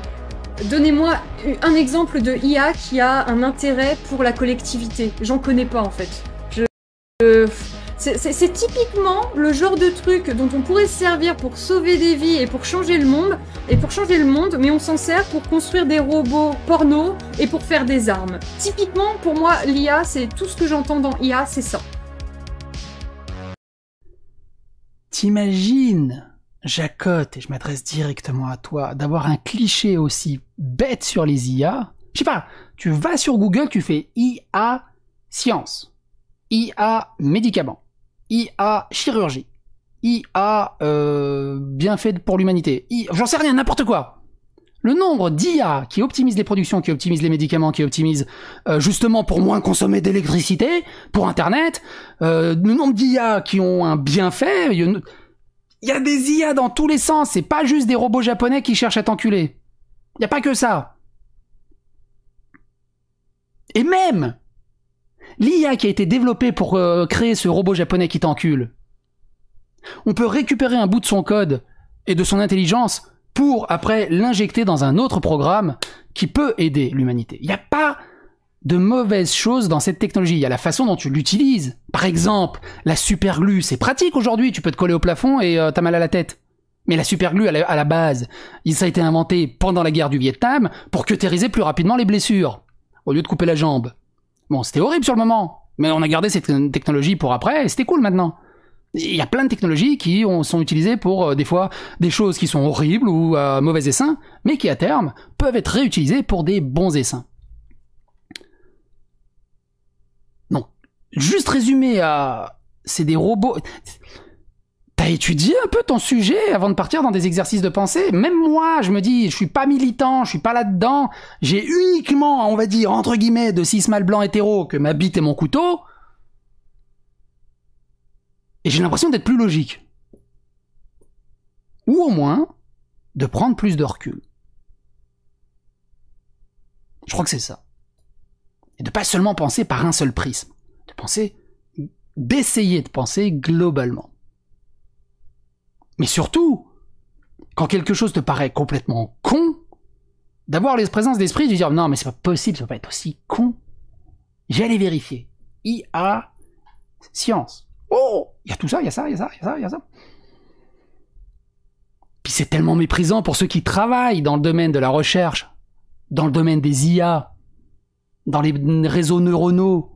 donnez-moi un exemple de IA qui a un intérêt pour la collectivité. J'en connais pas, en fait. Je... C'est typiquement le genre de truc dont on pourrait se servir pour sauver des vies et pour changer le monde, et pour changer le monde, mais on s'en sert pour construire des robots porno et pour faire des armes. Typiquement, pour moi, l'IA, c'est tout ce que j'entends dans IA, c'est ça. T'imagines, Jacotte, et je m'adresse directement à toi, d'avoir un cliché aussi bête sur les IA Je sais pas, tu vas sur Google, tu fais IA science. IA médicaments. IA chirurgie, IA euh, bienfait pour l'humanité, j'en sais rien, n'importe quoi. Le nombre d'IA qui optimise les productions, qui optimise les médicaments, qui optimise euh, justement pour moins consommer d'électricité, pour Internet, euh, le nombre d'IA qui ont un bienfait, il y a des IA dans tous les sens, c'est pas juste des robots japonais qui cherchent à t'enculer. Il n'y a pas que ça. Et même, l'IA qui a été développée pour euh, créer ce robot japonais qui t'encule, on peut récupérer un bout de son code et de son intelligence pour après l'injecter dans un autre programme qui peut aider l'humanité. Il n'y a pas de mauvaises choses dans cette technologie. Il y a la façon dont tu l'utilises. Par exemple, la superglue, c'est pratique aujourd'hui. Tu peux te coller au plafond et euh, t'as mal à la tête. Mais la superglue, à la, base, ça a été inventé pendant la guerre du Vietnam pour cauteriser plus rapidement les blessures, au lieu de couper la jambe. Bon, c'était horrible sur le moment, mais on a gardé cette technologie pour après et c'était cool maintenant. Il y a plein de technologies qui sont utilisées pour euh, des fois des choses qui sont horribles ou mauvais essaims, mais qui à terme peuvent être réutilisées pour des bons essaims. Donc, juste résumé à, c'est des robots étudier un peu ton sujet avant de partir dans des exercices de pensée. Même moi, je me dis, je suis pas militant, je suis pas là-dedans. J'ai uniquement, on va dire, entre guillemets, de six mâles blancs hétéros que ma bite et mon couteau. Et j'ai l'impression d'être plus logique. Ou au moins, de prendre plus de recul. Je crois que c'est ça. Et de pas seulement penser par un seul prisme. De penser, d'essayer de penser globalement. Mais surtout, quand quelque chose te paraît complètement con, d'avoir les présences d'esprit de dire non mais c'est pas possible, ça peut pas être aussi con. J'allais vérifier. IA, science. Oh, il y a tout ça, il y a ça, il y a ça, il y a ça, il y a ça. Puis c'est tellement méprisant pour ceux qui travaillent dans le domaine de la recherche, dans le domaine des IA, dans les réseaux neuronaux,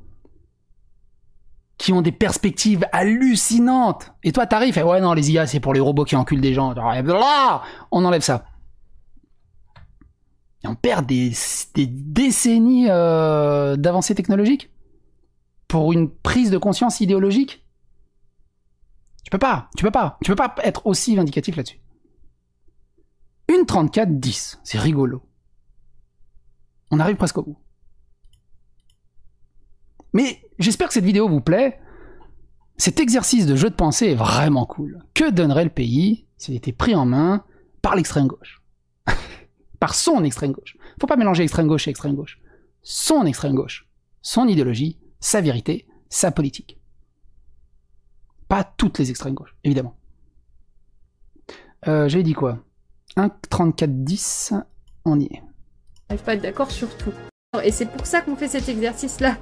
qui ont des perspectives hallucinantes. Et toi, t'arrives, et ouais, non, les IA, c'est pour les robots qui enculent des gens. On enlève ça. Et on perd des, décennies euh, d'avancées technologiques pour une prise de conscience idéologique. Tu peux pas, tu peux pas, tu peux pas être aussi vindicatif là-dessus. Une 34-10, c'est rigolo. On arrive presque au bout. Mais j'espère que cette vidéo vous plaît. Cet exercice de jeu de pensée est vraiment cool. Que donnerait le pays s'il était pris en main par l'extrême gauche Par son extrême gauche. Faut pas mélanger extrême gauche et extrême gauche. Son extrême gauche, son idéologie, sa vérité, sa politique. Pas toutes les extrêmes gauches, évidemment. Euh, j'ai dit quoi 1.34.10, on y est. n'arrive pas être d'accord sur tout. Et c'est pour ça qu'on fait cet exercice-là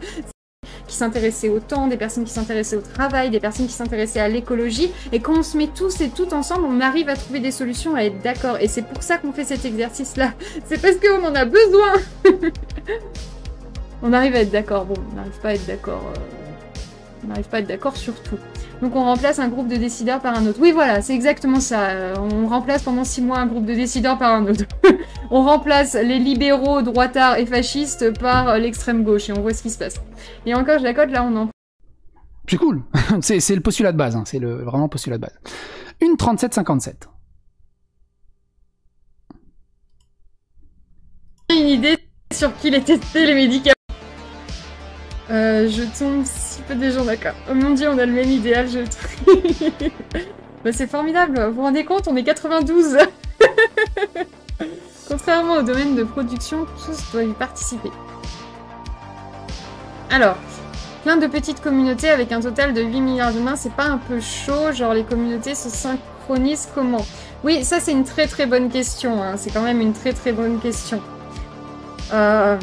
s'intéressaient au temps, des personnes qui s'intéressaient au travail, des personnes qui s'intéressaient à l'écologie. Et quand on se met tous et toutes ensemble, on arrive à trouver des solutions, à être d'accord. Et c'est pour ça qu'on fait cet exercice-là. C'est parce qu'on en a besoin. on arrive à être d'accord. Bon, on n'arrive pas à être d'accord. Euh, on n'arrive pas à être d'accord sur tout. Donc on remplace un groupe de décideurs par un autre. Oui, voilà, c'est exactement ça. Euh, on remplace pendant six mois un groupe de décideurs par un autre. on remplace les libéraux, droitards et fascistes par euh, l'extrême gauche et on voit ce qui se passe. Et encore, je la cote, là on en. C'est cool. c'est le postulat de base. Hein. C'est le, vraiment le postulat de base. Une 37,57. Une idée sur qui les tester les médicaments euh, je tombe si peu des gens d'accord. Oh mon dieu, on a le même idéal, je trouve. Bah, c'est formidable, vous vous rendez compte, on est 92 Contrairement au domaine de production, tous doivent y participer. Alors, plein de petites communautés avec un total de 8 milliards de mains, c'est pas un peu chaud Genre les communautés se synchronisent comment Oui, ça c'est une très très bonne question, hein. c'est quand même une très très bonne question. Euh...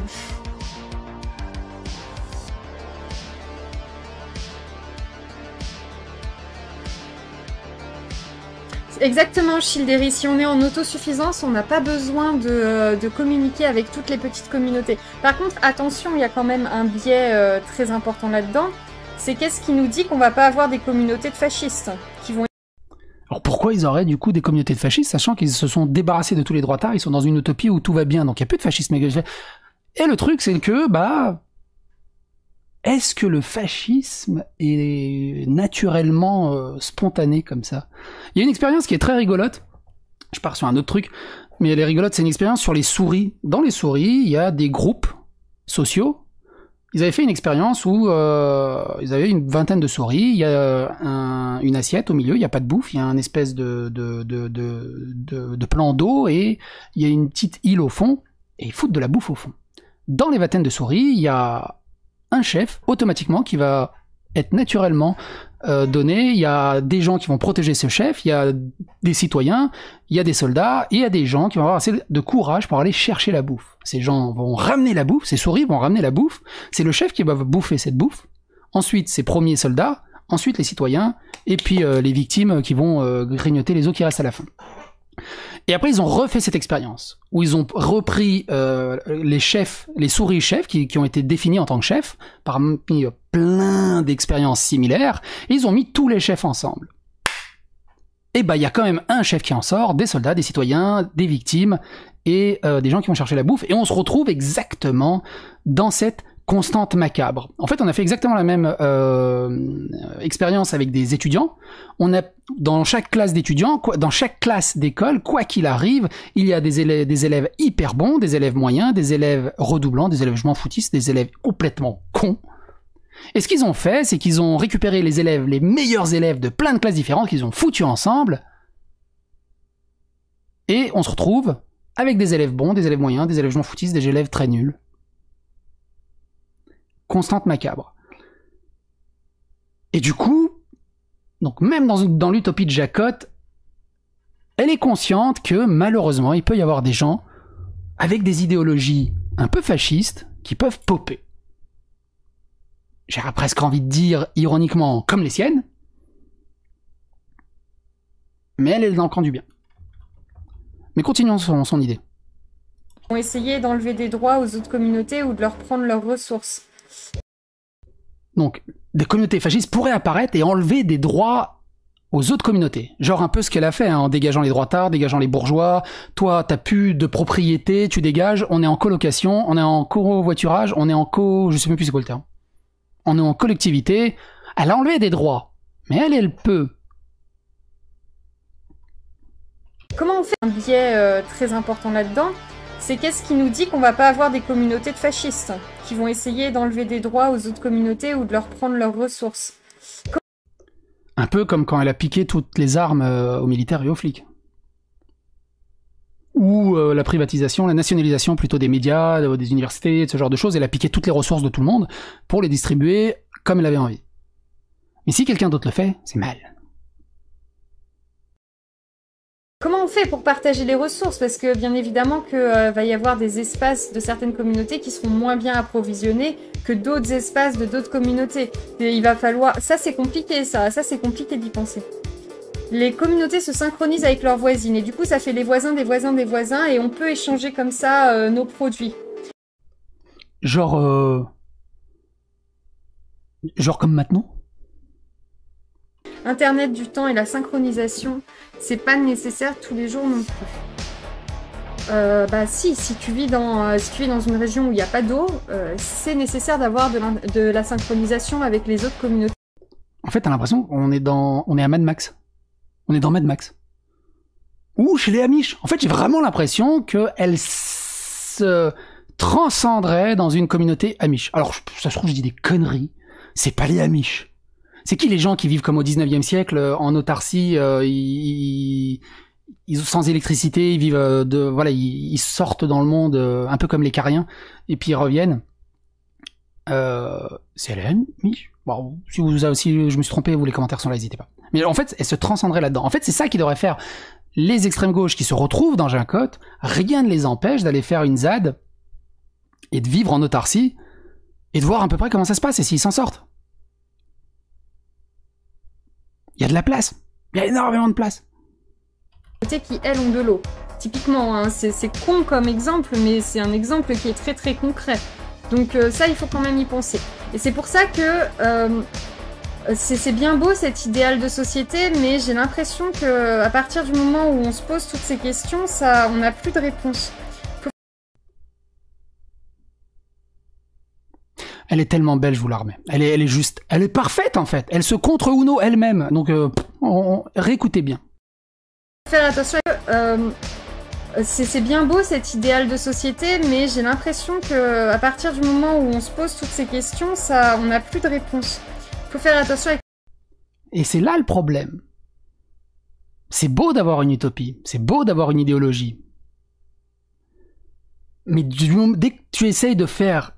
Exactement, Childéry. Si on est en autosuffisance, on n'a pas besoin de, euh, de, communiquer avec toutes les petites communautés. Par contre, attention, il y a quand même un biais euh, très important là-dedans. C'est qu'est-ce qui nous dit qu'on va pas avoir des communautés de fascistes qui vont. Alors pourquoi ils auraient du coup des communautés de fascistes, sachant qu'ils se sont débarrassés de tous les droits tard, ils sont dans une utopie où tout va bien, donc il n'y a plus de fascisme. Et le truc, c'est que, bah, est-ce que le fascisme est naturellement euh, spontané comme ça Il y a une expérience qui est très rigolote. Je pars sur un autre truc, mais elle est rigolote. C'est une expérience sur les souris. Dans les souris, il y a des groupes sociaux. Ils avaient fait une expérience où euh, ils avaient une vingtaine de souris. Il y a une assiette au milieu, il n'y a pas de bouffe, il y a un espèce de, de plan d'eau et il y a une petite île au fond et ils foutent de la bouffe au fond. Dans les vingtaines de souris, il y a un chef automatiquement qui va être naturellement euh, donné. Il y a des gens qui vont protéger ce chef, il y a des citoyens, il y a des soldats, et il y a des gens qui vont avoir assez de courage pour aller chercher la bouffe. Ces gens vont ramener la bouffe, ces souris vont ramener la bouffe, c'est le chef qui va bouffer cette bouffe. Ensuite, ses premiers soldats, ensuite les citoyens, et puis euh, les victimes qui vont euh, grignoter les os qui restent à la fin. Et après, ils ont refait cette expérience, où ils ont repris euh, les chefs, les souris chefs, qui, ont été définis en tant que chefs, parmi euh, plein d'expériences similaires, ils ont mis tous les chefs ensemble. Et eh bah, ben, il y a quand même un chef qui en sort, des soldats, des citoyens, des victimes, et euh, des gens qui vont chercher la bouffe, et on se retrouve exactement dans cette constante macabre. En fait, on a fait exactement la même euh, expérience avec des étudiants. On a dans chaque classe d'étudiants, dans chaque classe d'école, quoi qu'il arrive, il y a des élèves, hyper bons, des élèves moyens, des élèves redoublants, des élèves je m'en des élèves complètement cons. Et ce qu'ils ont fait, c'est qu'ils ont récupéré les élèves, les meilleurs élèves de plein de classes différentes qu'ils ont foutu ensemble. Et on se retrouve avec des élèves bons, des élèves moyens, des élèves je m'en des élèves très nuls constante macabre. Et du coup, donc même dans, l'utopie de Jacotte, elle est consciente que malheureusement, il peut y avoir des gens avec des idéologies un peu fascistes qui peuvent popper. J'ai presque envie de dire, ironiquement, comme les siennes. Mais elle est dans le camp du bien. Mais continuons sur son idée. Ont essayé d'enlever des droits aux autres communautés ou de leur prendre leurs ressources. Donc, des communautés fascistes pourraient apparaître et enlever des droits aux autres communautés. Genre un peu ce qu'elle a fait, hein, en dégageant les droits tard, dégageant les bourgeois. Toi, t'as plus de propriété, tu dégages, on est en colocation, on est en covoiturage, on est en co... je sais même plus c'est quoi le terme. On est en collectivité. Elle a enlevé des droits. Mais elle, elle peut. Comment on fait un biais euh, très important là-dedans c'est qu'est-ce qui nous dit qu'on va pas avoir des communautés de fascistes qui vont essayer d'enlever des droits aux autres communautés ou de leur prendre leurs ressources Un peu comme quand elle a piqué toutes les armes euh, aux militaires et aux flics. Ou euh, la privatisation, la nationalisation plutôt des médias, euh, des universités, ce genre de choses. Elle a piqué toutes les ressources de tout le monde pour les distribuer comme elle avait envie. Mais si quelqu'un d'autre le fait, c'est mal. Comment on fait pour partager les ressources Parce que bien évidemment qu'il euh, va y avoir des espaces de certaines communautés qui seront moins bien approvisionnés que d'autres espaces de d'autres communautés. Et il va falloir... Ça c'est compliqué, ça. Ça c'est compliqué d'y penser. Les communautés se synchronisent avec leurs voisines et du coup ça fait les voisins des voisins des voisins et on peut échanger comme ça euh, nos produits. Genre... Euh, genre comme maintenant Internet du temps et la synchronisation, c'est pas nécessaire tous les jours non plus. Euh, bah si, si tu vis dans, euh, tu dans une région où il n'y a pas d'eau, euh, c'est nécessaire d'avoir de, la synchronisation avec les autres communautés. En fait, t'as l'impression qu'on est dans, on est à Mad Max. On est dans Mad Max. Ou chez les Amish. En fait, j'ai vraiment l'impression qu'elle se transcenderait dans une communauté Amish. Alors, ça se trouve, je dis des conneries. C'est pas les Amish c'est qui les gens qui vivent comme au 19e siècle euh, en autarcie euh, sans électricité, ils vivent euh, de voilà, ils, sortent dans le monde un peu comme les Cariens et puis ils reviennent. c'est Hélène, si vous avez ah, aussi, je me suis trompé, vous les commentaires sont là, n'hésitez pas. Mais en fait, elle se transcendrait là-dedans. En fait, c'est ça qui devrait faire les extrêmes gauches qui se retrouvent dans Gincote. Rien ne les empêche d'aller faire une ZAD et de vivre en autarcie et de voir à peu près comment ça se passe et s'ils s'en sortent. il y a de la place. Il y a énormément de place. Qui, elles, ont de l'eau. Typiquement, hein, c'est con comme exemple, mais c'est un exemple qui est très très concret. Donc euh, ça, il faut quand même y penser. Et c'est pour ça que euh, c'est bien beau cet idéal de société, mais j'ai l'impression que à partir du moment où on se pose toutes ces questions, ça, on n'a plus de réponse. Elle est tellement belle, je vous la remets. Elle est, elle est juste, elle est parfaite en fait. Elle se contre Uno elle-même. Donc, euh, on, réécoutez bien. Faire attention. Euh, c'est bien beau cet idéal de société, mais j'ai l'impression que à partir du moment où on se pose toutes ces questions, ça, on n'a plus de réponse. Faut faire attention. Avec... Et c'est là le problème. C'est beau d'avoir une utopie, c'est beau d'avoir une idéologie, mais dès que tu essayes de faire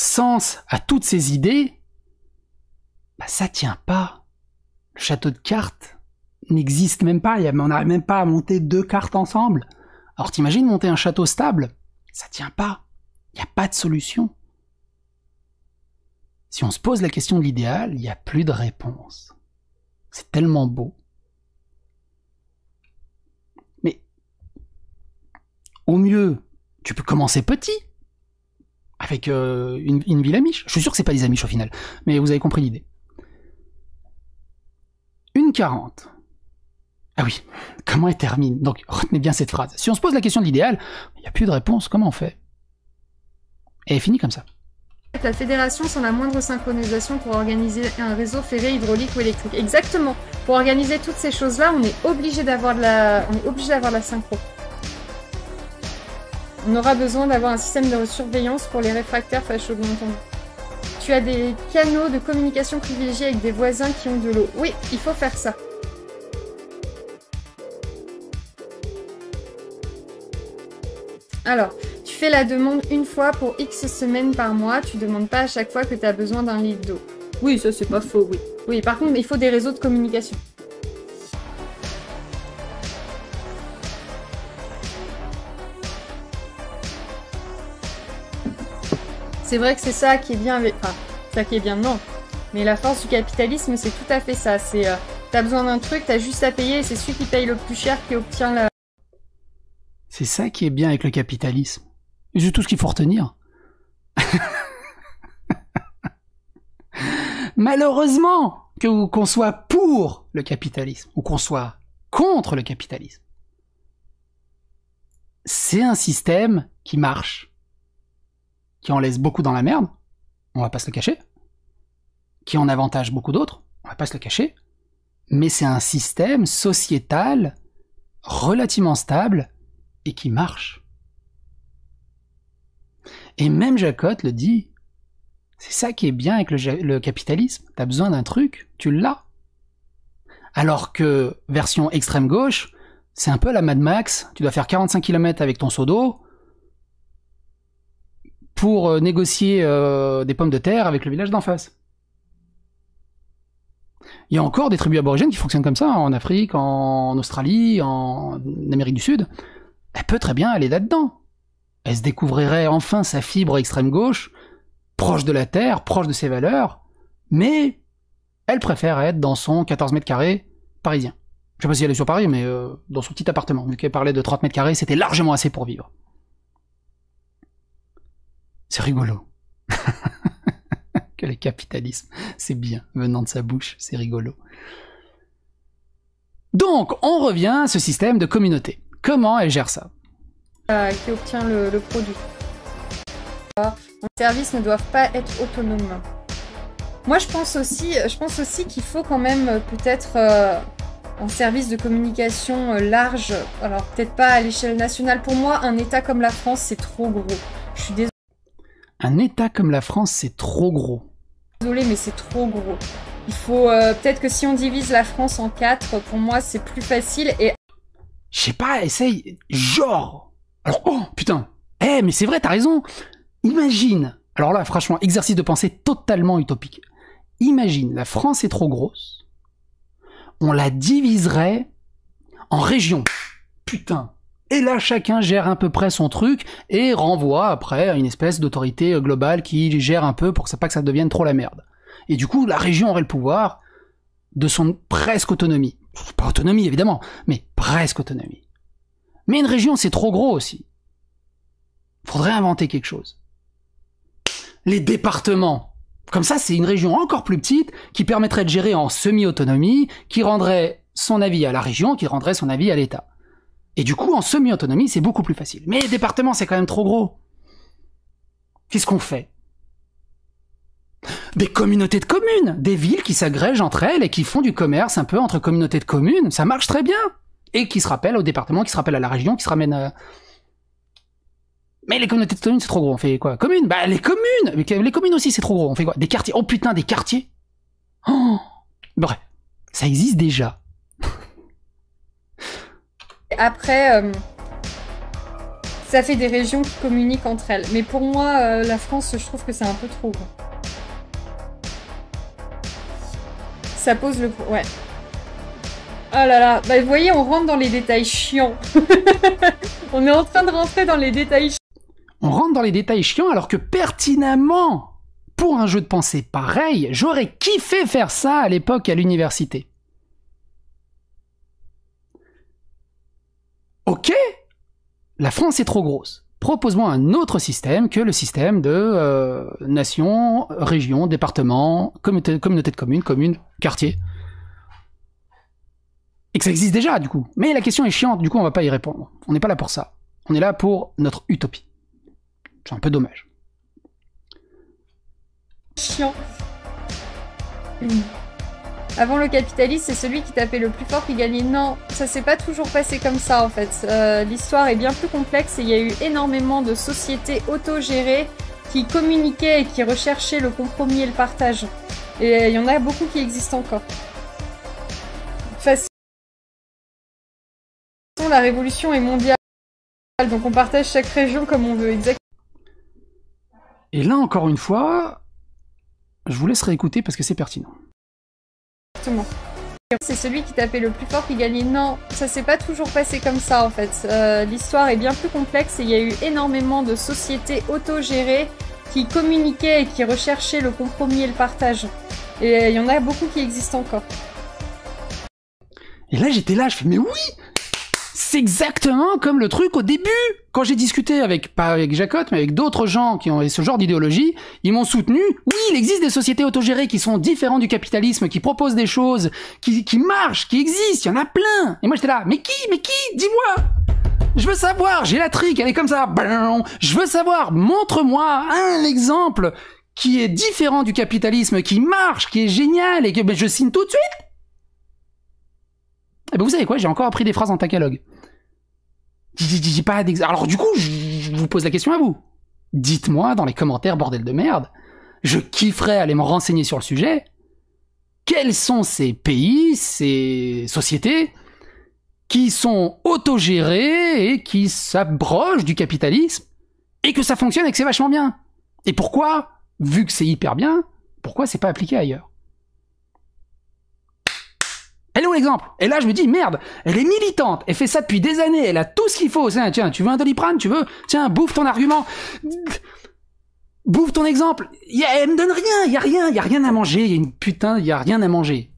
sens à toutes ces idées, bah, ça tient pas. Le château de cartes n'existe même pas, on n'arrive même pas à monter deux cartes ensemble. Alors t'imagines monter un château stable Ça tient pas. Il n'y a pas de solution. Si on se pose la question de l'idéal, il n'y a plus de réponse. C'est tellement beau. Mais au mieux, tu peux commencer petit avec euh, une, ville amiche. Je suis sûr que c'est pas des amiches au final, mais vous avez compris l'idée. Une 40. Ah oui, comment elle termine Donc retenez bien cette phrase. Si on se pose la question de l'idéal, il n'y a plus de réponse, comment on fait Et elle finit comme ça. La fédération sans la moindre synchronisation pour organiser un réseau ferré, hydraulique ou électrique. Exactement. Pour organiser toutes ces choses-là, on est obligé d'avoir la, on est obligé d'avoir la synchro. On aura besoin d'avoir un système de surveillance pour les réfractaires face au Tu as des canaux de communication privilégiés avec des voisins qui ont de l'eau. Oui, il faut faire ça. Alors, tu fais la demande une fois pour X semaines par mois, tu demandes pas à chaque fois que tu as besoin d'un litre d'eau. Oui, ça c'est pas faux, oui. Oui, par contre, il faut des réseaux de communication. C'est vrai que c'est ça qui est bien avec. Enfin, ça qui est bien, non. Mais la force du capitalisme, c'est tout à fait ça. C'est euh, t'as besoin d'un truc, t'as juste à payer, et c'est celui qui paye le plus cher qui obtient la. C'est ça qui est bien avec le capitalisme. C'est tout ce qu'il faut retenir. Malheureusement que qu'on soit pour le capitalisme ou qu'on soit contre le capitalisme, c'est un système qui marche qui en laisse beaucoup dans la merde, on va pas se le cacher, qui en avantage beaucoup d'autres, on va pas se le cacher, mais c'est un système sociétal relativement stable et qui marche. Et même Jacotte le dit. C'est ça qui est bien avec le, capitalisme. T'as besoin d'un truc, tu l'as. Alors que version extrême gauche, c'est un peu la Mad Max. Tu dois faire 45 km avec ton seau d'eau pour euh, négocier euh, des pommes de terre avec le village d'en face. Il y a encore des tribus aborigènes qui fonctionnent comme ça en Afrique, en Australie, en Amérique du Sud. Elle peut très bien aller là-dedans. Elle se découvrirait enfin sa fibre extrême gauche, proche de la terre, proche de ses valeurs, mais elle préfère être dans son 14 mètres carrés parisien. Je sais pas si elle est sur Paris, mais euh, dans son petit appartement. Vu qu'elle parlait de 30 mètres carrés, c'était largement assez pour vivre. C'est rigolo. que le capitalisme, c'est bien. Venant de sa bouche, c'est rigolo. Donc, on revient à ce système de communauté. Comment elle gère ça euh, Qui obtient le, produit. Ah, les services ne doivent pas être autonomes. Moi, je pense aussi, je pense aussi qu'il faut quand même euh, peut-être euh, un service de communication large. Alors, peut-être pas à l'échelle nationale. Pour moi, un État comme la France, c'est trop gros. Je suis désolée, un État comme la France, c'est trop gros. Désolé, mais c'est trop gros. Il faut euh, peut-être que si on divise la France en quatre, pour moi, c'est plus facile et. Je sais pas, essaye. Genre. Alors, oh putain. Eh, mais c'est vrai, t'as raison. Imagine. Alors là, franchement, exercice de pensée totalement utopique. Imagine, la France est trop grosse. On la diviserait en régions. Putain. Et là, chacun gère à peu près son truc et renvoie après à une espèce d'autorité euh, globale qui gère un peu pour que ça, pas que ça devienne trop la merde. Et du coup, la région aurait le pouvoir de son presque autonomie. Pas autonomie, évidemment, mais presque autonomie. Mais une région, c'est trop gros aussi. Faudrait inventer quelque chose. Les départements. Comme ça, c'est une région encore plus petite qui permettrait de gérer en semi-autonomie, qui rendrait son avis à la région, qui rendrait son avis à l'État. Et du coup, en semi-autonomie, c'est beaucoup plus facile. Mais les départements, c'est quand même trop gros. Qu'est-ce qu'on fait Des communautés de communes, des villes qui s'agrègent entre elles et qui font du commerce un peu entre communautés de communes, ça marche très bien. Et qui se rappellent au département, qui se rappellent à la région, qui se ramènent à... Mais les communautés de communes, c'est trop gros. On fait quoi Communes Bah les communes Mais les communes aussi, c'est trop gros. On fait quoi Des quartiers Oh putain, des quartiers Oh Bref, ça existe déjà après, euh, ça fait des régions qui communiquent entre elles. Mais pour moi, euh, la France, je trouve que c'est un peu trop. Ça pose le... Ouais. Oh là là, bah, vous voyez, on rentre dans les détails chiants. on est en train de rentrer dans les détails chiants. On rentre dans les détails chiants alors que pertinemment, pour un jeu de pensée pareil, j'aurais kiffé faire ça à l'époque à l'université. Ok, la France est trop grosse. Propose-moi un autre système que le système de euh, nation, région, département, communauté, de communes, communes, quartier. Et que ça existe déjà, du coup. Mais la question est chiante, du coup, on va pas y répondre. On n'est pas là pour ça. On est là pour notre utopie. C'est un peu dommage. Chiant. Avant, le capitaliste, c'est celui qui tapait le plus fort qui gagnait. Non, ça s'est pas toujours passé comme ça en fait. Euh, l'histoire est bien plus complexe et il y a eu énormément de sociétés autogérées qui communiquaient et qui recherchaient le compromis et le partage. Et il y en a beaucoup qui existent encore. Façon, la révolution est mondiale, donc on partage chaque région comme on veut exactement. Et là, encore une fois, je vous laisserai écouter parce que c'est pertinent. C'est celui qui tapait le plus fort qui gagnait. Non, ça s'est pas toujours passé comme ça en fait. Euh, l'histoire est bien plus complexe et il y a eu énormément de sociétés autogérées qui communiquaient et qui recherchaient le compromis et le partage. Et il y en a beaucoup qui existent encore. Et là j'étais là, je fais mais oui, c'est exactement comme le truc au début. Quand j'ai discuté avec, pas avec Jacotte, mais avec d'autres gens qui ont ce genre d'idéologie, ils m'ont soutenu. Oui, il existe des sociétés autogérées qui sont différentes du capitalisme, qui proposent des choses, qui, qui marchent, qui existent. Il y en a plein. Et moi, j'étais là. Mais qui? Mais qui? Dis-moi! Je veux savoir, j'ai la trique, elle est comme ça. Je veux savoir, montre-moi un exemple qui est différent du capitalisme, qui marche, qui est génial et que ben, je signe tout de suite mais bah, vous savez quoi, j'ai encore appris des phrases en tacalogue. J'ai Alors du coup, je vous pose la question à vous. Dites-moi dans les commentaires, bordel de merde. Je kifferais aller me renseigner sur le sujet. Quels sont ces pays, ces sociétés qui sont autogérés et qui s'abrogent du capitalisme et que ça fonctionne et que c'est vachement bien. Et pourquoi, vu que c'est hyper bien, pourquoi c'est pas appliqué ailleurs elle est où l'exemple Et là, je me dis, merde, elle est militante, elle fait ça depuis des années, elle a tout ce qu'il faut. Tiens, tu veux un doliprane, tu veux Tiens, bouffe ton argument. Bouffe ton exemple. elle me donne rien, il y a rien, il y a rien à manger, il y a une putain, il y a rien à manger.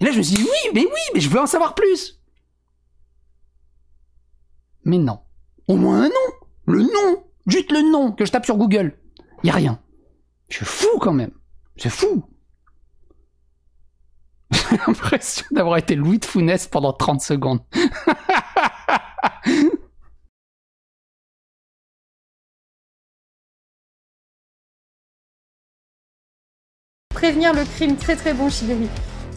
Et là, je me dis, oui, mais oui, mais je veux en savoir plus. Mais non. Au moins un nom. Le nom. Juste le nom que je tape sur Google. Il y a rien. Je suis fou quand même. C'est fou. J'ai l'impression d'avoir été Louis de Funès pendant 30 secondes. Prévenir le crime, très très bon Chibéry.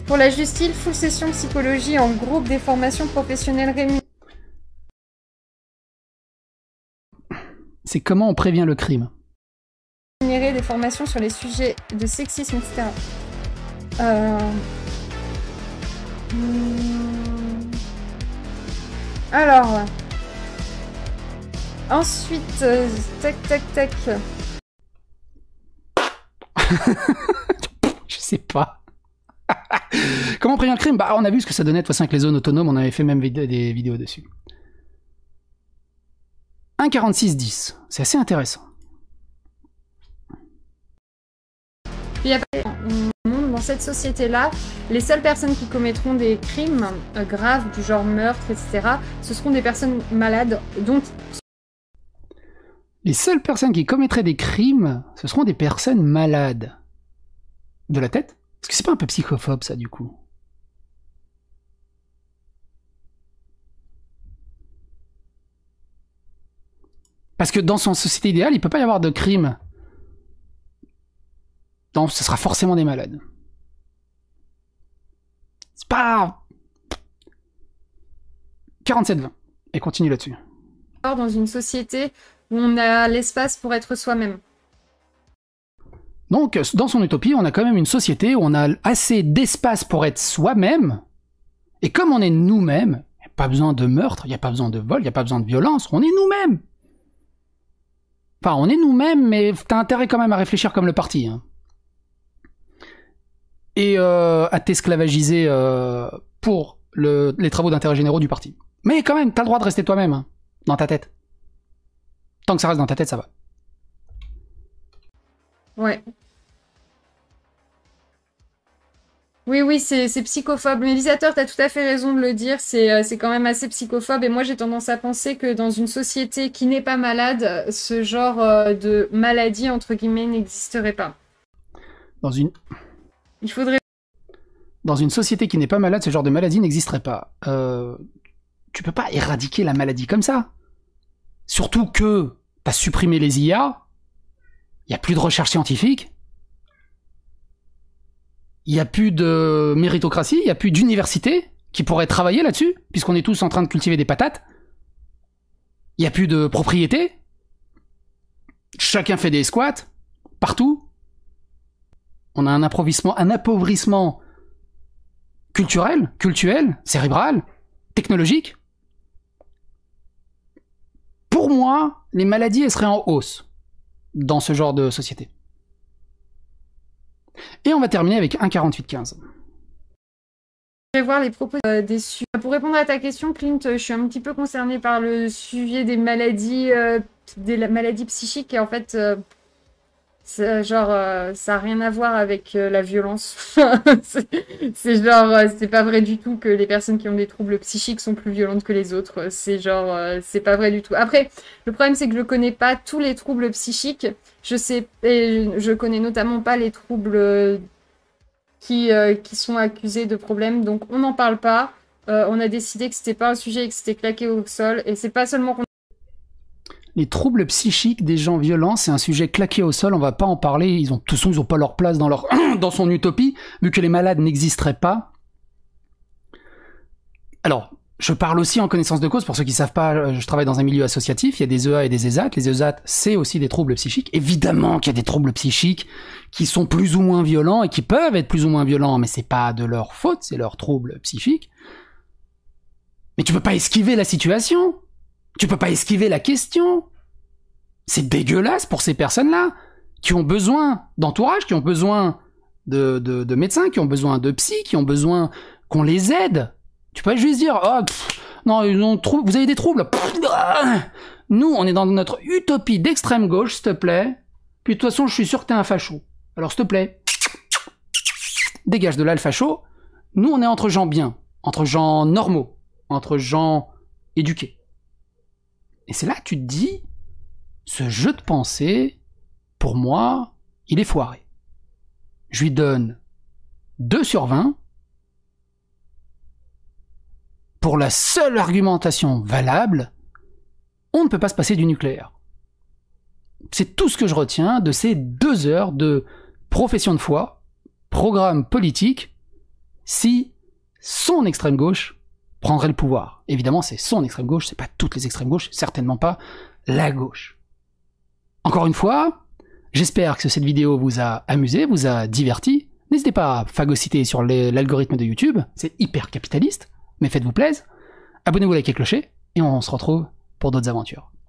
Pour la justice, full session psychologie en groupe des formations professionnelles rémunérées. C'est comment on prévient le crime Rémunérer des formations sur les sujets de sexisme, etc. Euh... Alors. Ensuite, euh, tac, tac, tac. Je sais pas. Comment prévenir le crime Bah, on a vu ce que ça donnait de toute façon avec les zones autonomes. On avait fait même des vidéos dessus. 1,46,10. C'est assez intéressant. Il y a cette société-là, les seules personnes qui commettront des crimes euh, graves du genre meurtre, etc., ce seront des personnes malades dont... Les seules personnes qui commettraient des crimes, ce seront des personnes malades. De la tête Parce que c'est pas un peu psychophobe ça du coup Parce que dans son société idéale, il peut pas y avoir de crimes... Donc ce sera forcément des malades. 47-20 et continue là-dessus. Dans une société où on a l'espace pour être soi-même. Donc, dans son utopie, on a quand même une société où on a assez d'espace pour être soi-même. Et comme on est nous-mêmes, il n'y a pas besoin de meurtre, il n'y a pas besoin de vol, il n'y a pas besoin de violence, on est nous-mêmes. Enfin, on est nous-mêmes, mais t'as intérêt quand même à réfléchir comme le parti. Hein et euh, à t'esclavagiser euh, pour les travaux d'intérêt généraux du parti. Mais quand même, t'as le droit de rester toi-même, hein, dans ta tête. Tant que ça reste dans ta tête, ça va. Ouais. Oui, oui, c'est psychophobe. Mais tu t'as tout à fait raison de le dire, euh, c'est quand même assez psychophobe. Et moi, j'ai tendance à penser que dans une société qui n'est pas malade, ce genre de maladie, entre guillemets, n'existerait pas. Dans une... Il faudrait. Dans une société qui n'est pas malade, ce genre de maladie n'existerait pas. Euh, tu peux pas éradiquer la maladie comme ça. Surtout que t'as supprimé les IA, il y a plus de recherche scientifique, il y a plus de méritocratie, il y a plus d'université qui pourrait travailler là-dessus, puisqu'on est tous en train de cultiver des patates. Il y a plus de propriété. Chacun fait des squats partout on a un appauvrissement, un appauvrissement culturel, culturel, cérébral, technologique. Pour moi, les maladies, elles seraient en hausse dans ce genre de société. Et on va terminer avec 1,48,15. Je vais voir les propos euh, Pour répondre à ta question, Clint, je suis un petit peu concerné par le sujet des maladies, euh, psychiques. Et en fait, euh, euh, genre, euh, ça a rien à voir avec euh, la violence. c'est genre, c'est pas vrai du tout que les personnes qui ont des troubles psychiques sont plus violentes que les autres. C'est genre, c'est pas vrai du tout. Après, le problème, c'est que je connais pas tous les troubles psychiques. Je sais, je connais notamment pas les troubles qui, qui sont accusés de problèmes. Donc, on n'en parle pas. on a décidé que c'était pas un sujet et que c'était claqué au sol. Et c'est pas seulement qu'on les troubles psychiques des gens violents, c'est un sujet claqué au sol, on va pas en parler, ils ont, de toute façon, ils ont pas leur place dans leur, dans son utopie, vu que les malades n'existeraient pas. Alors, je parle aussi en connaissance de cause, pour ceux qui savent pas, euh, je travaille dans un milieu associatif, il y a des EA et des ESAT, les ESAT, c'est aussi des troubles psychiques, évidemment qu'il y a des troubles psychiques qui sont plus ou moins violents et qui peuvent être plus ou moins violents, mais c'est pas de leur faute, c'est leurs troubles psychiques. Mais tu peux pas esquiver la situation tu peux pas esquiver la question. C'est dégueulasse pour ces personnes-là qui ont besoin d'entourage, qui ont besoin de, médecins, qui ont besoin de psy, qui ont besoin qu'on les aide. Tu peux juste dire, oh, non, vous avez des troubles. Nous, on est dans notre utopie d'extrême gauche, s'il te plaît. Puis de toute façon, je suis sûr que t'es un facho. Alors s'il te plaît, dégage de là le facho. Nous, on est entre gens bien, entre gens normaux, entre gens éduqués. Et c'est là que tu te dis, ce jeu de pensée, pour moi, il est foiré. Je lui donne 2 sur 20 pour la seule argumentation valable, on ne peut pas se passer du nucléaire. C'est tout ce que je retiens de ces deux heures de profession de foi, programme politique, si son extrême gauche prendrait le pouvoir. Évidemment, c'est son extrême gauche, c'est pas toutes les extrêmes gauches, certainement pas la gauche. Encore une fois, j'espère que cette vidéo vous a amusé, vous a diverti. N'hésitez pas à phagocyter sur l'algorithme de YouTube, c'est hyper capitaliste, mais faites-vous plaisir. Abonnez-vous, likez, clocher, et on se retrouve pour d'autres aventures.